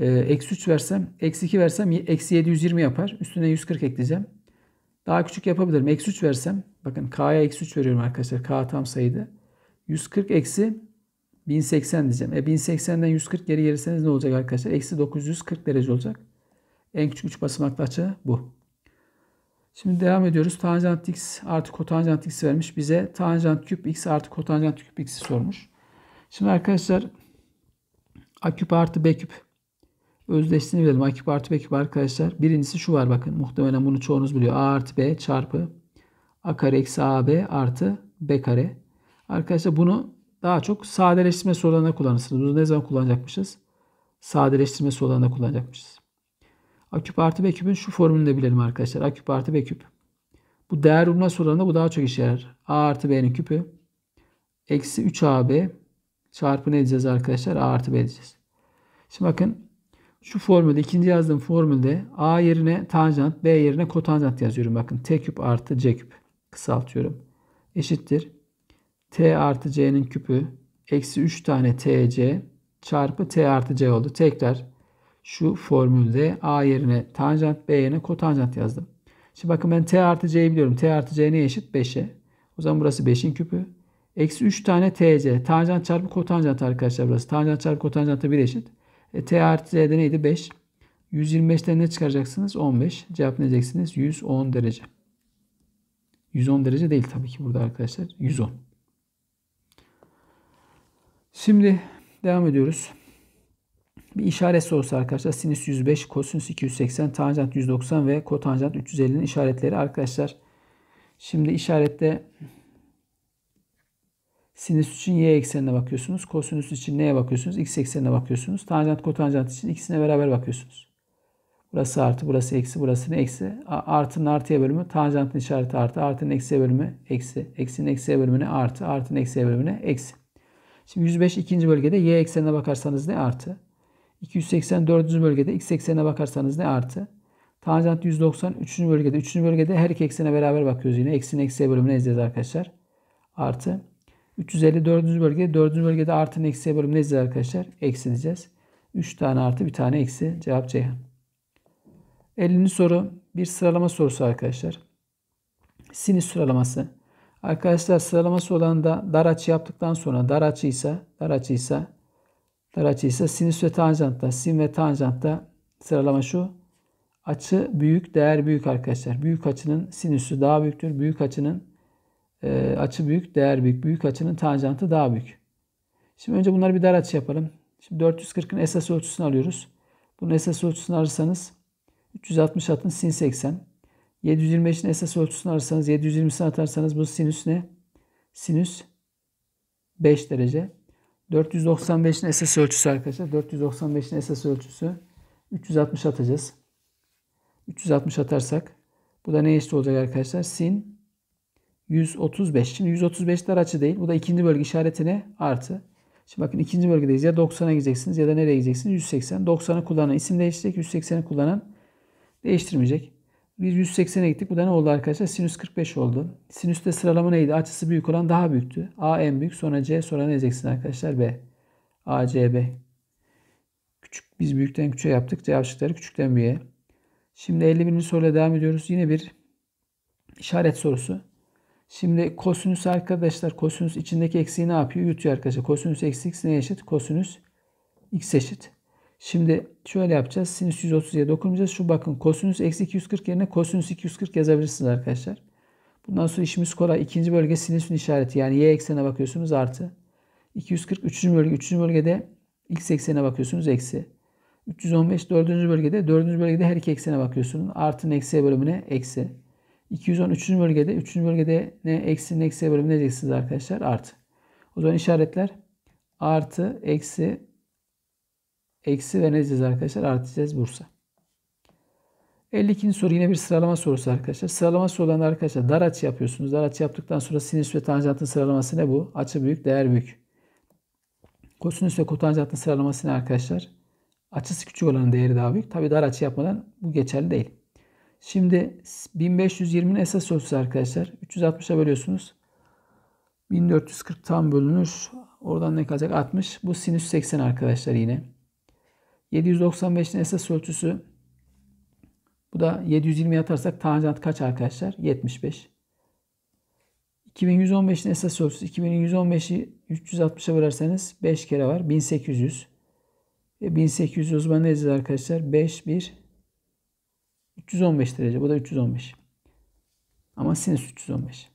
Ee, eksi 3 versem, eksi 2 versem eksi 720 yapar. Üstüne 140 ekleyeceğim. Daha küçük yapabilirim. Eksi 3 versem, bakın K'ya eksi 3 veriyorum arkadaşlar. K tam sayıydı. 140 eksi 1080 diyeceğim. E 1080'den 140 geri gelirseniz ne olacak arkadaşlar? Eksi 940 derece olacak. En küçük 3 basamaklı açı bu. Şimdi devam ediyoruz. Tanjant x artı kotanjant x vermiş. Bize tanjant küp x artı kotanjant küp x'i sormuş. Şimdi arkadaşlar a küp artı b küp özdeşliğini verelim. A küp artı B küp arkadaşlar. Birincisi şu var bakın. Muhtemelen bunu çoğunuz biliyor. A artı B çarpı A kare eksi AB artı B kare. Arkadaşlar bunu daha çok sadeleştirme sorularına kullanırsınız. Bunu ne zaman kullanacakmışız? Sadeleştirme sorularına kullanacakmışız. A küp artı B küpün şu formülünü de bilelim arkadaşlar. A küp artı B küp. Bu değer bulma sorularında bu daha çok işe yarar. A artı B'nin küpü eksi 3AB çarpı ne diyeceğiz arkadaşlar? A artı B diyeceğiz. Şimdi bakın şu formülde ikinci yazdığım formülde A yerine tanjant, B yerine kotanjant yazıyorum. Bakın T küp artı C küp kısaltıyorum. Eşittir. T artı C'nin küpü eksi 3 tane TC çarpı T artı C oldu. Tekrar şu formülde A yerine tanjant, B yerine kotanjant yazdım. Şimdi bakın ben T artı C'yi biliyorum. T artı C ne eşit? 5'e. O zaman burası 5'in küpü. Eksi 3 tane TC. Tanjant çarpı kotanjant arkadaşlar burası. Tanjant çarpı kotanjanta 1 eşit. E, T artı Z'de neydi? 5. 125'ten ne çıkaracaksınız? 15. Cevap ne diyeceksiniz? 110 derece. 110 derece değil tabii ki burada arkadaşlar. 110. Şimdi devam ediyoruz. Bir işaret sorusu arkadaşlar. Sinüs 105, kosinüs 280, tanjant 190 ve kotanjant 350'nin işaretleri arkadaşlar. Şimdi işarette Sinüs için y eksenine bakıyorsunuz. Kosinüs için neye bakıyorsunuz? X eksenine bakıyorsunuz. Tanjant kotanjant için ikisine beraber bakıyorsunuz. Burası artı, burası eksi, burası ne eksi? Artının artıya bölümü tanjantın işareti artı, artının eksiye bölümü eksi. Eksinin eksiye bölümüne artı, artının eksiye bölümüne eksi. Şimdi 105 ikinci bölgede y eksenine bakarsanız ne artı? 284. bölgede x eksenine bakarsanız ne artı? Tanjant 190 3. bölgede 3. bölgede her iki eksene beraber bakıyoruz yine. Eksinin eksiye bölümüne izleyeceğiz arkadaşlar. Artı 354. bölge 4. bölgede artı eksiye bölüm ne arkadaşlar? Eksi diyeceğiz. 3 tane artı bir tane eksi. Cevap Ceyhan. 50. soru bir sıralama sorusu arkadaşlar. Sinüs sıralaması. Arkadaşlar sıralaması olan da dar açı yaptıktan sonra dar açıysa dar açıysa dar açıysa sinüs ve tanjantta sin ve tanjantta sıralama şu. Açı büyük, değer büyük arkadaşlar. Büyük açının sinüsü daha büyüktür. Büyük açının e, açı büyük, değer büyük. Büyük açının tanjantı daha büyük. Şimdi önce bunları bir dar açı yapalım. Şimdi 440'ın esas ölçüsünü alıyoruz. Bunun esas ölçüsünü alırsanız 360 atın sin 80. 725'in esas ölçüsünü alırsanız 720'sini atarsanız bu sinüs ne? Sinüs 5 derece. 495'in esas ölçüsü arkadaşlar. 495'in esas ölçüsü 360 atacağız. 360 atarsak bu da ne eşit olacak arkadaşlar? Sin 135. Şimdi 135'ler açı değil. Bu da ikinci bölge işaretine artı. Şimdi bakın ikinci bölgedeyiz. Ya 90'a gideceksiniz ya da nereye gideceksiniz? 180. 90'ı kullanan isim değişecek. 180'i kullanan değiştirmeyecek. Biz 180'e gittik. Bu da ne oldu arkadaşlar? Sinüs 45 oldu. Sinüste sıralama neydi? Açısı büyük olan daha büyüktü. A en büyük sonra C sonra ne diyeceksin arkadaşlar? B. A, C, B. Küçük, biz büyükten küçüğe yaptık. Cevap şıkları küçükten büyüğe. Şimdi 51. soruyla devam ediyoruz. Yine bir işaret sorusu. Şimdi kosinüs arkadaşlar kosinüs içindeki eksiği ne yapıyor? Yutuyor arkadaşlar. Kosinüs eksi x neye eşit? Kosinüs x eşit. Şimdi şöyle yapacağız. Sinüs 130'ya dokunmayacağız. Şu bakın kosinüs eksi 240 yerine kosinüs 240 yazabilirsiniz arkadaşlar. Bundan sonra işimiz kolay. İkinci bölge sinüsün işareti. Yani y eksenine bakıyorsunuz artı. 240 üçüncü bölge. Üçüncü bölgede x eksenine bakıyorsunuz eksi. 315 dördüncü bölgede. Dördüncü bölgede her iki eksene bakıyorsunuz. Artın eksiye bölümüne eksi. 210, 213. bölgede 3. bölgede ne eksinin eksiye bölümü ne diyeceksiniz arkadaşlar? Artı. O zaman işaretler artı, eksi, eksi ve ne diyeceğiz arkadaşlar? Artı Bursa. 52. soru yine bir sıralama sorusu arkadaşlar. Sıralama sorularında arkadaşlar dar açı yapıyorsunuz. Dar açı yaptıktan sonra sinüs ve tanjantın sıralaması ne bu? Açı büyük, değer büyük. Kosinüs ve kotanjantın sıralaması ne arkadaşlar? Açısı küçük olanın değeri daha büyük. Tabi dar açı yapmadan bu geçerli değil. Şimdi 1520'nin esas ölçüsü arkadaşlar. 360'a bölüyorsunuz. 1440 tam bölünür. Oradan ne kalacak? 60. Bu sinüs 80 arkadaşlar yine. 795'in esas ölçüsü. Bu da 720'ye atarsak tanjant kaç arkadaşlar? 75. 2115'in esas ölçüsü. 2115'i 360'a bölerseniz 5 kere var. 1800. E 1800 o arkadaşlar? 5, 1, 315 derece. Bu da 315. Ama sinüs 315.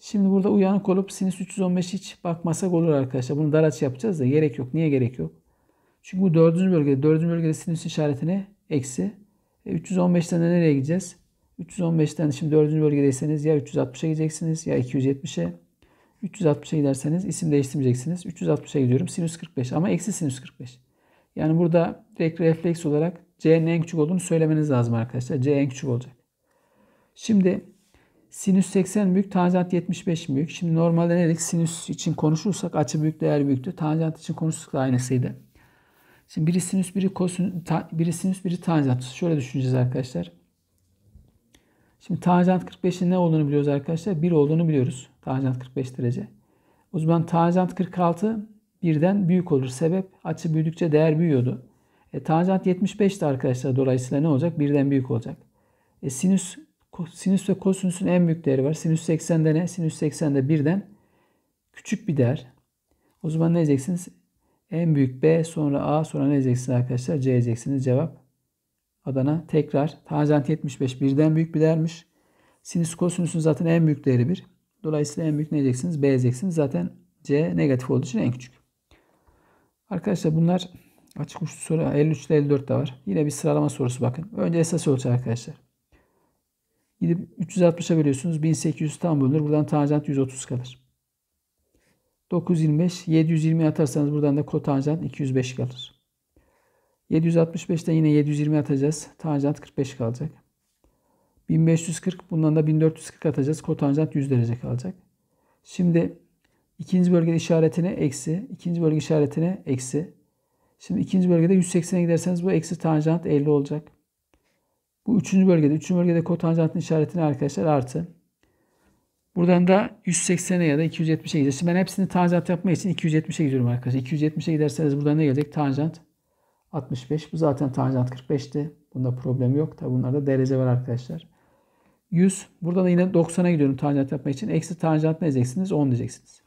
Şimdi burada uyanık olup sinüs 315 hiç bakmasak olur arkadaşlar. Bunu dar aç yapacağız da gerek yok. Niye gerek yok? Çünkü bu dördüncü bölgede, dördüncü bölgede sinüs işaretine eksi. E 315'ten de nereye gideceğiz? 315'ten şimdi dördüncü bölgedeyseniz ya 360'a gideceksiniz ya 270'e. 360'a giderseniz isim değiştirmeyeceksiniz. 360'a gidiyorum. Sinüs 45 ama eksi sinüs 45. Yani burada direkt refleks olarak C'nin en küçük olduğunu söylemeniz lazım arkadaşlar. C en küçük olacak. Şimdi sinüs 80 büyük, tanjant 75 büyük. Şimdi normalde ne dedik? Sinüs için konuşursak açı büyük, değer büyüktü. Tanjant için konuşursak da aynısıydı. Şimdi biri sinüs, biri kosin, ta, biri sinüs, biri tanjant. Şöyle düşüneceğiz arkadaşlar. Şimdi tanjant 45'in ne olduğunu biliyoruz arkadaşlar. 1 olduğunu biliyoruz. Tanjant 45 derece. O zaman tanjant 46 birden büyük olur. Sebep açı büyüdükçe değer büyüyordu. E, tacat 75'ti arkadaşlar. Dolayısıyla ne olacak? Birden büyük olacak. E, sinüs sinüs ve kosinüsün en büyük değeri var. Sinüs 80'de ne? Sinüs 80'de birden küçük bir değer. O zaman ne diyeceksiniz? En büyük B sonra A sonra ne diyeceksiniz arkadaşlar? C diyeceksiniz. Cevap Adana tekrar tanjant 75 birden büyük bir değermiş. Sinüs kosinüsün zaten en büyük değeri bir Dolayısıyla en büyük ne diyeceksiniz? B diyeceksiniz. Zaten C negatif olduğu için en küçük. Arkadaşlar bunlar Açık uçlu soru 53 ile 54 de var. Yine bir sıralama sorusu bakın. Önce esas ölçü arkadaşlar. Gidip 360'a bölüyorsunuz. 1800 tam bölünür. Buradan tanjant 130 kalır. 925, 720 atarsanız buradan da kotanjant 205 kalır. 765'ten yine 720 atacağız. Tanjant 45 kalacak. 1540 bundan da 1440 atacağız. Kotanjant 100 derece kalacak. Şimdi ikinci bölge işaretine eksi, ikinci bölge işaretine eksi. Şimdi ikinci bölgede 180'e giderseniz bu eksi tanjant 50 olacak. Bu üçüncü bölgede. Üçüncü bölgede kotanjantın işaretini arkadaşlar artı. Buradan da 180'e ya da 270'e gideceğiz. Şimdi ben hepsini tanjant yapmak için 270'e gidiyorum arkadaşlar. 270'e giderseniz buradan ne gelecek? Tanjant 65. Bu zaten tanjant 45'ti. Bunda problem yok. Tabi bunlarda derece var arkadaşlar. 100. Buradan da yine 90'a gidiyorum tanjant yapmak için. Eksi tanjant ne diyeceksiniz? 10 diyeceksiniz.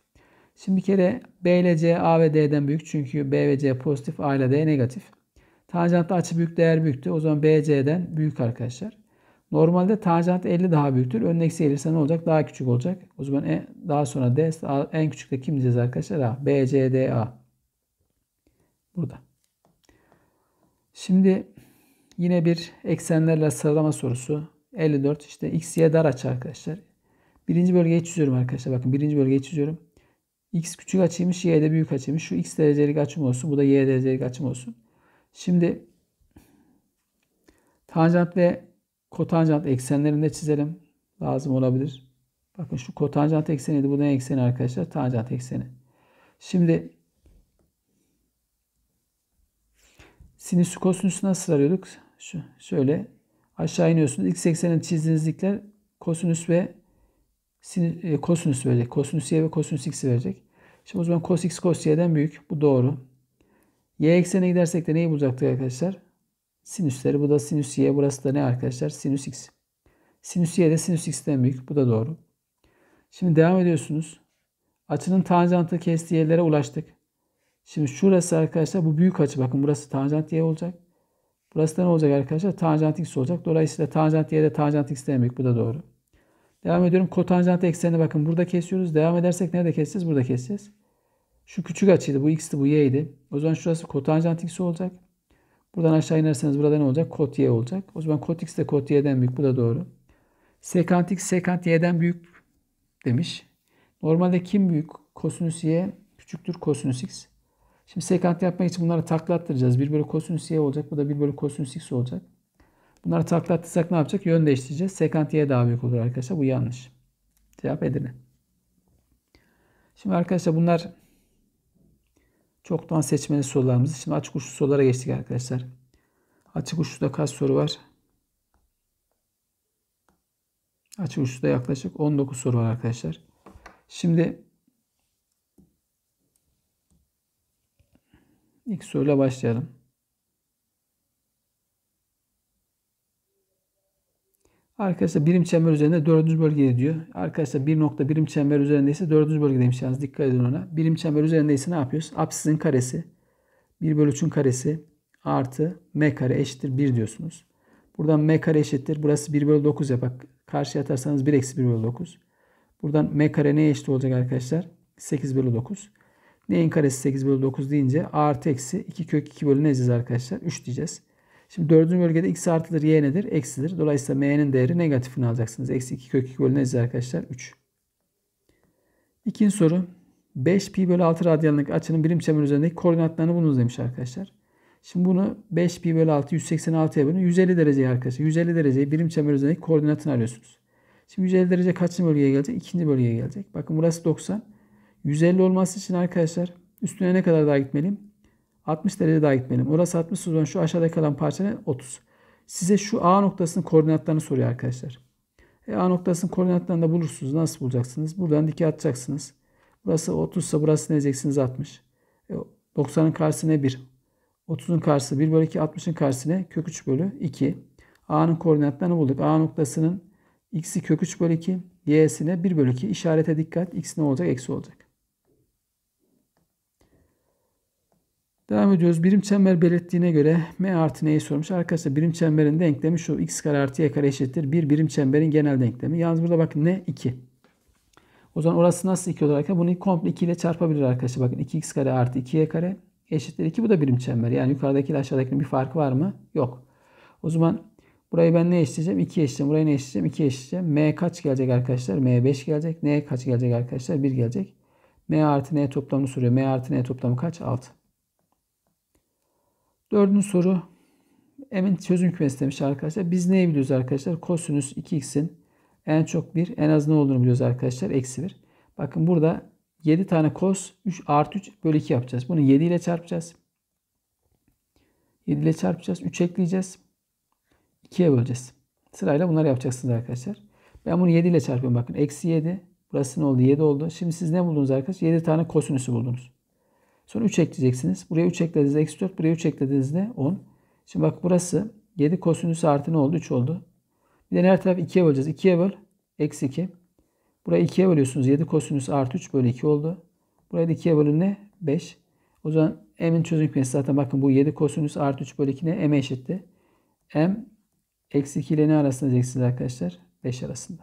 Şimdi bir kere B ile C A ve D'den büyük. Çünkü B ve C pozitif, A ile D negatif. Tanjantta açı büyük değer büyüktü. O zaman BC'den büyük arkadaşlar. Normalde tanjant 50 daha büyüktür. Önün eksi 50 ne olacak? Daha küçük olacak. O zaman en, daha sonra D en küçük de kim diyeceğiz arkadaşlar? A. BCDA. Burada. Şimdi yine bir eksenlerle sıralama sorusu. 54 işte x, y dar açı arkadaşlar. Birinci bölgeyi çiziyorum arkadaşlar. Bakın birinci bölgeyi çiziyorum. X küçük açıymış, Y de büyük açıymış. Şu X derecelik açım olsun, bu da Y derecelik açım olsun. Şimdi tanjant ve kotanjant eksenlerini de çizelim. Lazım olabilir. Bakın şu kotanjant ekseniydi. Bu ne ekseni arkadaşlar? Tanjant ekseni. Şimdi sinüs kosinüsü nasıl arıyorduk? Şu, şöyle aşağı iniyorsunuz. X eksenini çizdiğiniz dikler kosinüs ve Sinir, e, kosinüs verecek. Kosinüs y ve kosinüs x verecek. Şimdi o zaman cos x cos y'den büyük. Bu doğru. Y eksene gidersek de neyi bulacaktık arkadaşlar? Sinüsleri. Bu da sinüs y. Burası da ne arkadaşlar? Sinüs x. Sinüs y de sinüs x'ten büyük. Bu da doğru. Şimdi devam ediyorsunuz. Açının tanjantı kestiği yerlere ulaştık. Şimdi şurası arkadaşlar bu büyük açı. Bakın burası tanjant y olacak. Burası da ne olacak arkadaşlar? Tanjant x olacak. Dolayısıyla tanjant y de tanjant x'ten büyük. Bu da doğru. Devam ediyorum. Kotanjant eksenine bakın. Burada kesiyoruz. Devam edersek nerede keseceğiz? Burada keseceğiz. Şu küçük açıydı. Bu x'ti. Bu y'ydi. O zaman şurası kotanjant x olacak. Buradan aşağı inerseniz burada ne olacak? Kot y olacak. O zaman kot x de kot y'den büyük. Bu da doğru. Sekant x sekant y'den büyük demiş. Normalde kim büyük? Kosinüs y küçüktür kosinüs x. Şimdi sekant yapmak için bunları taklattıracağız. 1 bölü kosinüs y olacak. Bu da 1 bölü kosinüs x olacak. Bunları taklattıysak ne yapacak? Yön değiştireceğiz. Sekant y daha büyük olur arkadaşlar. Bu yanlış. Cevap Edirne. Şimdi arkadaşlar bunlar çoktan seçmeli sorularımız. Şimdi açık uçlu sorulara geçtik arkadaşlar. Açık uçluda kaç soru var? Açık uçluda yaklaşık 19 soru var arkadaşlar. Şimdi ilk soruyla başlayalım. Arkadaşlar birim çember üzerinde dördüncü bölgeye diyor. Arkadaşlar bir nokta birim çember üzerindeyse dördüncü bölgedeymiş yalnız dikkat edin ona. Birim çember üzerindeyse ne yapıyoruz? Apsisin karesi 1 bölü 3'ün karesi artı m kare eşittir 1 diyorsunuz. Buradan m kare eşittir. Burası 1 bölü 9 yapar. Karşıya atarsanız 1 eksi 1 bölü 9. Buradan m kare neye eşit olacak arkadaşlar? 8 bölü 9. Neyin karesi 8 bölü 9 deyince artı eksi 2 kök 2 bölü ne diyeceğiz arkadaşlar? 3 diyeceğiz. Şimdi dördüncü bölgede x artıdır y nedir? Eksidir. Dolayısıyla m'nin değeri negatifini alacaksınız. Eksi 2 kök 2 bölü nedir arkadaşlar? 3. İkinci soru. 5 pi bölü 6 radyanlık açının birim çember üzerindeki koordinatlarını bulunuz demiş arkadaşlar. Şimdi bunu 5 pi bölü 6 186'ya bölün. 150 dereceyi arkadaşlar. 150 dereceyi birim çember üzerindeki koordinatını arıyorsunuz. Şimdi 150 derece kaçıncı bölgeye gelecek? İkinci bölgeye gelecek. Bakın burası 90. 150 olması için arkadaşlar üstüne ne kadar daha gitmeliyim? 60 derece daha gitmeliyim. Orası 60 uzun. şu aşağıda kalan parçanın 30. Size şu A noktasının koordinatlarını soruyor arkadaşlar. E, A noktasının koordinatlarını da bulursunuz. Nasıl bulacaksınız? Buradan dikey atacaksınız. Burası 30 ise burası ne diyeceksiniz? 60. E, 90'ın karşısı ne? 1. 30'un karşısı 1 bölü 2. 60'ın karşısı ne? Kök 3 bölü 2. A'nın koordinatlarını bulduk. A noktasının x'i kök 3 bölü 2. Y'sine 1 bölü 2. İşarete dikkat. X ne olacak? Eksi olacak. Devam ediyoruz. Birim çember belirttiğine göre m artı n'yi sormuş. Arkadaşlar birim çemberin denklemi şu. x kare artı y kare eşittir. Bir birim çemberin genel denklemi. Yalnız burada bakın ne? 2. O zaman orası nasıl 2 olarak? Bunu komple 2 ile çarpabilir arkadaşlar. Bakın 2x kare artı 2y kare eşittir 2. Bu da birim çember. Yani yukarıdaki ile aşağıdakinin bir farkı var mı? Yok. O zaman burayı ben ne eşitleyeceğim? 2 eşitleyeceğim. Burayı ne eşitleyeceğim? 2 eşitleyeceğim. M kaç gelecek arkadaşlar? M 5 gelecek. N kaç gelecek arkadaşlar? 1 gelecek. M artı N toplamını soruyor. M artı N toplamı kaç? 6. Dördüncü soru Emin çözüm kümesi demiş arkadaşlar. Biz neyi biliyoruz arkadaşlar? Kosinüs 2x'in en çok 1 en az ne olduğunu biliyoruz arkadaşlar. Eksi 1. Bakın burada 7 tane kos 3 artı 3 bölü 2 yapacağız. Bunu 7 ile çarpacağız. 7 ile çarpacağız. 3 ekleyeceğiz. 2'ye böleceğiz. Sırayla bunları yapacaksınız arkadaşlar. Ben bunu 7 ile çarpıyorum. Bakın eksi 7. Burası ne oldu? 7 oldu. Şimdi siz ne buldunuz arkadaşlar? 7 tane kosinüsü buldunuz. Sonra 3 ekleyeceksiniz. Buraya 3 eklediniz, eksi 4. Buraya 3 eklediğinizde 10. Şimdi bak burası 7 kosinüs artı ne oldu? 3 oldu. Bir de her taraf 2'ye böleceğiz. 2'ye böl. Eksi 2. Buraya 2'ye bölüyorsunuz. 7 kosinüs artı 3 bölü 2 oldu. Buraya da 2'ye bölün ne? 5. O zaman m'in çözüm hükmesi zaten bakın bu 7 kosinüs artı 3 bölü 2 ne? m'e eşitti. m eksi 2 ile ne arasında diyeceksiniz arkadaşlar? 5 arasında.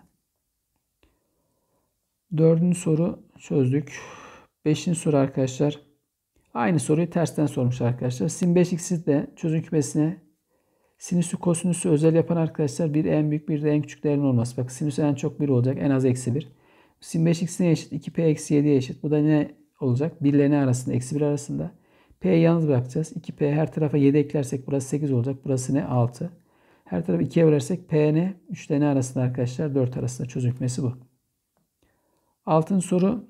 Dördüncü soru çözdük. Beşinci soru arkadaşlar. Aynı soruyu tersten sormuş arkadaşlar. Sin 5x'i de çözüm kümesine sinüsü kosinüsü özel yapan arkadaşlar bir en büyük bir de en küçük değerin olması. Bak sinüs en çok 1 olacak en az eksi 1. Sin 5x ne eşit? 2p eksi 7'ye eşit. Bu da ne olacak? 1 ile ne arasında? Eksi 1 arasında. P'yi yalnız bırakacağız. 2p her tarafa 7 eklersek burası 8 olacak. Burası ne? 6. Her tarafı 2'ye bölersek p ne? 3 ile ne arasında arkadaşlar? 4 arasında çözüm kümesi bu. Altın soru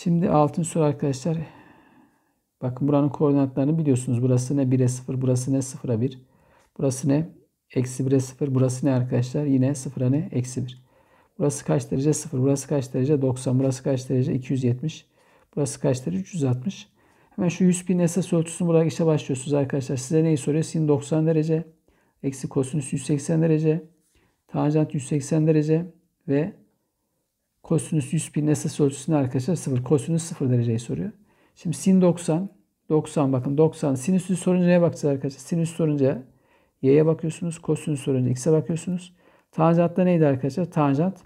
Şimdi altın soru arkadaşlar. Bakın buranın koordinatlarını biliyorsunuz. Burası ne 1'e 0, burası ne 0'a 1. Burası ne? Eksi 1'e 0. Burası ne arkadaşlar? Yine 0'a ne? Eksi 1. Burası kaç derece? 0. Burası kaç derece? 90. Burası kaç derece? 270. Burası kaç derece? 360. Hemen şu 100 bin esas ölçüsünü bularak işe başlıyorsunuz arkadaşlar. Size neyi soruyor? Sin 90 derece. Eksi kosinüs 180 derece. Tanjant 180 derece. Ve Kosinüs 100 pi nesnesi ölçüsünde arkadaşlar 0. Kosinüs 0 dereceyi soruyor. Şimdi sin 90. 90 bakın 90. Sinüsü sorunca neye bakacağız arkadaşlar? Sinüs sorunca y'ye bakıyorsunuz. Kosinüs sorunca x'e bakıyorsunuz. Tanjant da neydi arkadaşlar? Tanjant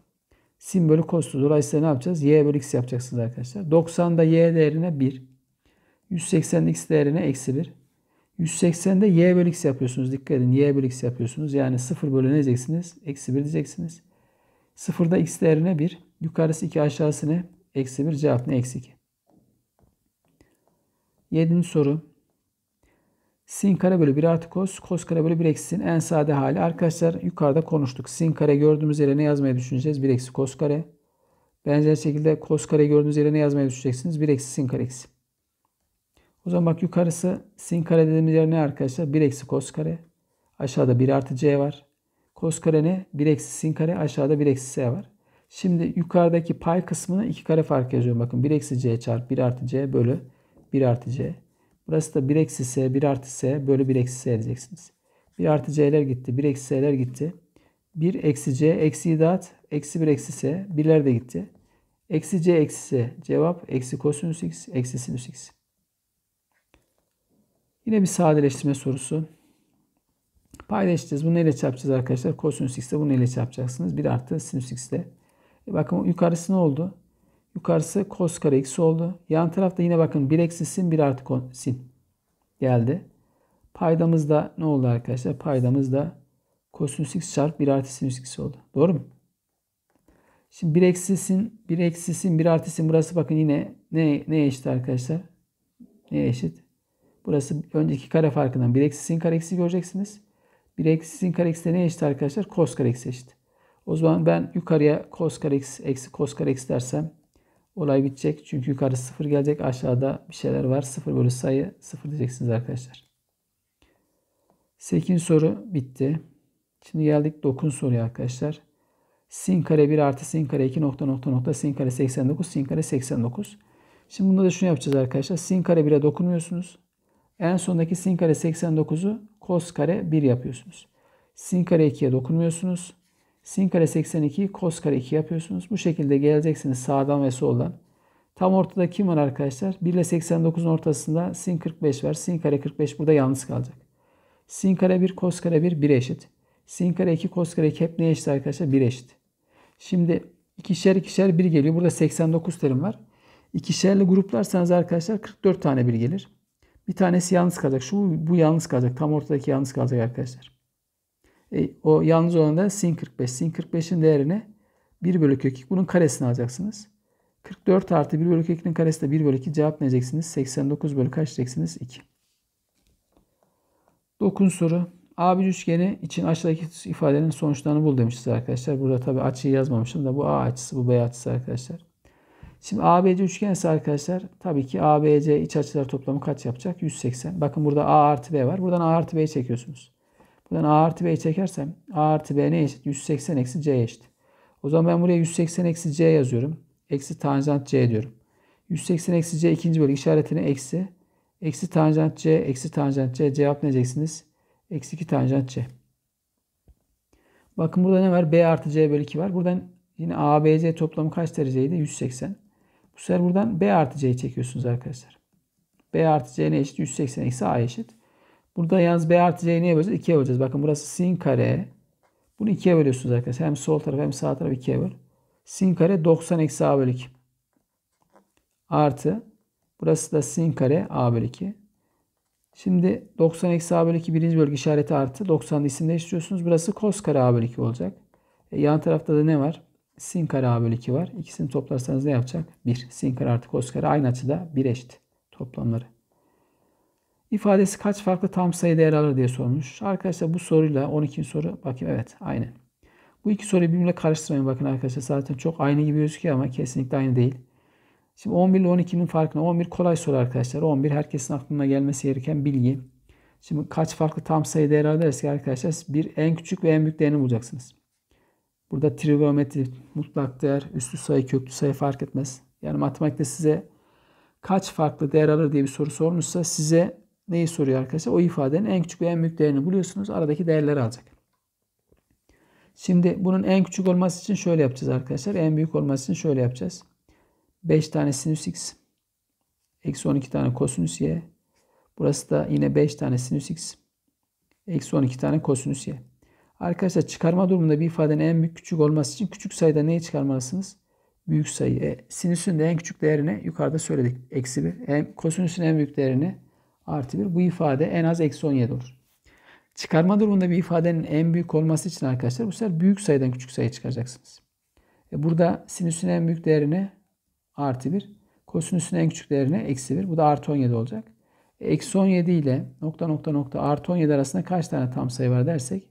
sin bölü kosinüs. Dolayısıyla ne yapacağız? y bölü x yapacaksınız arkadaşlar. 90'da y değerine 1. 180'de x değerine eksi 1. 180'de y bölü x yapıyorsunuz. Dikkat edin y bölü x yapıyorsunuz. Yani 0 bölü ne diyeceksiniz? Eksi 1 diyeceksiniz. 0'da x değerine 1. Yukarısı 2 aşağısı ne? Eksi 1 cevap ne? Eksi 2. 7. soru. Sin kare bölü 1 artı kos. Kos kare bölü 1 eksi sin. En sade hali. Arkadaşlar yukarıda konuştuk. Sin kare gördüğümüz yere ne yazmayı düşüneceğiz? 1 eksi kos kare. Benzer şekilde kos kare gördüğünüz yere ne yazmayı düşüneceksiniz? 1 eksi sin kare eksi. O zaman bak yukarısı sin kare dediğimiz yer ne arkadaşlar? 1 eksi kos kare. Aşağıda 1 artı c var. Kos kare ne? 1 eksi sin kare. Aşağıda 1 eksi s var. Şimdi yukarıdaki pay kısmını iki kare fark yazıyorum. Bakın 1 eksi c çarpı 1 artı c bölü 1 artı c. Burası da 1 eksi s 1 artı s bölü 1 eksi s edeceksiniz. 1 artı c'ler gitti. 1 eksi s'ler gitti. 1 eksi c eksi idat, Eksi 1 eksi s. 1'ler de gitti. Eksi c eksi s. Cevap eksi kosinüs x eksi sinüs x. Yine bir sadeleştirme sorusu. Paylaşacağız. Bunu neyle çarpacağız arkadaşlar? Kosinüs x x'te bunu neyle çarpacaksınız? 1 artı sinüs x ile. Bakın yukarısı ne oldu? Yukarısı cos kare x oldu. Yan tarafta yine bakın 1 eksi sin 1 artı sin geldi. Paydamız da ne oldu arkadaşlar? Paydamız da kosinüs x çarpı 1 artı sinüs x oldu. Doğru mu? Şimdi 1 eksi sin 1 eksi sin 1 artı sin burası bakın yine ne, ne eşit arkadaşlar? Ne eşit? Burası önceki kare farkından 1 eksi sin kare eksi göreceksiniz. 1 eksi sin kare eksi ne eşit arkadaşlar? Kos kare eksi eşit. O zaman ben yukarıya cos kare x eksi cos kare x dersem olay bitecek. Çünkü yukarı 0 gelecek. Aşağıda bir şeyler var. 0 bölü sayı 0 diyeceksiniz arkadaşlar. 8. soru bitti. Şimdi geldik 9 soruya arkadaşlar. Sin kare 1 artı sin kare 2 nokta nokta nokta sin kare 89 sin kare 89. Şimdi bunda da şunu yapacağız arkadaşlar. Sin kare 1'e dokunmuyorsunuz. En sondaki sin kare 89'u kos kare 1 yapıyorsunuz. Sin kare 2'ye dokunmuyorsunuz. Sin kare 82, kos kare 2 yapıyorsunuz. Bu şekilde geleceksiniz sağdan ve soldan. Tam ortada kim var arkadaşlar? 1 ile 89'un ortasında sin 45 var. Sin kare 45 burada yalnız kalacak. Sin kare 1, kos kare 1, 1 eşit. Sin kare 2, kos kare 2 hep ne eşit arkadaşlar? 1 eşit. Şimdi ikişer ikişer 1 geliyor. Burada 89 terim var. İkişerli gruplarsanız arkadaşlar 44 tane 1 gelir. Bir tanesi yalnız kalacak. Şu bu yalnız kalacak. Tam ortadaki yalnız kalacak arkadaşlar. E, o yalnız olan da sin 45. Sin 45'in değerini 1 bölü kök 2. Bunun karesini alacaksınız. 44 artı 1 bölü kök 2'nin karesi de 1 bölü 2 cevap ne diyeceksiniz? 89 bölü kaç diyeceksiniz? 2. 9 soru. A bir üçgeni için aşağıdaki ifadenin sonuçlarını bul demişiz arkadaşlar. Burada tabi açıyı yazmamışım da bu A açısı bu B açısı arkadaşlar. Şimdi ABC üçgen ise arkadaşlar tabii ki ABC iç açılar toplamı kaç yapacak? 180. Bakın burada A artı B var. Buradan A artı B'yi çekiyorsunuz. Buradan A artı B'yi çekersem A artı B ne eşit? 180 eksi C eşit. O zaman ben buraya 180 eksi C yazıyorum. Eksi tanjant C diyorum. 180 eksi C ikinci bölü işaretine eksi. Eksi tanjant C, eksi tanjant C. Cevap ne diyeceksiniz? Eksi 2 tanjant C. Bakın burada ne var? B artı C bölü 2 var. Buradan yine A, B, C toplamı kaç dereceydi? 180. Bu sefer buradan B artı C'yi çekiyorsunuz arkadaşlar. B artı C ne eşit? 180 eksi A eşit. Burada yalnız B artı C'yi niye böleceğiz? 2'ye böleceğiz. Bakın burası sin kare. Bunu 2'ye bölüyorsunuz arkadaşlar. Hem sol taraf hem sağ tarafı 2'ye böl. Sin kare 90 eksi A bölü 2. Artı. Burası da sin kare A bölü 2. Şimdi 90 eksi A bölü 2 birinci bölge işareti artı. 90'da isim değiştiriyorsunuz. Burası kos kare A bölü 2 olacak. E, yan tarafta da ne var? Sin kare A bölü 2 var. İkisini toplarsanız ne yapacak? 1. Sin kare artı kos kare aynı açıda 1 eşit toplamları. İfadesi kaç farklı tam sayı değer alır diye sormuş. Arkadaşlar bu soruyla 12. soru bakayım evet aynı. Bu iki soruyu birbirine karıştırmayın bakın arkadaşlar. Zaten çok aynı gibi gözüküyor ama kesinlikle aynı değil. Şimdi 11 ile 12'nin farkına 11 kolay soru arkadaşlar. 11 herkesin aklına gelmesi gereken bilgi. Şimdi kaç farklı tam sayı değer elde ki arkadaşlar bir en küçük ve en büyük değerini bulacaksınız. Burada trigonometri, mutlak değer, üstü sayı, köklü sayı fark etmez. Yani matematikte size kaç farklı değer alır diye bir soru sormuşsa size neyi soruyor arkadaşlar? O ifadenin en küçük ve en büyük değerini buluyorsunuz. Aradaki değerleri alacak. Şimdi bunun en küçük olması için şöyle yapacağız arkadaşlar. En büyük olması için şöyle yapacağız. 5 tane sinüs x. Eksi 12 tane kosinüs y. Burası da yine 5 tane sinüs x. Eksi 12 tane kosinüs y. Arkadaşlar çıkarma durumunda bir ifadenin en büyük küçük olması için küçük sayıda neyi çıkarmalısınız? Büyük sayı. E, sinüsün de en küçük değerini yukarıda söyledik. Eksi 1. E, kosinüsün en büyük değerini artı 1. Bu ifade en az eksi 17 olur. Çıkarma durumunda bir ifadenin en büyük olması için arkadaşlar bu sefer büyük sayıdan küçük sayı çıkaracaksınız. E burada sinüsün en büyük değerine artı 1. Kosinüsün en küçük değerine eksi 1. Bu da artı 17 olacak. Eksi 17 ile nokta nokta nokta artı 17 arasında kaç tane tam sayı var dersek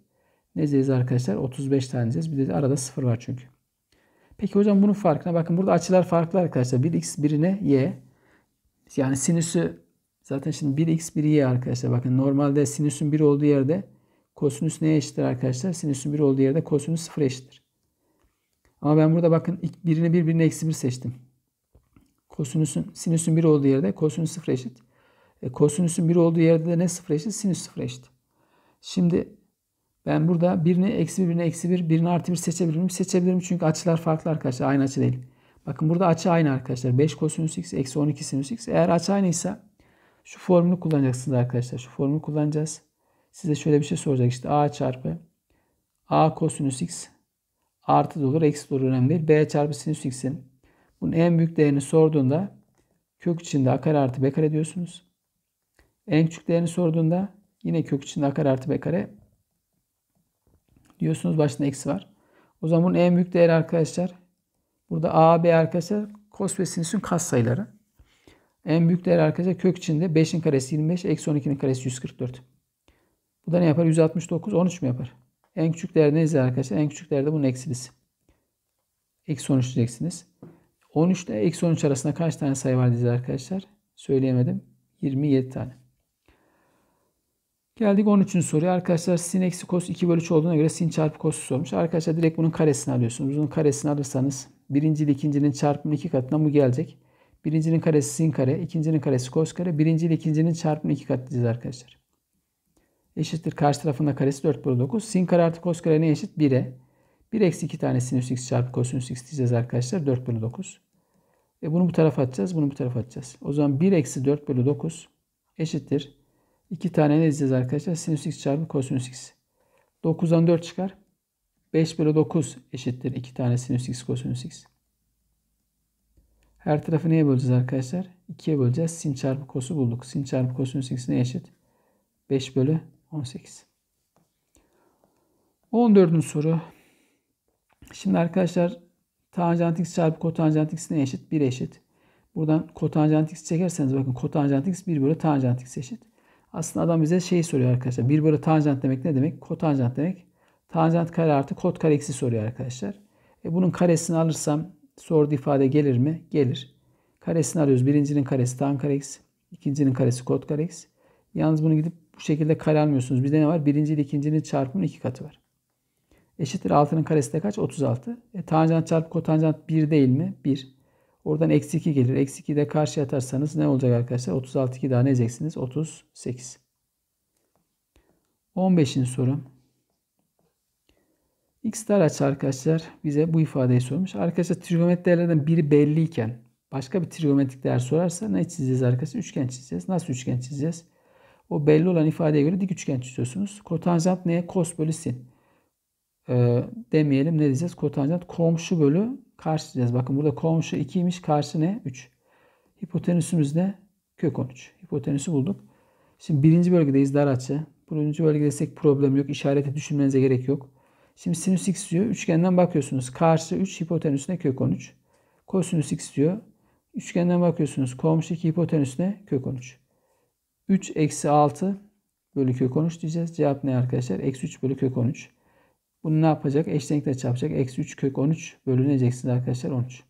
ne diyeceğiz arkadaşlar? 35 tane diyeceğiz. Bir de arada 0 var çünkü. Peki hocam bunun farkına bakın. Burada açılar farklı arkadaşlar. Bir x birine y. Yani sinüsü Zaten şimdi 1x 1y arkadaşlar. Bakın normalde sinüsün 1 olduğu yerde kosinüs neye eşittir arkadaşlar? Sinüsün 1 olduğu yerde kosinüs 0 eşittir. Ama ben burada bakın birini 1 birini eksi 1 seçtim. Kosinüsün, sinüsün 1 olduğu yerde kosinüs 0 eşit. E, kosinüsün 1 olduğu yerde de ne 0 eşit? Sinüs 0 eşit. Şimdi ben burada birini eksi 1, birini eksi 1, birini artı 1 seçebilir miyim? Seçebilirim çünkü açılar farklı arkadaşlar. Aynı açı değil. Bakın burada açı aynı arkadaşlar. 5 kosinüs x eksi 12 sinüs x. Eğer açı aynıysa şu formülü kullanacaksınız arkadaşlar. Şu formülü kullanacağız. Size şöyle bir şey soracak. işte: a çarpı a kosinüs x artı da olur eksi de olur önemli değil. b çarpı sinüs x'in bunun en büyük değerini sorduğunda kök içinde a kare artı b kare diyorsunuz. En küçük değerini sorduğunda yine kök içinde a kare artı b kare diyorsunuz. Başında eksi var. O zaman bunun en büyük değeri arkadaşlar burada a, b arkadaşlar kos ve sinüsün kas sayıları. En büyük değer arkadaşlar kök içinde 5'in karesi 25, eksi 12'nin karesi 144. Bu da ne yapar? 169, 13 mi yapar? En küçük değer neyse arkadaşlar? En küçük değer de bunun eksilisi. Eksi 13 diyeceksiniz. 13 ile eksi 13 arasında kaç tane sayı var diyeceğiz arkadaşlar? Söyleyemedim. 27 tane. Geldik 13. soruya. Arkadaşlar sin eksi kos 2 bölü 3 olduğuna göre sin çarpı kos sormuş. Arkadaşlar direkt bunun karesini alıyorsunuz. Bunun karesini alırsanız birinciyle ikincinin çarpımının iki katına bu gelecek. Birincinin karesi sin kare, ikincinin karesi kos kare. Birinci ile ikincinin çarpımı iki kat diyeceğiz arkadaşlar. Eşittir karşı tarafında karesi 4 bölü 9. Sin kare artı kos kare ne eşit? 1'e. 1 eksi 2 tane sinüs x çarpı kosinüs x diyeceğiz arkadaşlar. 4 bölü 9. E bunu bu tarafa atacağız. Bunu bu tarafa atacağız. O zaman 1 eksi 4 bölü 9 eşittir. 2 tane ne diyeceğiz arkadaşlar? Sinüs x çarpı kosinüs x. 9'dan 4 çıkar. 5 bölü 9 eşittir 2 tane sinüs x kosinüs x. Her tarafı neye böleceğiz arkadaşlar? 2'ye böleceğiz. Sin çarpı kosu bulduk. Sin çarpı kosun ne eşit. 5 bölü 18. 14. soru. Şimdi arkadaşlar tanjant x çarpı kotanjant x ne eşit. 1 eşit. Buradan kotanjant x çekerseniz bakın kotanjant x 1 bölü tanjant x eşit. Aslında adam bize şey soruyor arkadaşlar. 1 bölü tanjant demek ne demek? Kotanjant demek. Tanjant kare artı kot kare x'i soruyor arkadaşlar. E bunun karesini alırsam Sordu ifade gelir mi? Gelir. Karesini arıyoruz. Birincinin karesi tan kare x. İkincinin karesi kot kare x. Yalnız bunu gidip bu şekilde kare almıyorsunuz. Bizde ne var? Birinci ile ikincinin çarpımının iki katı var. Eşittir 6'nın karesi de kaç? 36. E, tanjant çarpı kotanjant 1 değil mi? 1. Oradan eksi 2 gelir. Eksi 2'yi de karşıya atarsanız ne olacak arkadaşlar? 36 2 daha ne edeceksiniz? 38. 15. soru. X açı arkadaşlar bize bu ifadeyi sormuş. Arkadaşlar trigonometrik değerlerden biri belliyken başka bir trigonometrik değer sorarsa ne çizeceğiz arkadaşlar? Üçgen çizeceğiz. Nasıl üçgen çizeceğiz? O belli olan ifadeye göre dik üçgen çiziyorsunuz. Kotanjant neye? Kos bölü sin. Ee, demeyelim ne diyeceğiz? Kotanjant komşu bölü karşı diyeceğiz. Bakın burada komşu 2'ymiş. Karşı ne? 3. Hipotenüsümüz ne? Kök 13. Hipotenüsü bulduk. Şimdi birinci bölgedeyiz dar açı. Birinci bölgedesek problem yok. İşareti düşünmenize gerek yok. Şimdi sinüs x diyor. Üçgenden bakıyorsunuz. Karşı 3 hipotenüsüne kök 13. Kosinüs x diyor. Üçgenden bakıyorsunuz. Komşu 2 hipotenüsüne kök 13. 3 eksi 6 bölü kök 13 diyeceğiz. Cevap ne arkadaşlar? Eksi 3 bölü kök 13. Bunu ne yapacak? Eşlenkle çarpacak. Eksi 3 kök 13 bölüneceksiniz arkadaşlar 13.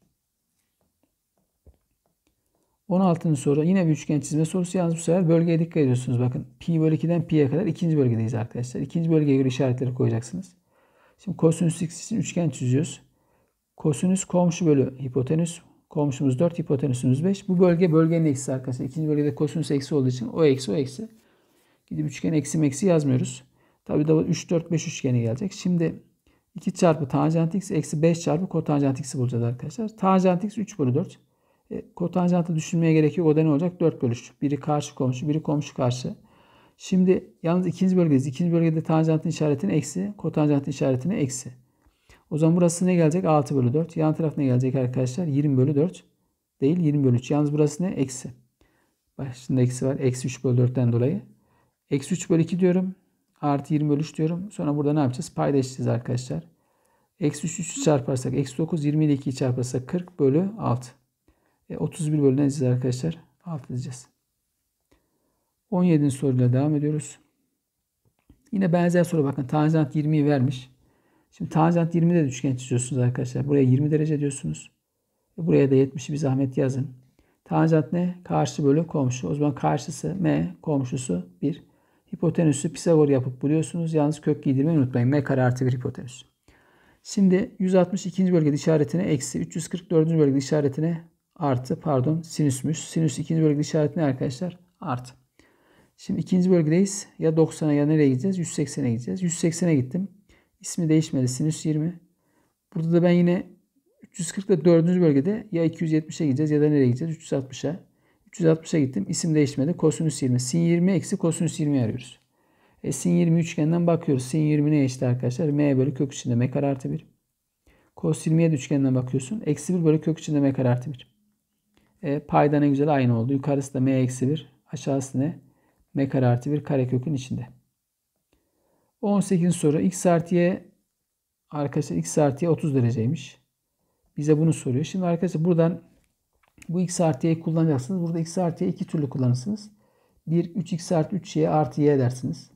16. soru yine bir üçgen çizme sorusu. Yalnız bu sefer bölgeye dikkat ediyorsunuz. Bakın pi bölü 2'den pi'ye kadar ikinci bölgedeyiz arkadaşlar. İkinci bölgeye göre işaretleri koyacaksınız. Şimdi kosinüs x için üçgen çiziyoruz. Kosinüs komşu bölü hipotenüs. Komşumuz 4, hipotenüsümüz 5. Bu bölge bölgenin eksi arkadaşlar. İkinci bölgede kosinüs eksi olduğu için o eksi o eksi. Gidip üçgen eksi eksi yazmıyoruz. Tabii da 3, 4, 5 üçgeni gelecek. Şimdi 2 çarpı tanjant x eksi 5 çarpı kotanjant x'i bulacağız arkadaşlar. Tanjant x 3 bölü 4. E, kotanjantı düşünmeye gerek yok. O da ne olacak? 4 bölü 3. Biri karşı komşu, biri komşu karşı. Şimdi yalnız ikinci bölgedeyiz. İkinci bölgede tanjantın işaretini eksi, kotanjantın işaretini eksi. O zaman burası ne gelecek? 6 bölü 4. Yan taraf ne gelecek arkadaşlar? 20 bölü 4 değil 20 bölü 3. Yalnız burası ne? Eksi. Başında eksi var. Eksi 3 bölü 4'ten dolayı. Eksi 3 bölü 2 diyorum. Artı 20 bölü 3 diyorum. Sonra burada ne yapacağız? Paylaşacağız arkadaşlar. Eksi 3 3 çarparsak eksi 9. 20 ile 2'yi çarparsak 40 bölü 6. E, 31 bölü ne diyeceğiz arkadaşlar? 6 diyeceğiz. 17. soruyla devam ediyoruz. Yine benzer soru bakın. Tanjant 20'yi vermiş. Şimdi tanjant 20'de de üçgen çiziyorsunuz arkadaşlar. Buraya 20 derece diyorsunuz. E, buraya da 70'i bir zahmet yazın. Tanjant ne? Karşı bölü komşu. O zaman karşısı M, komşusu 1. Hipotenüsü Pisagor yapıp buluyorsunuz. Yalnız kök giydirmeyi unutmayın. M kare artı 1 hipotenüs. Şimdi 162. bölgede işaretine eksi, 344. bölgede işaretine artı, pardon sinüsmüş. Sinüs 2. bölgede işaretine arkadaşlar artı. Şimdi ikinci bölgedeyiz. Ya 90'a ya nereye gideceğiz? 180'e gideceğiz. 180'e gittim. İsmi değişmedi. Sinüs 20. Burada da ben yine 340 ile 4. bölgede ya 270'e gideceğiz ya da nereye gideceğiz? 360'a. 360'a gittim. İsim değişmedi. Kosinüs 20. Sin 20 eksi kosinüs 20 arıyoruz. E, sin 20 üçgenden bakıyoruz. Sin 20 neye eşit arkadaşlar? M bölü kök içinde m kare artı 1. Kos 20'ye üçgenden bakıyorsun. Eksi 1 bölü kök içinde m kare artı 1. E, payda ne güzel aynı oldu. Yukarısı da m eksi 1. Aşağısı ne? m kare artı 1 karekökün içinde. 18 soru x artı arkadaşlar x artı 30 dereceymiş. Bize bunu soruyor. Şimdi arkadaşlar buradan bu x artı kullanacaksınız. Burada x artı iki türlü kullanırsınız. Bir 3x artı 3y artı y dersiniz.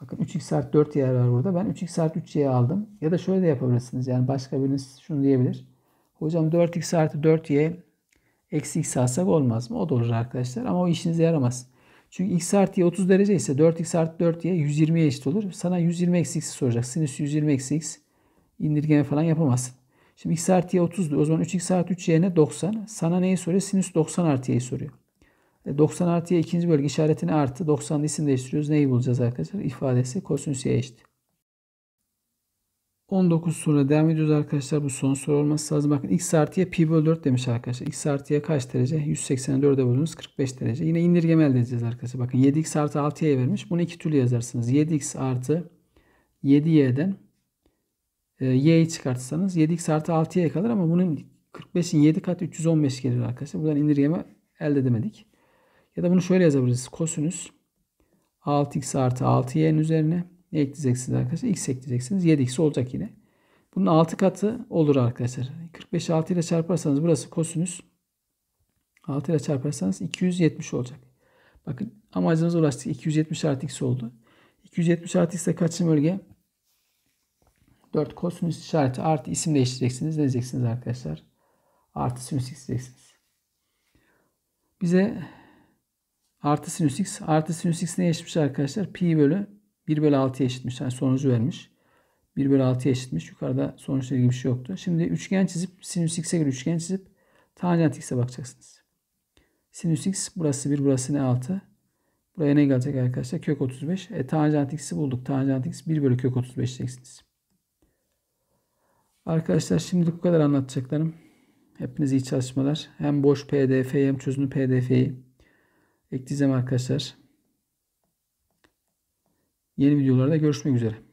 Bakın 3x artı 4y var burada. Ben 3x artı 3y aldım. Ya da şöyle de yapabilirsiniz. Yani başka biriniz şunu diyebilir. Hocam 4x artı 4y eksi x alsak olmaz mı? O da olur arkadaşlar. Ama o işinize yaramaz. Çünkü x artı y 30 derece ise 4x artı 4y 120'ye eşit olur. Sana 120 eksi x'i soracak. Sinüs 120 eksi x indirgeme falan yapamazsın. Şimdi x artı y 30'du. O zaman 3x artı 3 yerine 90. Sana neyi soruyor? Sinüs 90 artı y'yi soruyor. 90 e, artı y ikinci bölge işaretini artı. 90'da isim değiştiriyoruz. Neyi bulacağız arkadaşlar? İfadesi kosinüs y eşit. 19 sonra devam ediyoruz arkadaşlar. Bu son soru olması lazım. Bakın x artıya pi bölü 4 demiş arkadaşlar. x artıya kaç derece? 184'e bölünüz 45 derece. Yine indirgeme elde edeceğiz arkadaşlar. Bakın 7x artı 6 y vermiş. Bunu iki türlü yazarsınız. 7x artı 7y'den e, y'yi çıkartırsanız 7x artı 6y kalır ama bunun 45'in 7 katı 315 gelir arkadaşlar. Buradan indirgeme elde edemedik. Ya da bunu şöyle yazabiliriz. Kosinüs 6x artı 6y'nin üzerine ne ekleyeceksiniz arkadaşlar? X ekleyeceksiniz. 7x olacak yine. Bunun 6 katı olur arkadaşlar. 45 6 ile çarparsanız burası kosinüs. 6 ile çarparsanız 270 olacak. Bakın amacımız ulaştık. 270 artı x oldu. 270 artı x de kaçıncı bölge? 4 kosinüs işareti artı isim değiştireceksiniz. Ne diyeceksiniz arkadaşlar? Artı sinüs x diyeceksiniz. Bize artı sinüs x. Artı sinüs x ne eşitmiş arkadaşlar? Pi bölü 1 bölü 6'ya eşitmiş. Yani sonucu vermiş. 1 bölü 6'ya eşitmiş. Yukarıda sonuçla ilgili bir şey yoktu. Şimdi üçgen çizip sinüs x'e göre üçgen çizip tanjant x'e bakacaksınız. Sinüs x burası 1 burası ne 6. Buraya ne gelecek arkadaşlar? Kök 35. E, tanjant x'i bulduk. Tanjant x 1 bölü kök 35 diyeceksiniz. Arkadaşlar şimdilik bu kadar anlatacaklarım. Hepinize iyi çalışmalar. Hem boş pdf hem çözünü pdf'yi ekleyeceğim arkadaşlar. Yeni videolarda görüşmek üzere.